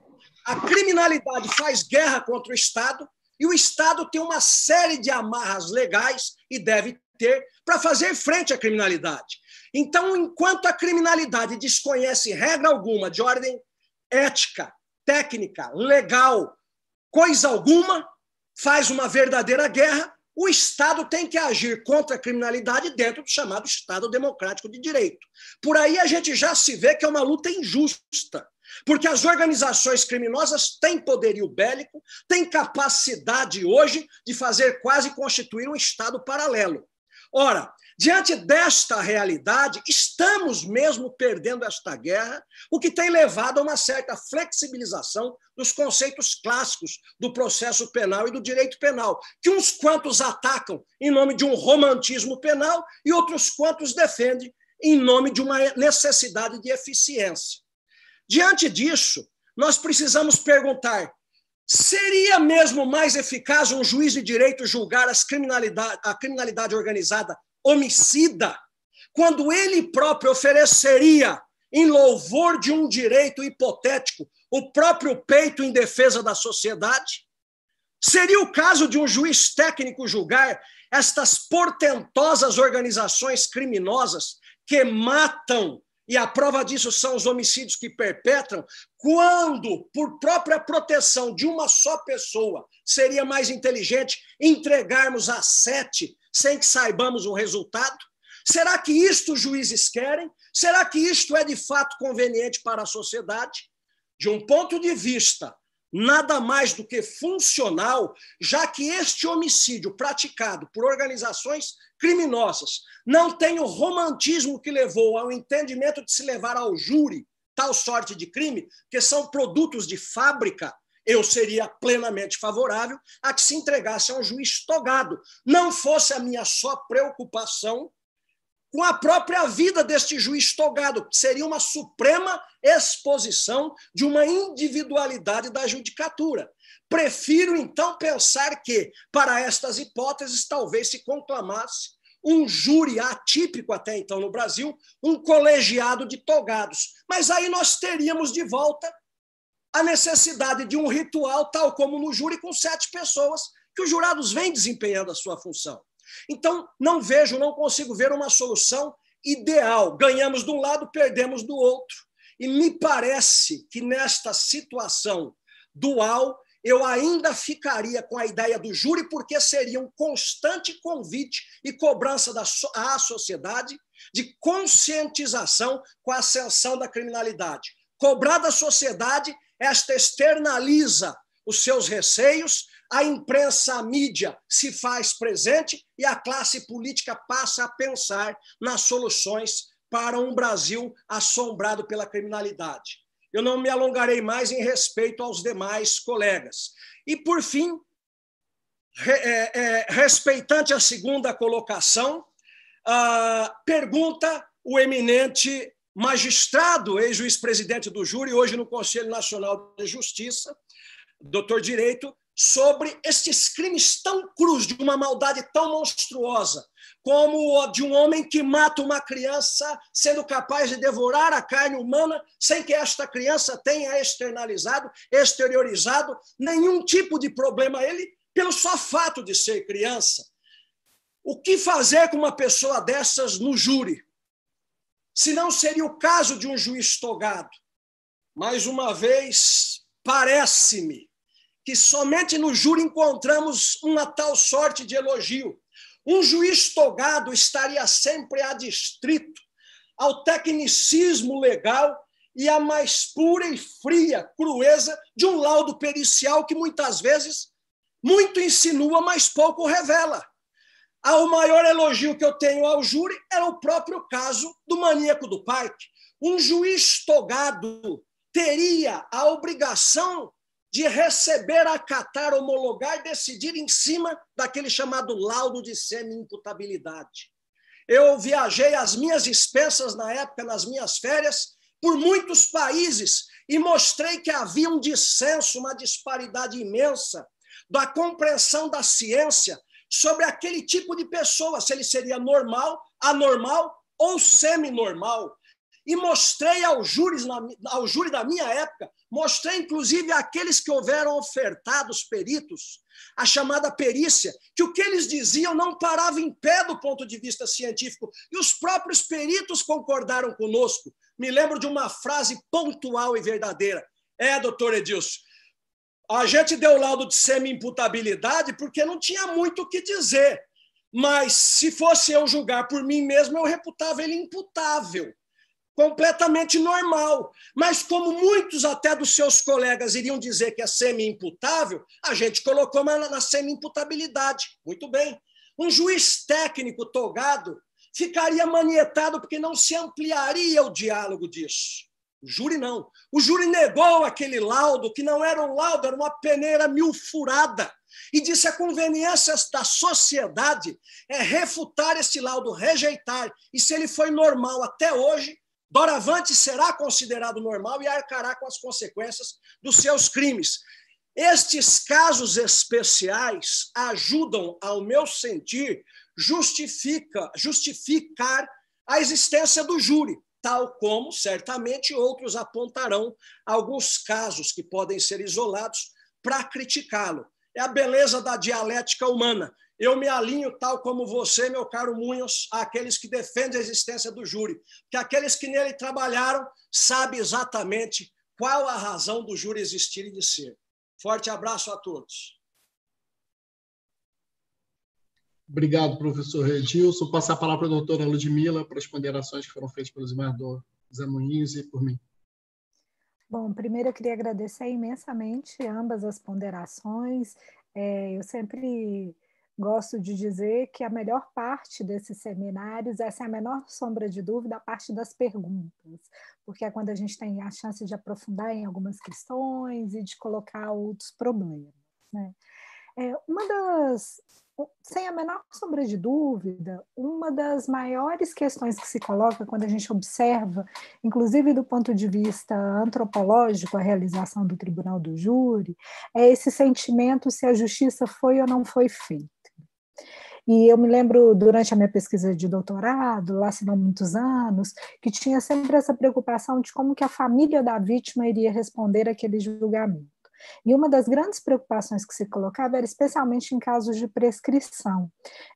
A criminalidade faz guerra contra o Estado e o Estado tem uma série de amarras legais e deve ter para fazer frente à criminalidade. Então, enquanto a criminalidade desconhece regra alguma de ordem ética, técnica, legal, coisa alguma, faz uma verdadeira guerra o Estado tem que agir contra a criminalidade dentro do chamado Estado Democrático de Direito. Por aí a gente já se vê que é uma luta injusta, porque as organizações criminosas têm poderio bélico, têm capacidade hoje de fazer quase constituir um Estado paralelo. Ora, Diante desta realidade, estamos mesmo perdendo esta guerra, o que tem levado a uma certa flexibilização dos conceitos clássicos do processo penal e do direito penal, que uns quantos atacam em nome de um romantismo penal e outros quantos defendem em nome de uma necessidade de eficiência. Diante disso, nós precisamos perguntar: Seria mesmo mais eficaz um juiz de direito julgar as criminalidade, a criminalidade organizada homicida, quando ele próprio ofereceria, em louvor de um direito hipotético, o próprio peito em defesa da sociedade? Seria o caso de um juiz técnico julgar estas portentosas organizações criminosas que matam, e a prova disso são os homicídios que perpetram, quando, por própria proteção de uma só pessoa, seria mais inteligente entregarmos a sete sem que saibamos o resultado? Será que isto os juízes querem? Será que isto é de fato conveniente para a sociedade? De um ponto de vista nada mais do que funcional, já que este homicídio praticado por organizações criminosas não tem o romantismo que levou ao entendimento de se levar ao júri tal sorte de crime, que são produtos de fábrica, eu seria plenamente favorável a que se entregasse a um juiz togado. Não fosse a minha só preocupação com a própria vida deste juiz togado, que seria uma suprema exposição de uma individualidade da judicatura. Prefiro, então, pensar que, para estas hipóteses, talvez se conclamasse um júri atípico até então no Brasil, um colegiado de togados. Mas aí nós teríamos de volta a necessidade de um ritual, tal como no júri com sete pessoas, que os jurados vêm desempenhando a sua função. Então, não vejo, não consigo ver uma solução ideal. Ganhamos de um lado, perdemos do outro. E me parece que nesta situação dual, eu ainda ficaria com a ideia do júri, porque seria um constante convite e cobrança da, à sociedade de conscientização com a ascensão da criminalidade. Cobrar da sociedade esta externaliza os seus receios, a imprensa, a mídia se faz presente e a classe política passa a pensar nas soluções para um Brasil assombrado pela criminalidade. Eu não me alongarei mais em respeito aos demais colegas. E, por fim, é, é, respeitante a segunda colocação, ah, pergunta o eminente magistrado, ex-juiz-presidente do júri, hoje no Conselho Nacional de Justiça, doutor Direito, sobre estes crimes tão cruz, de uma maldade tão monstruosa, como de um homem que mata uma criança sendo capaz de devorar a carne humana sem que esta criança tenha externalizado, exteriorizado nenhum tipo de problema a ele pelo só fato de ser criança. O que fazer com uma pessoa dessas no júri? Se não seria o caso de um juiz togado. Mais uma vez, parece-me que somente no júri encontramos uma tal sorte de elogio. Um juiz togado estaria sempre adstrito ao tecnicismo legal e à mais pura e fria crueza de um laudo pericial que muitas vezes muito insinua, mas pouco revela. Ah, o maior elogio que eu tenho ao júri é o próprio caso do maníaco do parque. Um juiz togado teria a obrigação de receber, acatar, homologar, e decidir em cima daquele chamado laudo de semi-imputabilidade. Eu viajei as minhas expensas na época, nas minhas férias, por muitos países e mostrei que havia um dissenso, uma disparidade imensa da compreensão da ciência sobre aquele tipo de pessoa, se ele seria normal, anormal ou semi-normal. E mostrei ao júri, ao júri da minha época, mostrei inclusive àqueles que houveram ofertado os peritos, a chamada perícia, que o que eles diziam não parava em pé do ponto de vista científico, e os próprios peritos concordaram conosco. Me lembro de uma frase pontual e verdadeira. É, doutor Edilson, a gente deu o laudo de semi-imputabilidade porque não tinha muito o que dizer. Mas se fosse eu julgar por mim mesmo, eu reputava ele imputável. Completamente normal. Mas como muitos até dos seus colegas iriam dizer que é semi-imputável, a gente colocou na semi-imputabilidade. Muito bem. Um juiz técnico togado ficaria manietado porque não se ampliaria o diálogo disso. O júri não. O júri negou aquele laudo, que não era um laudo, era uma peneira milfurada. E disse a conveniência da sociedade é refutar este laudo, rejeitar. E se ele foi normal até hoje, doravante será considerado normal e arcará com as consequências dos seus crimes. Estes casos especiais ajudam, ao meu sentir, justifica, justificar a existência do júri tal como certamente outros apontarão alguns casos que podem ser isolados para criticá-lo. É a beleza da dialética humana. Eu me alinho, tal como você, meu caro Munhos, àqueles que defendem a existência do júri, que aqueles que nele trabalharam sabem exatamente qual a razão do júri existir e de ser. Forte abraço a todos. Obrigado, professor Redilson. Passar a palavra para a doutora Ludmila para as ponderações que foram feitas pelo Zimardo Zé Muniz e por mim. Bom, primeiro eu queria agradecer imensamente ambas as ponderações. É, eu sempre gosto de dizer que a melhor parte desses seminários, essa é a menor sombra de dúvida, a parte das perguntas, porque é quando a gente tem a chance de aprofundar em algumas questões e de colocar outros problemas. Né? É, uma das, sem a menor sombra de dúvida, uma das maiores questões que se coloca quando a gente observa, inclusive do ponto de vista antropológico, a realização do tribunal do júri, é esse sentimento se a justiça foi ou não foi feita. E eu me lembro, durante a minha pesquisa de doutorado, lá se não muitos anos, que tinha sempre essa preocupação de como que a família da vítima iria responder aquele julgamento. E uma das grandes preocupações que se colocava era especialmente em casos de prescrição.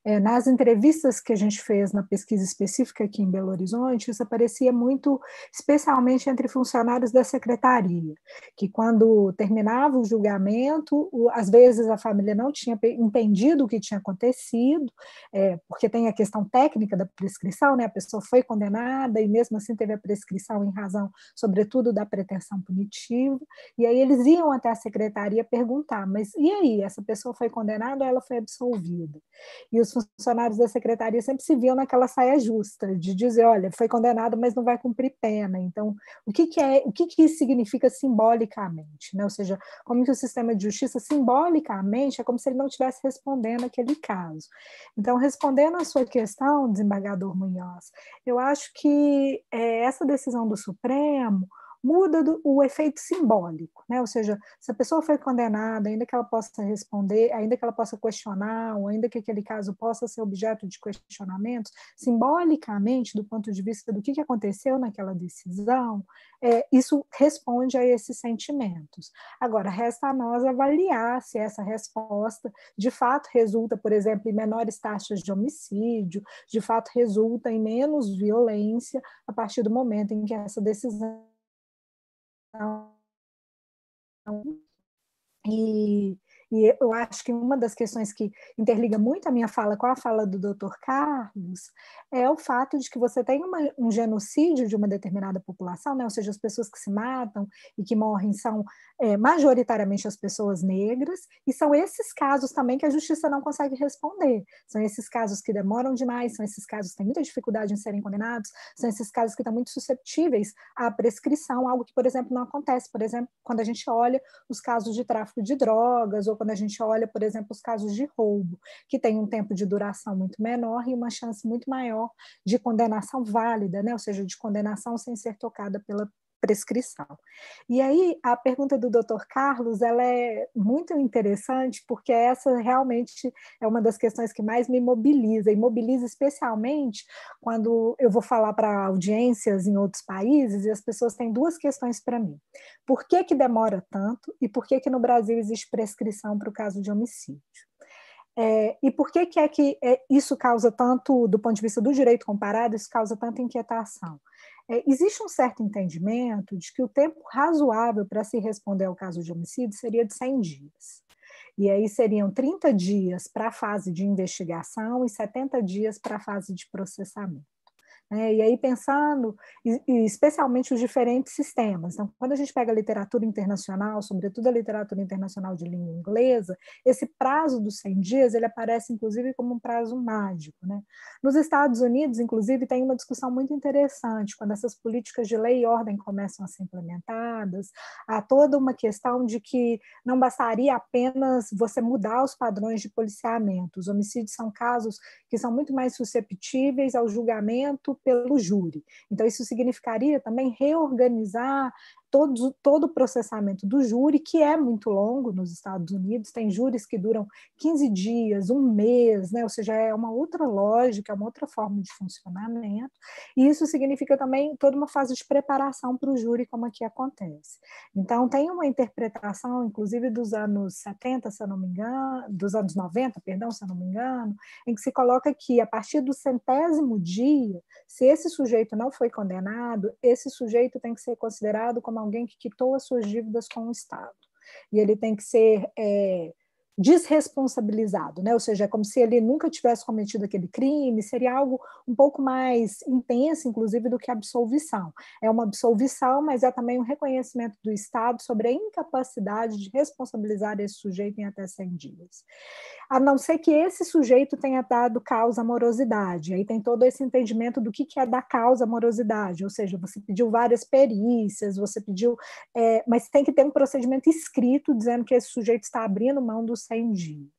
É, nas entrevistas que a gente fez na pesquisa específica aqui em Belo Horizonte, isso aparecia muito, especialmente entre funcionários da secretaria, que quando terminava o julgamento, o, às vezes a família não tinha entendido o que tinha acontecido, é, porque tem a questão técnica da prescrição, né? a pessoa foi condenada e mesmo assim teve a prescrição em razão, sobretudo, da pretensão punitiva, e aí eles iam até a secretaria perguntar, mas e aí, essa pessoa foi condenada ou ela foi absolvida? E os funcionários da secretaria sempre se viam naquela saia justa, de dizer, olha, foi condenado, mas não vai cumprir pena. Então, o que, que é, o que, que isso significa simbolicamente? Né? Ou seja, como que o sistema de justiça simbolicamente é como se ele não estivesse respondendo aquele caso. Então, respondendo à sua questão, desembargador Munhoz, eu acho que é, essa decisão do Supremo muda do, o efeito simbólico, né? Ou seja, se a pessoa foi condenada, ainda que ela possa responder, ainda que ela possa questionar, ou ainda que aquele caso possa ser objeto de questionamento, simbolicamente, do ponto de vista do que, que aconteceu naquela decisão, é, isso responde a esses sentimentos. Agora, resta a nós avaliar se essa resposta de fato resulta, por exemplo, em menores taxas de homicídio, de fato resulta em menos violência a partir do momento em que essa decisão então, e e eu acho que uma das questões que interliga muito a minha fala com a fala do Dr. Carlos é o fato de que você tem uma, um genocídio de uma determinada população, né? ou seja, as pessoas que se matam e que morrem são é, majoritariamente as pessoas negras, e são esses casos também que a justiça não consegue responder. São esses casos que demoram demais, são esses casos que têm muita dificuldade em serem condenados, são esses casos que estão muito susceptíveis à prescrição, algo que, por exemplo, não acontece, por exemplo, quando a gente olha os casos de tráfico de drogas ou quando a gente olha, por exemplo, os casos de roubo, que tem um tempo de duração muito menor e uma chance muito maior de condenação válida, né? ou seja, de condenação sem ser tocada pela prescrição. E aí a pergunta do Dr. Carlos, ela é muito interessante porque essa realmente é uma das questões que mais me mobiliza e mobiliza especialmente quando eu vou falar para audiências em outros países e as pessoas têm duas questões para mim. Por que que demora tanto e por que que no Brasil existe prescrição para o caso de homicídio? É, e por que, que é que é, isso causa tanto, do ponto de vista do direito comparado, isso causa tanta inquietação? É, existe um certo entendimento de que o tempo razoável para se responder ao caso de homicídio seria de 100 dias. E aí seriam 30 dias para a fase de investigação e 70 dias para a fase de processamento. Né? e aí, pensando e, especialmente os diferentes sistemas. Então, quando a gente pega a literatura internacional, sobretudo a literatura internacional de língua inglesa, esse prazo dos 100 dias ele aparece, inclusive, como um prazo mágico. Né? Nos Estados Unidos, inclusive, tem uma discussão muito interessante quando essas políticas de lei e ordem começam a ser implementadas. Há toda uma questão de que não bastaria apenas você mudar os padrões de policiamento. Os homicídios são casos que são muito mais susceptíveis ao julgamento pelo júri. Então, isso significaria também reorganizar todo, todo o processamento do júri, que é muito longo nos Estados Unidos, tem júris que duram 15 dias, um mês, né? ou seja, é uma outra lógica, é uma outra forma de funcionamento, e isso significa também toda uma fase de preparação para o júri, como aqui acontece. Então, tem uma interpretação, inclusive dos anos 70, se eu não me engano, dos anos 90, perdão, se eu não me engano, em que se coloca que a partir do centésimo dia, se esse sujeito não foi condenado, esse sujeito tem que ser considerado como alguém que quitou as suas dívidas com o Estado. E ele tem que ser é, desresponsabilizado, né? Ou seja, é como se ele nunca tivesse cometido aquele crime, seria algo um pouco mais intenso, inclusive, do que absolvição. É uma absolvição, mas é também um reconhecimento do Estado sobre a incapacidade de responsabilizar esse sujeito em até 100 dias. A não ser que esse sujeito tenha dado causa a morosidade. Aí tem todo esse entendimento do que, é dar causa a morosidade, ou seja, você pediu várias perícias, você pediu... É, mas tem que ter um procedimento escrito dizendo que esse sujeito está abrindo mão dos 100 dias.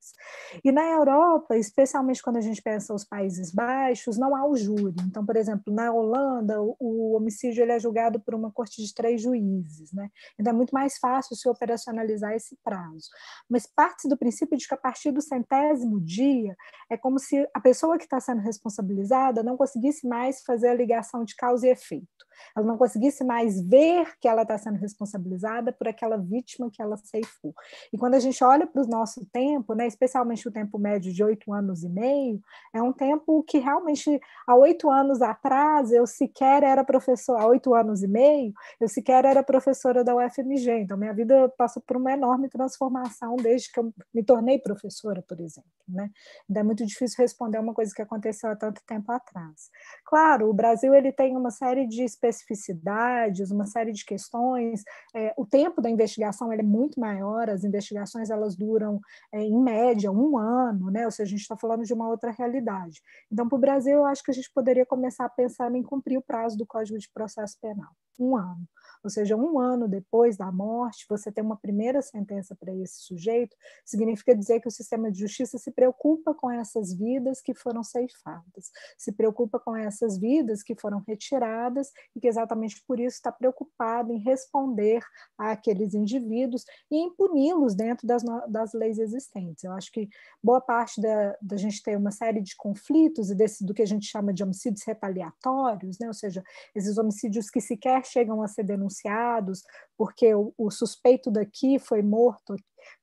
E na Europa, especialmente quando a gente pensa os Países Baixos, não há o júri. Então, por exemplo, na Holanda, o homicídio ele é julgado por uma corte de três juízes. Né? Então, é muito mais fácil se operacionalizar esse prazo. Mas parte do princípio de que a partir do centésimo dia, é como se a pessoa que está sendo responsabilizada não conseguisse mais fazer a ligação de causa e efeito. Ela não conseguisse mais ver que ela está sendo responsabilizada por aquela vítima que ela ceifou. E quando a gente olha para os nossos nosso tempo, né, especialmente o tempo médio de oito anos e meio, é um tempo que realmente há oito anos atrás eu sequer era professora, há oito anos e meio, eu sequer era professora da UFMG. Então, minha vida passou por uma enorme transformação desde que eu me tornei professora, por exemplo. Né? Então, é muito difícil responder uma coisa que aconteceu há tanto tempo atrás. Claro, o Brasil ele tem uma série de especificidades, uma série de questões. É, o tempo da investigação é muito maior, as investigações elas duram é, em média, um ano, né? ou seja, a gente está falando de uma outra realidade. Então, para o Brasil, eu acho que a gente poderia começar a pensar em cumprir o prazo do Código de Processo Penal, um ano ou seja, um ano depois da morte, você tem uma primeira sentença para esse sujeito, significa dizer que o sistema de justiça se preocupa com essas vidas que foram ceifadas, se preocupa com essas vidas que foram retiradas e que exatamente por isso está preocupado em responder àqueles indivíduos e em puni-los dentro das, das leis existentes. Eu acho que boa parte da, da gente tem uma série de conflitos e desse, do que a gente chama de homicídios retaliatórios, né? ou seja, esses homicídios que sequer chegam a ser denunciados denunciados, porque o, o suspeito daqui foi morto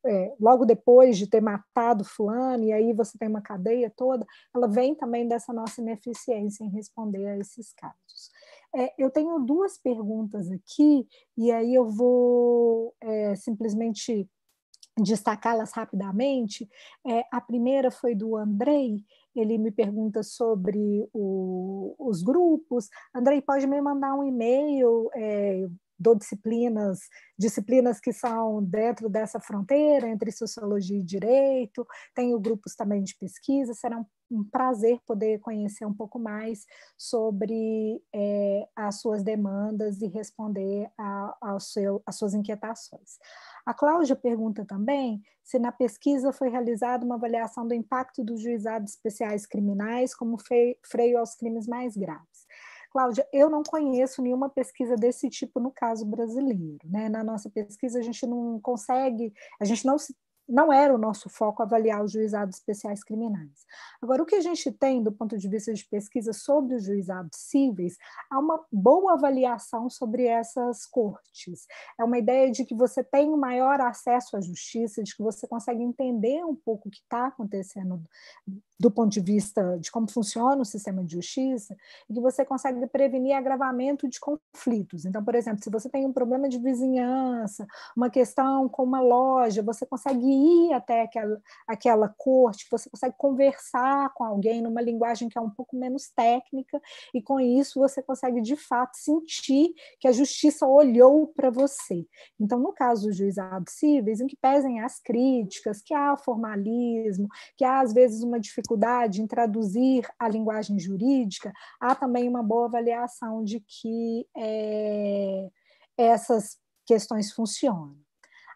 é, logo depois de ter matado fulano, e aí você tem uma cadeia toda, ela vem também dessa nossa ineficiência em responder a esses casos. É, eu tenho duas perguntas aqui, e aí eu vou é, simplesmente destacá-las rapidamente. É, a primeira foi do Andrei, ele me pergunta sobre o, os grupos. Andrei, pode me mandar um e-mail? É, dou disciplinas, disciplinas que são dentro dessa fronteira entre sociologia e direito, tenho grupos também de pesquisa, serão um prazer poder conhecer um pouco mais sobre é, as suas demandas e responder a, ao seu, às suas inquietações. A Cláudia pergunta também se na pesquisa foi realizada uma avaliação do impacto dos juizados especiais criminais como freio aos crimes mais graves. Cláudia, eu não conheço nenhuma pesquisa desse tipo no caso brasileiro. Né? Na nossa pesquisa, a gente não consegue, a gente não se não era o nosso foco avaliar os juizados especiais criminais. Agora, o que a gente tem do ponto de vista de pesquisa sobre os juizados cíveis, há uma boa avaliação sobre essas cortes. É uma ideia de que você tem um maior acesso à justiça, de que você consegue entender um pouco o que está acontecendo do ponto de vista de como funciona o sistema de justiça, e que você consegue prevenir agravamento de conflitos. Então, por exemplo, se você tem um problema de vizinhança, uma questão com uma loja, você consegue ir até aquela, aquela corte, você consegue conversar com alguém numa linguagem que é um pouco menos técnica, e com isso você consegue de fato sentir que a justiça olhou para você. Então, no caso dos juizados cíveis, em que pesem as críticas, que há formalismo, que há às vezes uma dificuldade dificuldade em traduzir a linguagem jurídica, há também uma boa avaliação de que é, essas questões funcionam.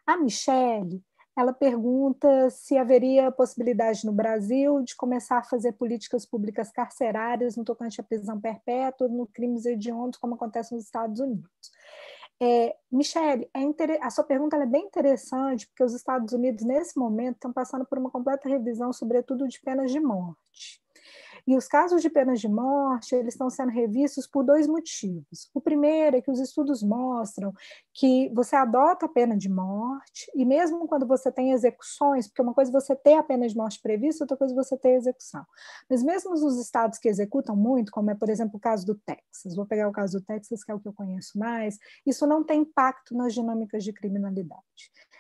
A Michelle ela pergunta se haveria possibilidade no Brasil de começar a fazer políticas públicas carcerárias no tocante à prisão perpétua, no crimes hediondos, como acontece nos Estados Unidos. É, Michele, é inter... a sua pergunta é bem interessante, porque os Estados Unidos, nesse momento, estão passando por uma completa revisão, sobretudo de penas de morte. E os casos de penas de morte, eles estão sendo revistos por dois motivos. O primeiro é que os estudos mostram que você adota a pena de morte, e mesmo quando você tem execuções, porque uma coisa é você ter a pena de morte prevista, outra coisa é você ter execução. Mas mesmo os estados que executam muito, como é, por exemplo, o caso do Texas, vou pegar o caso do Texas, que é o que eu conheço mais, isso não tem impacto nas dinâmicas de criminalidade.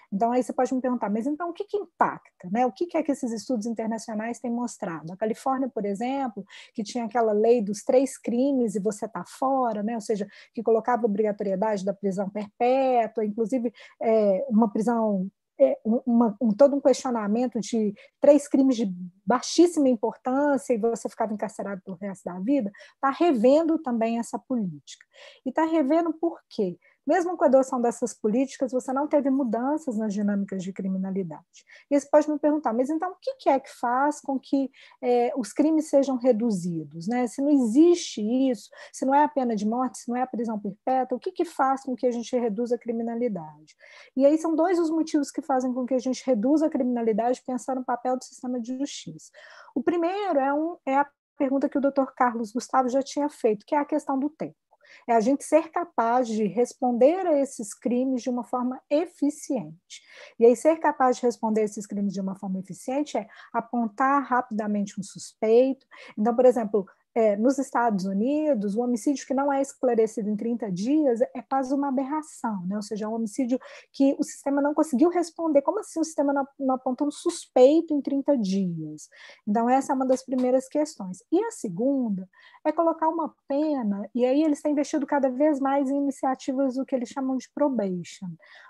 Então, aí você pode me perguntar, mas então o que, que impacta? Né? O que, que é que esses estudos internacionais têm mostrado? A Califórnia, por exemplo, que tinha aquela lei dos três crimes e você está fora, né? ou seja, que colocava obrigatoriedade da prisão perpétua, perpétua, inclusive é, uma prisão é, uma, um, todo um questionamento de três crimes de baixíssima importância e você ficava encarcerado pelo resto da vida, está revendo também essa política. E está revendo por quê? Mesmo com a adoção dessas políticas, você não teve mudanças nas dinâmicas de criminalidade. E você pode me perguntar, mas então o que é que faz com que é, os crimes sejam reduzidos? Né? Se não existe isso, se não é a pena de morte, se não é a prisão perpétua, o que, que faz com que a gente reduza a criminalidade? E aí são dois os motivos que fazem com que a gente reduza a criminalidade pensar no papel do sistema de justiça. O primeiro é, um, é a pergunta que o doutor Carlos Gustavo já tinha feito, que é a questão do tempo é a gente ser capaz de responder a esses crimes de uma forma eficiente. E aí, ser capaz de responder a esses crimes de uma forma eficiente é apontar rapidamente um suspeito. Então, por exemplo, é, nos Estados Unidos, o homicídio que não é esclarecido em 30 dias é quase uma aberração, né? ou seja, é um homicídio que o sistema não conseguiu responder. Como assim o sistema não, não apontou um suspeito em 30 dias? Então, essa é uma das primeiras questões. E a segunda é colocar uma pena, e aí eles têm investido cada vez mais em iniciativas do que eles chamam de probation,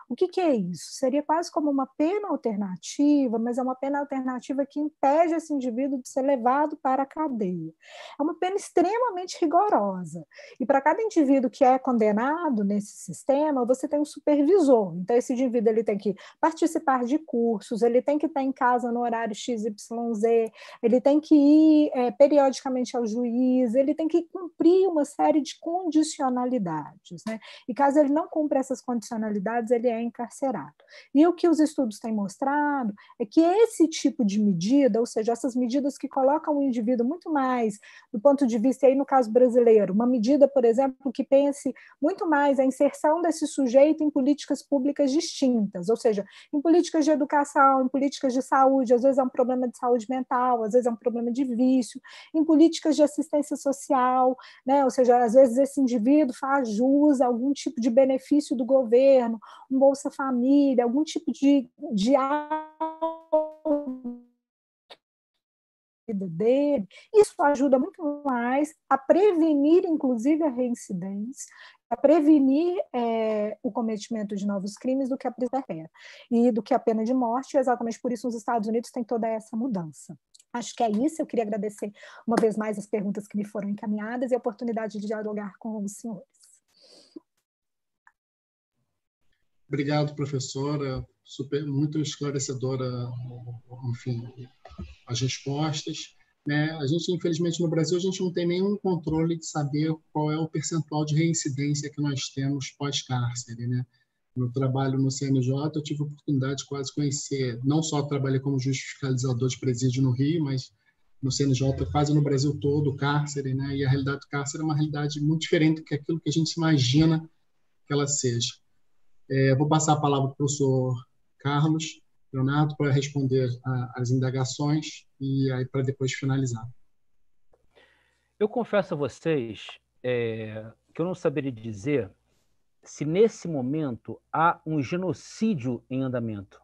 o que, que é isso? Seria quase como uma pena alternativa, mas é uma pena alternativa que impede esse indivíduo de ser levado para a cadeia. É uma pena extremamente rigorosa. E para cada indivíduo que é condenado nesse sistema, você tem um supervisor. Então, esse indivíduo ele tem que participar de cursos, ele tem que estar em casa no horário XYZ, ele tem que ir é, periodicamente ao juiz, ele tem que cumprir uma série de condicionalidades. Né? E caso ele não cumpra essas condicionalidades, ele é é encarcerado. E o que os estudos têm mostrado é que esse tipo de medida, ou seja, essas medidas que colocam o indivíduo muito mais do ponto de vista, aí no caso brasileiro, uma medida, por exemplo, que pense muito mais a inserção desse sujeito em políticas públicas distintas, ou seja, em políticas de educação, em políticas de saúde, às vezes é um problema de saúde mental, às vezes é um problema de vício, em políticas de assistência social, né? ou seja, às vezes esse indivíduo faz jus a algum tipo de benefício do governo, um Bolsa Família, algum tipo de, de vida dele, isso ajuda muito mais a prevenir, inclusive, a reincidência, a prevenir é, o cometimento de novos crimes do que a prisão é, e do que a pena de morte. É exatamente por isso, os Estados Unidos têm toda essa mudança. Acho que é isso. Eu queria agradecer uma vez mais as perguntas que me foram encaminhadas e a oportunidade de dialogar com os senhores. Obrigado, professora. Super, muito esclarecedora, enfim, as respostas. Né? A gente, infelizmente, no Brasil, a gente não tem nenhum controle de saber qual é o percentual de reincidência que nós temos pós-cárcere, né? No trabalho no CNJ, eu tive a oportunidade de quase conhecer, não só trabalhei como juiz fiscalizador de presídio no Rio, mas no CNJ, quase no Brasil todo, cárcere, né? E a realidade do cárcere é uma realidade muito diferente do que aquilo que a gente imagina que ela seja. É, vou passar a palavra para o professor Carlos Leonardo para responder a, as indagações e aí para depois finalizar. Eu confesso a vocês é, que eu não saberia dizer se nesse momento há um genocídio em andamento.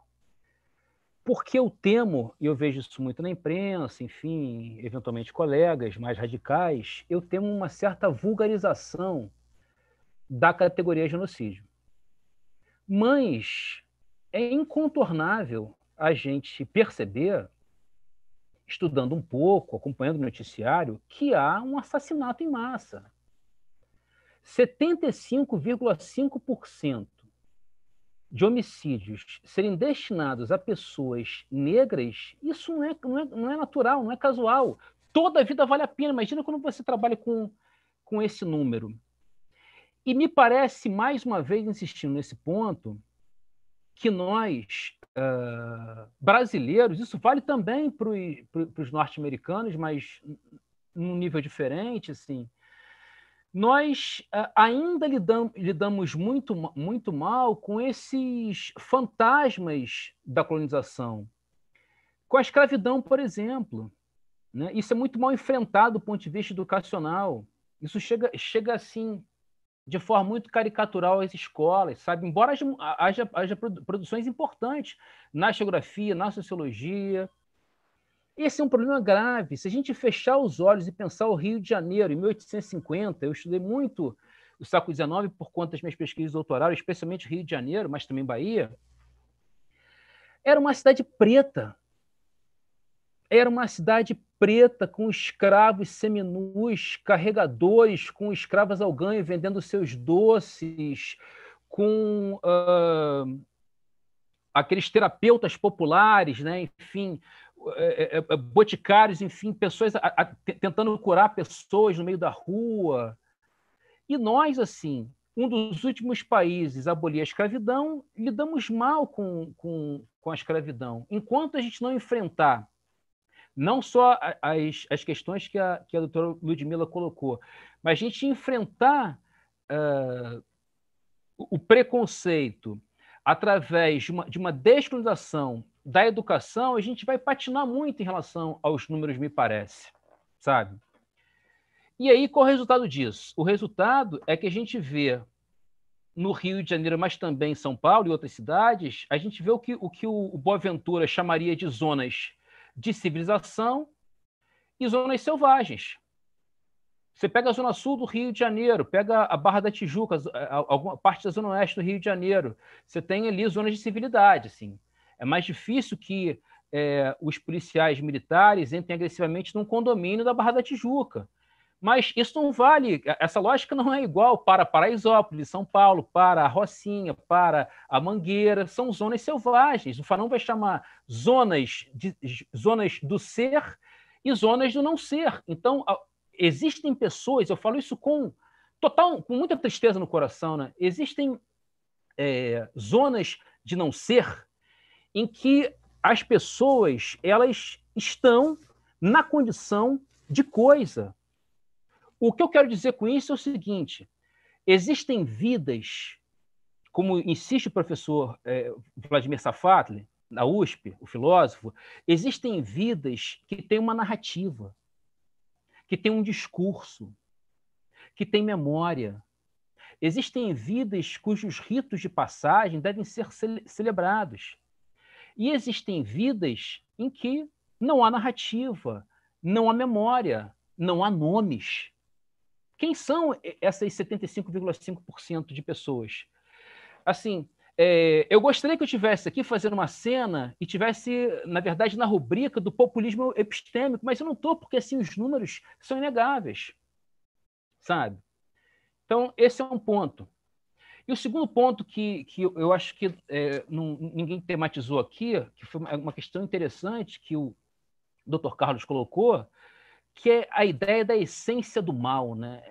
Porque eu temo, e eu vejo isso muito na imprensa, enfim, eventualmente colegas mais radicais, eu temo uma certa vulgarização da categoria genocídio. Mas é incontornável a gente perceber, estudando um pouco, acompanhando o noticiário, que há um assassinato em massa. 75,5% de homicídios serem destinados a pessoas negras, isso não é, não é, não é natural, não é casual. Toda a vida vale a pena. Imagina quando você trabalha com, com esse número. E me parece, mais uma vez insistindo nesse ponto, que nós, uh, brasileiros, isso vale também para os norte-americanos, mas num nível diferente, assim, nós uh, ainda lidam, lidamos muito, muito mal com esses fantasmas da colonização. Com a escravidão, por exemplo. Né? Isso é muito mal enfrentado do ponto de vista educacional. Isso chega, chega assim de forma muito caricatural as escolas, sabe? Embora haja, haja, haja produções importantes na geografia, na sociologia. Esse é um problema grave. Se a gente fechar os olhos e pensar o Rio de Janeiro em 1850, eu estudei muito o século XIX por conta das minhas pesquisas doutorais, especialmente Rio de Janeiro, mas também Bahia, era uma cidade preta, era uma cidade preta com escravos seminus, carregadores com escravas ao ganho vendendo seus doces, com uh, aqueles terapeutas populares, né? enfim, é, é, é, boticários, enfim, pessoas a, a, tentando curar pessoas no meio da rua. E nós, assim, um dos últimos países a abolir a escravidão, lidamos mal com, com, com a escravidão. Enquanto a gente não enfrentar não só as, as questões que a, que a doutora Ludmilla colocou, mas a gente enfrentar uh, o preconceito através de uma, de uma descolonização da educação, a gente vai patinar muito em relação aos números, me parece, sabe? E aí, qual é o resultado disso? O resultado é que a gente vê no Rio de Janeiro, mas também em São Paulo e outras cidades, a gente vê o que o, que o Boaventura chamaria de zonas de civilização e zonas selvagens. Você pega a zona sul do Rio de Janeiro, pega a Barra da Tijuca, eh, alguma parte da zona oeste do Rio de Janeiro, você tem ali zonas de civilidade, assim. É mais difícil que é, os policiais militares entrem agressivamente num condomínio da Barra da Tijuca. Mas isso não vale, é, essa lógica não é igual para Paraisópolis, São Paulo, para a Rocinha, para a Mangueira, são zonas selvagens. O Fanon vai chamar zonas, de, zonas do ser e zonas do não ser. Então, existem pessoas, eu falo isso com total, com muita tristeza no coração, né? existem é, zonas de não ser em que as pessoas elas estão na condição de coisa o que eu quero dizer com isso é o seguinte: existem vidas, como insiste o professor é, Vladimir Safatli, na USP, o filósofo, existem vidas que têm uma narrativa, que têm um discurso, que têm memória. Existem vidas cujos ritos de passagem devem ser ce celebrados. E existem vidas em que não há narrativa, não há memória, não há nomes. Quem são essas 75,5% de pessoas? Assim, é, eu gostaria que eu tivesse aqui fazendo uma cena e tivesse, na verdade, na rubrica do populismo epistêmico, mas eu não estou, porque assim os números são inegáveis, sabe? Então, esse é um ponto. E o segundo ponto que, que eu acho que é, não, ninguém tematizou aqui, que foi uma questão interessante que o Dr. Carlos colocou, que é a ideia da essência do mal. Né?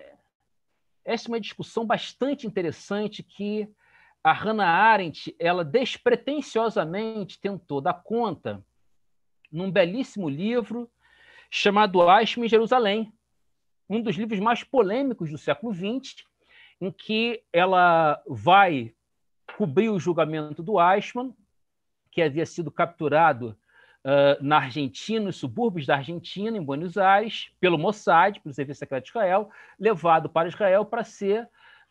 Essa é uma discussão bastante interessante que a Hannah Arendt ela despretensiosamente tentou dar conta num belíssimo livro chamado Ashma em Jerusalém, um dos livros mais polêmicos do século XX, em que ela vai cobrir o julgamento do Eichmann, que havia sido capturado uh, na Argentina, nos subúrbios da Argentina, em Buenos Aires, pelo Mossad, pelo Serviço Secreto de Israel, levado para Israel para ser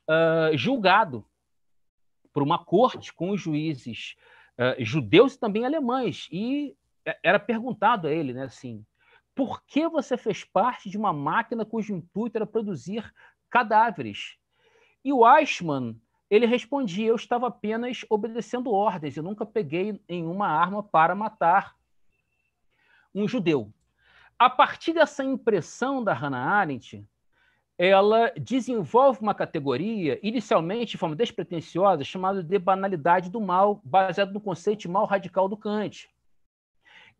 uh, julgado por uma corte com os juízes uh, judeus e também alemães. E é, era perguntado a ele, né, assim, por que você fez parte de uma máquina cujo intuito era produzir cadáveres? E o Eichmann, ele respondia: Eu estava apenas obedecendo ordens, eu nunca peguei em uma arma para matar um judeu. A partir dessa impressão da Hannah Arendt, ela desenvolve uma categoria, inicialmente de forma despretensiosa, chamada de banalidade do mal, baseada no conceito de mal radical do Kant,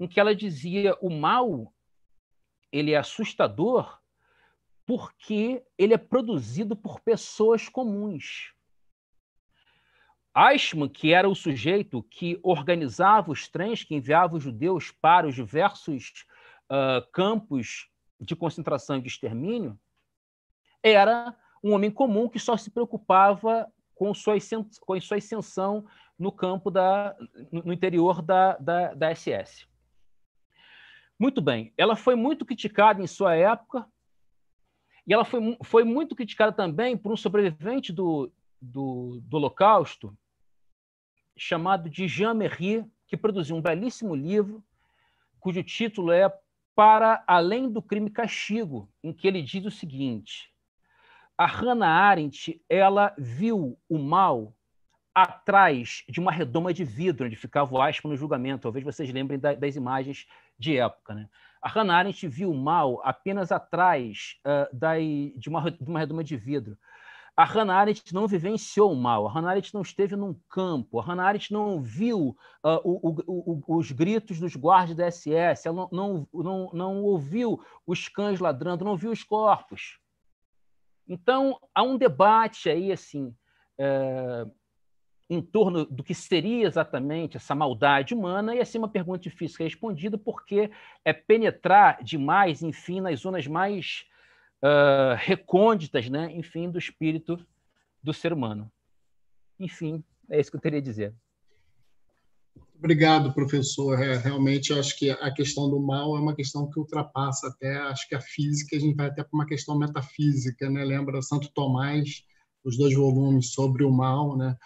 em que ela dizia o mal ele é assustador porque ele é produzido por pessoas comuns. Eichmann, que era o sujeito que organizava os trens que enviava os judeus para os diversos uh, campos de concentração e de extermínio, era um homem comum que só se preocupava com sua, com sua ascensão no campo da, no interior da, da, da SS. Muito bem, ela foi muito criticada em sua época, e ela foi, foi muito criticada também por um sobrevivente do, do, do Holocausto, chamado de Jean Merri, que produziu um belíssimo livro cujo título é Para Além do Crime e Castigo, em que ele diz o seguinte: a Hannah Arendt ela viu o mal atrás de uma redoma de vidro onde ficava o aspa no julgamento. Talvez vocês lembrem das imagens de época. Né? A Hannah Arendt viu o mal apenas atrás uh, da, de, uma, de uma redoma de vidro. A Hannah Arendt não vivenciou o mal, a Hannah Arendt não esteve num campo, a Hannah Arendt não ouviu uh, ah, o, o, o, os gritos dos guardas da SS, ela não, não, não, não ouviu os cães ladrando, não ouviu os corpos. Então, há um debate aí, assim, é, em torno do que seria exatamente essa maldade humana, e assim uma pergunta difícil é respondida, porque é penetrar demais, enfim, nas zonas mais uh, recônditas, né? enfim, do espírito do ser humano. Enfim, é isso que eu teria a dizer. Obrigado, professor. É, realmente, acho que a questão do mal é uma questão que ultrapassa até, acho que a física, a gente vai até para uma questão metafísica, né? Lembra Santo Tomás, os dois volumes sobre o mal, né?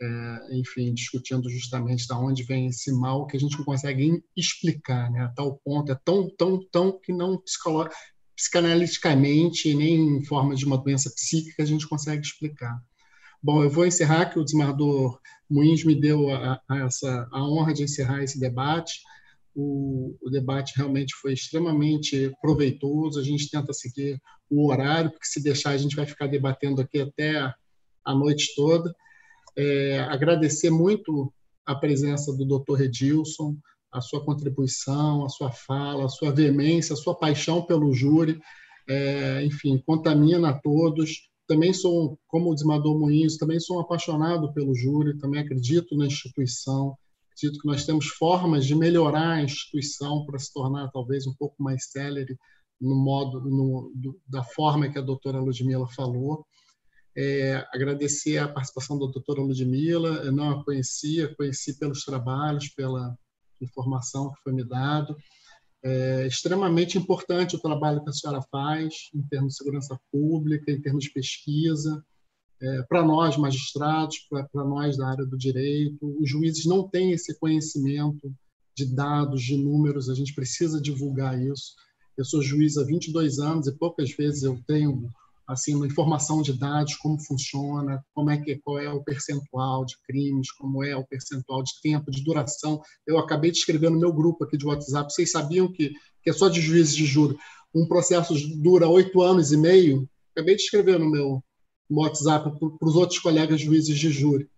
É, enfim, discutindo justamente de onde vem esse mal que a gente não consegue explicar, né? A tal ponto é tão, tão, tão que não psicológico, psicanaliticamente, nem em forma de uma doença psíquica a gente consegue explicar. Bom, eu vou encerrar, que o desmarcador Muins me deu a, a, essa, a honra de encerrar esse debate. O, o, debate realmente foi extremamente proveitoso. A gente tenta seguir o horário, porque se deixar, a gente vai ficar debatendo aqui até a noite toda. É, agradecer muito a presença do Dr. Redilson, a sua contribuição, a sua fala, a sua veemência, a sua paixão pelo júri, é, enfim, contamina a todos. Também sou, como o Desmador Moinhos, também sou um apaixonado pelo júri, também acredito na instituição, acredito que nós temos formas de melhorar a instituição para se tornar talvez um pouco mais célere no modo, no, do, da forma que a doutora Ludmila falou. É, agradecer a participação da doutora Ludmila, eu não a conhecia, conheci pelos trabalhos, pela, informação que foi me dado. É extremamente importante o trabalho que a senhora faz em termos de segurança pública, em termos de pesquisa, é, para nós magistrados, para nós da área do direito. Os juízes não têm esse conhecimento de dados, de números, a gente precisa divulgar isso. Eu sou juiz há 22 anos e poucas vezes eu tenho assim uma informação de dados como funciona como é que qual é o percentual de crimes como é o percentual de tempo de duração eu acabei de escrever no meu grupo aqui de WhatsApp vocês sabiam que que é só de juízes de júri. um processo dura oito anos e meio acabei de escrever no meu no WhatsApp para os outros colegas juízes de júri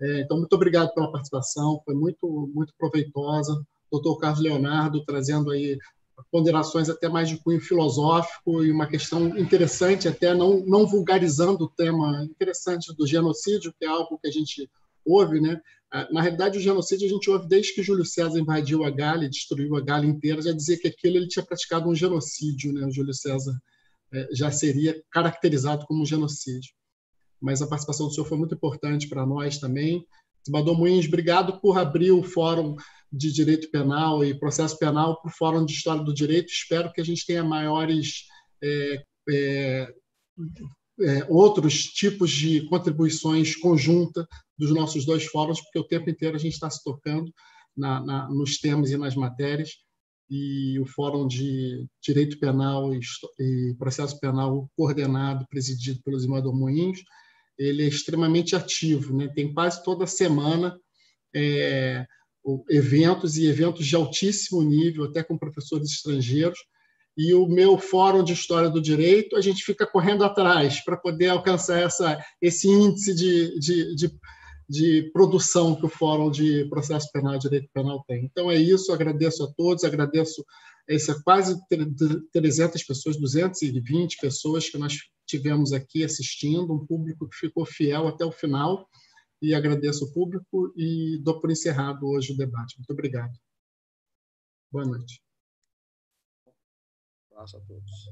é, então muito obrigado pela participação foi muito muito proveitosa Dr. Carlos Leonardo trazendo aí ponderações até mais de cunho filosófico e uma questão interessante, até não, não vulgarizando o tema interessante do genocídio, que é algo que a gente ouve, né? Ah, na realidade, o genocídio a gente ouve desde que Júlio César invadiu a Gália, destruiu a Gália inteira, já dizer que aquilo ele tinha praticado um genocídio, né? O Júlio César eh, já seria caracterizado como um genocídio. Mas a participação do senhor foi muito importante para nós também. Zibador Moinhos, obrigado por abrir o fórum de direito penal e processo penal para o Fórum de História do Direito. Espero que a gente tenha maiores é, é, é, outros tipos de contribuições conjuntas dos nossos dois fóruns, porque o tempo inteiro a gente está se tocando na, na, nos temas e nas matérias. E o Fórum de Direito Penal e, Processo Penal, coordenado, presidido pelo Zimador Moinhos, ele é extremamente ativo, né? tem quase toda semana é, eventos e eventos de altíssimo nível, até com professores estrangeiros. E o meu fórum de história do direito, a gente fica correndo atrás para poder alcançar essa, esse índice de, de, de, de produção que o fórum de processo penal e direito penal tem. Então é isso, agradeço a todos, agradeço essa quase 300 pessoas, 220 pessoas que nós tivemos aqui assistindo, um público que ficou fiel até o final e agradeço o público e dou por encerrado hoje o debate. Muito obrigado. Boa noite. Abraço a todos.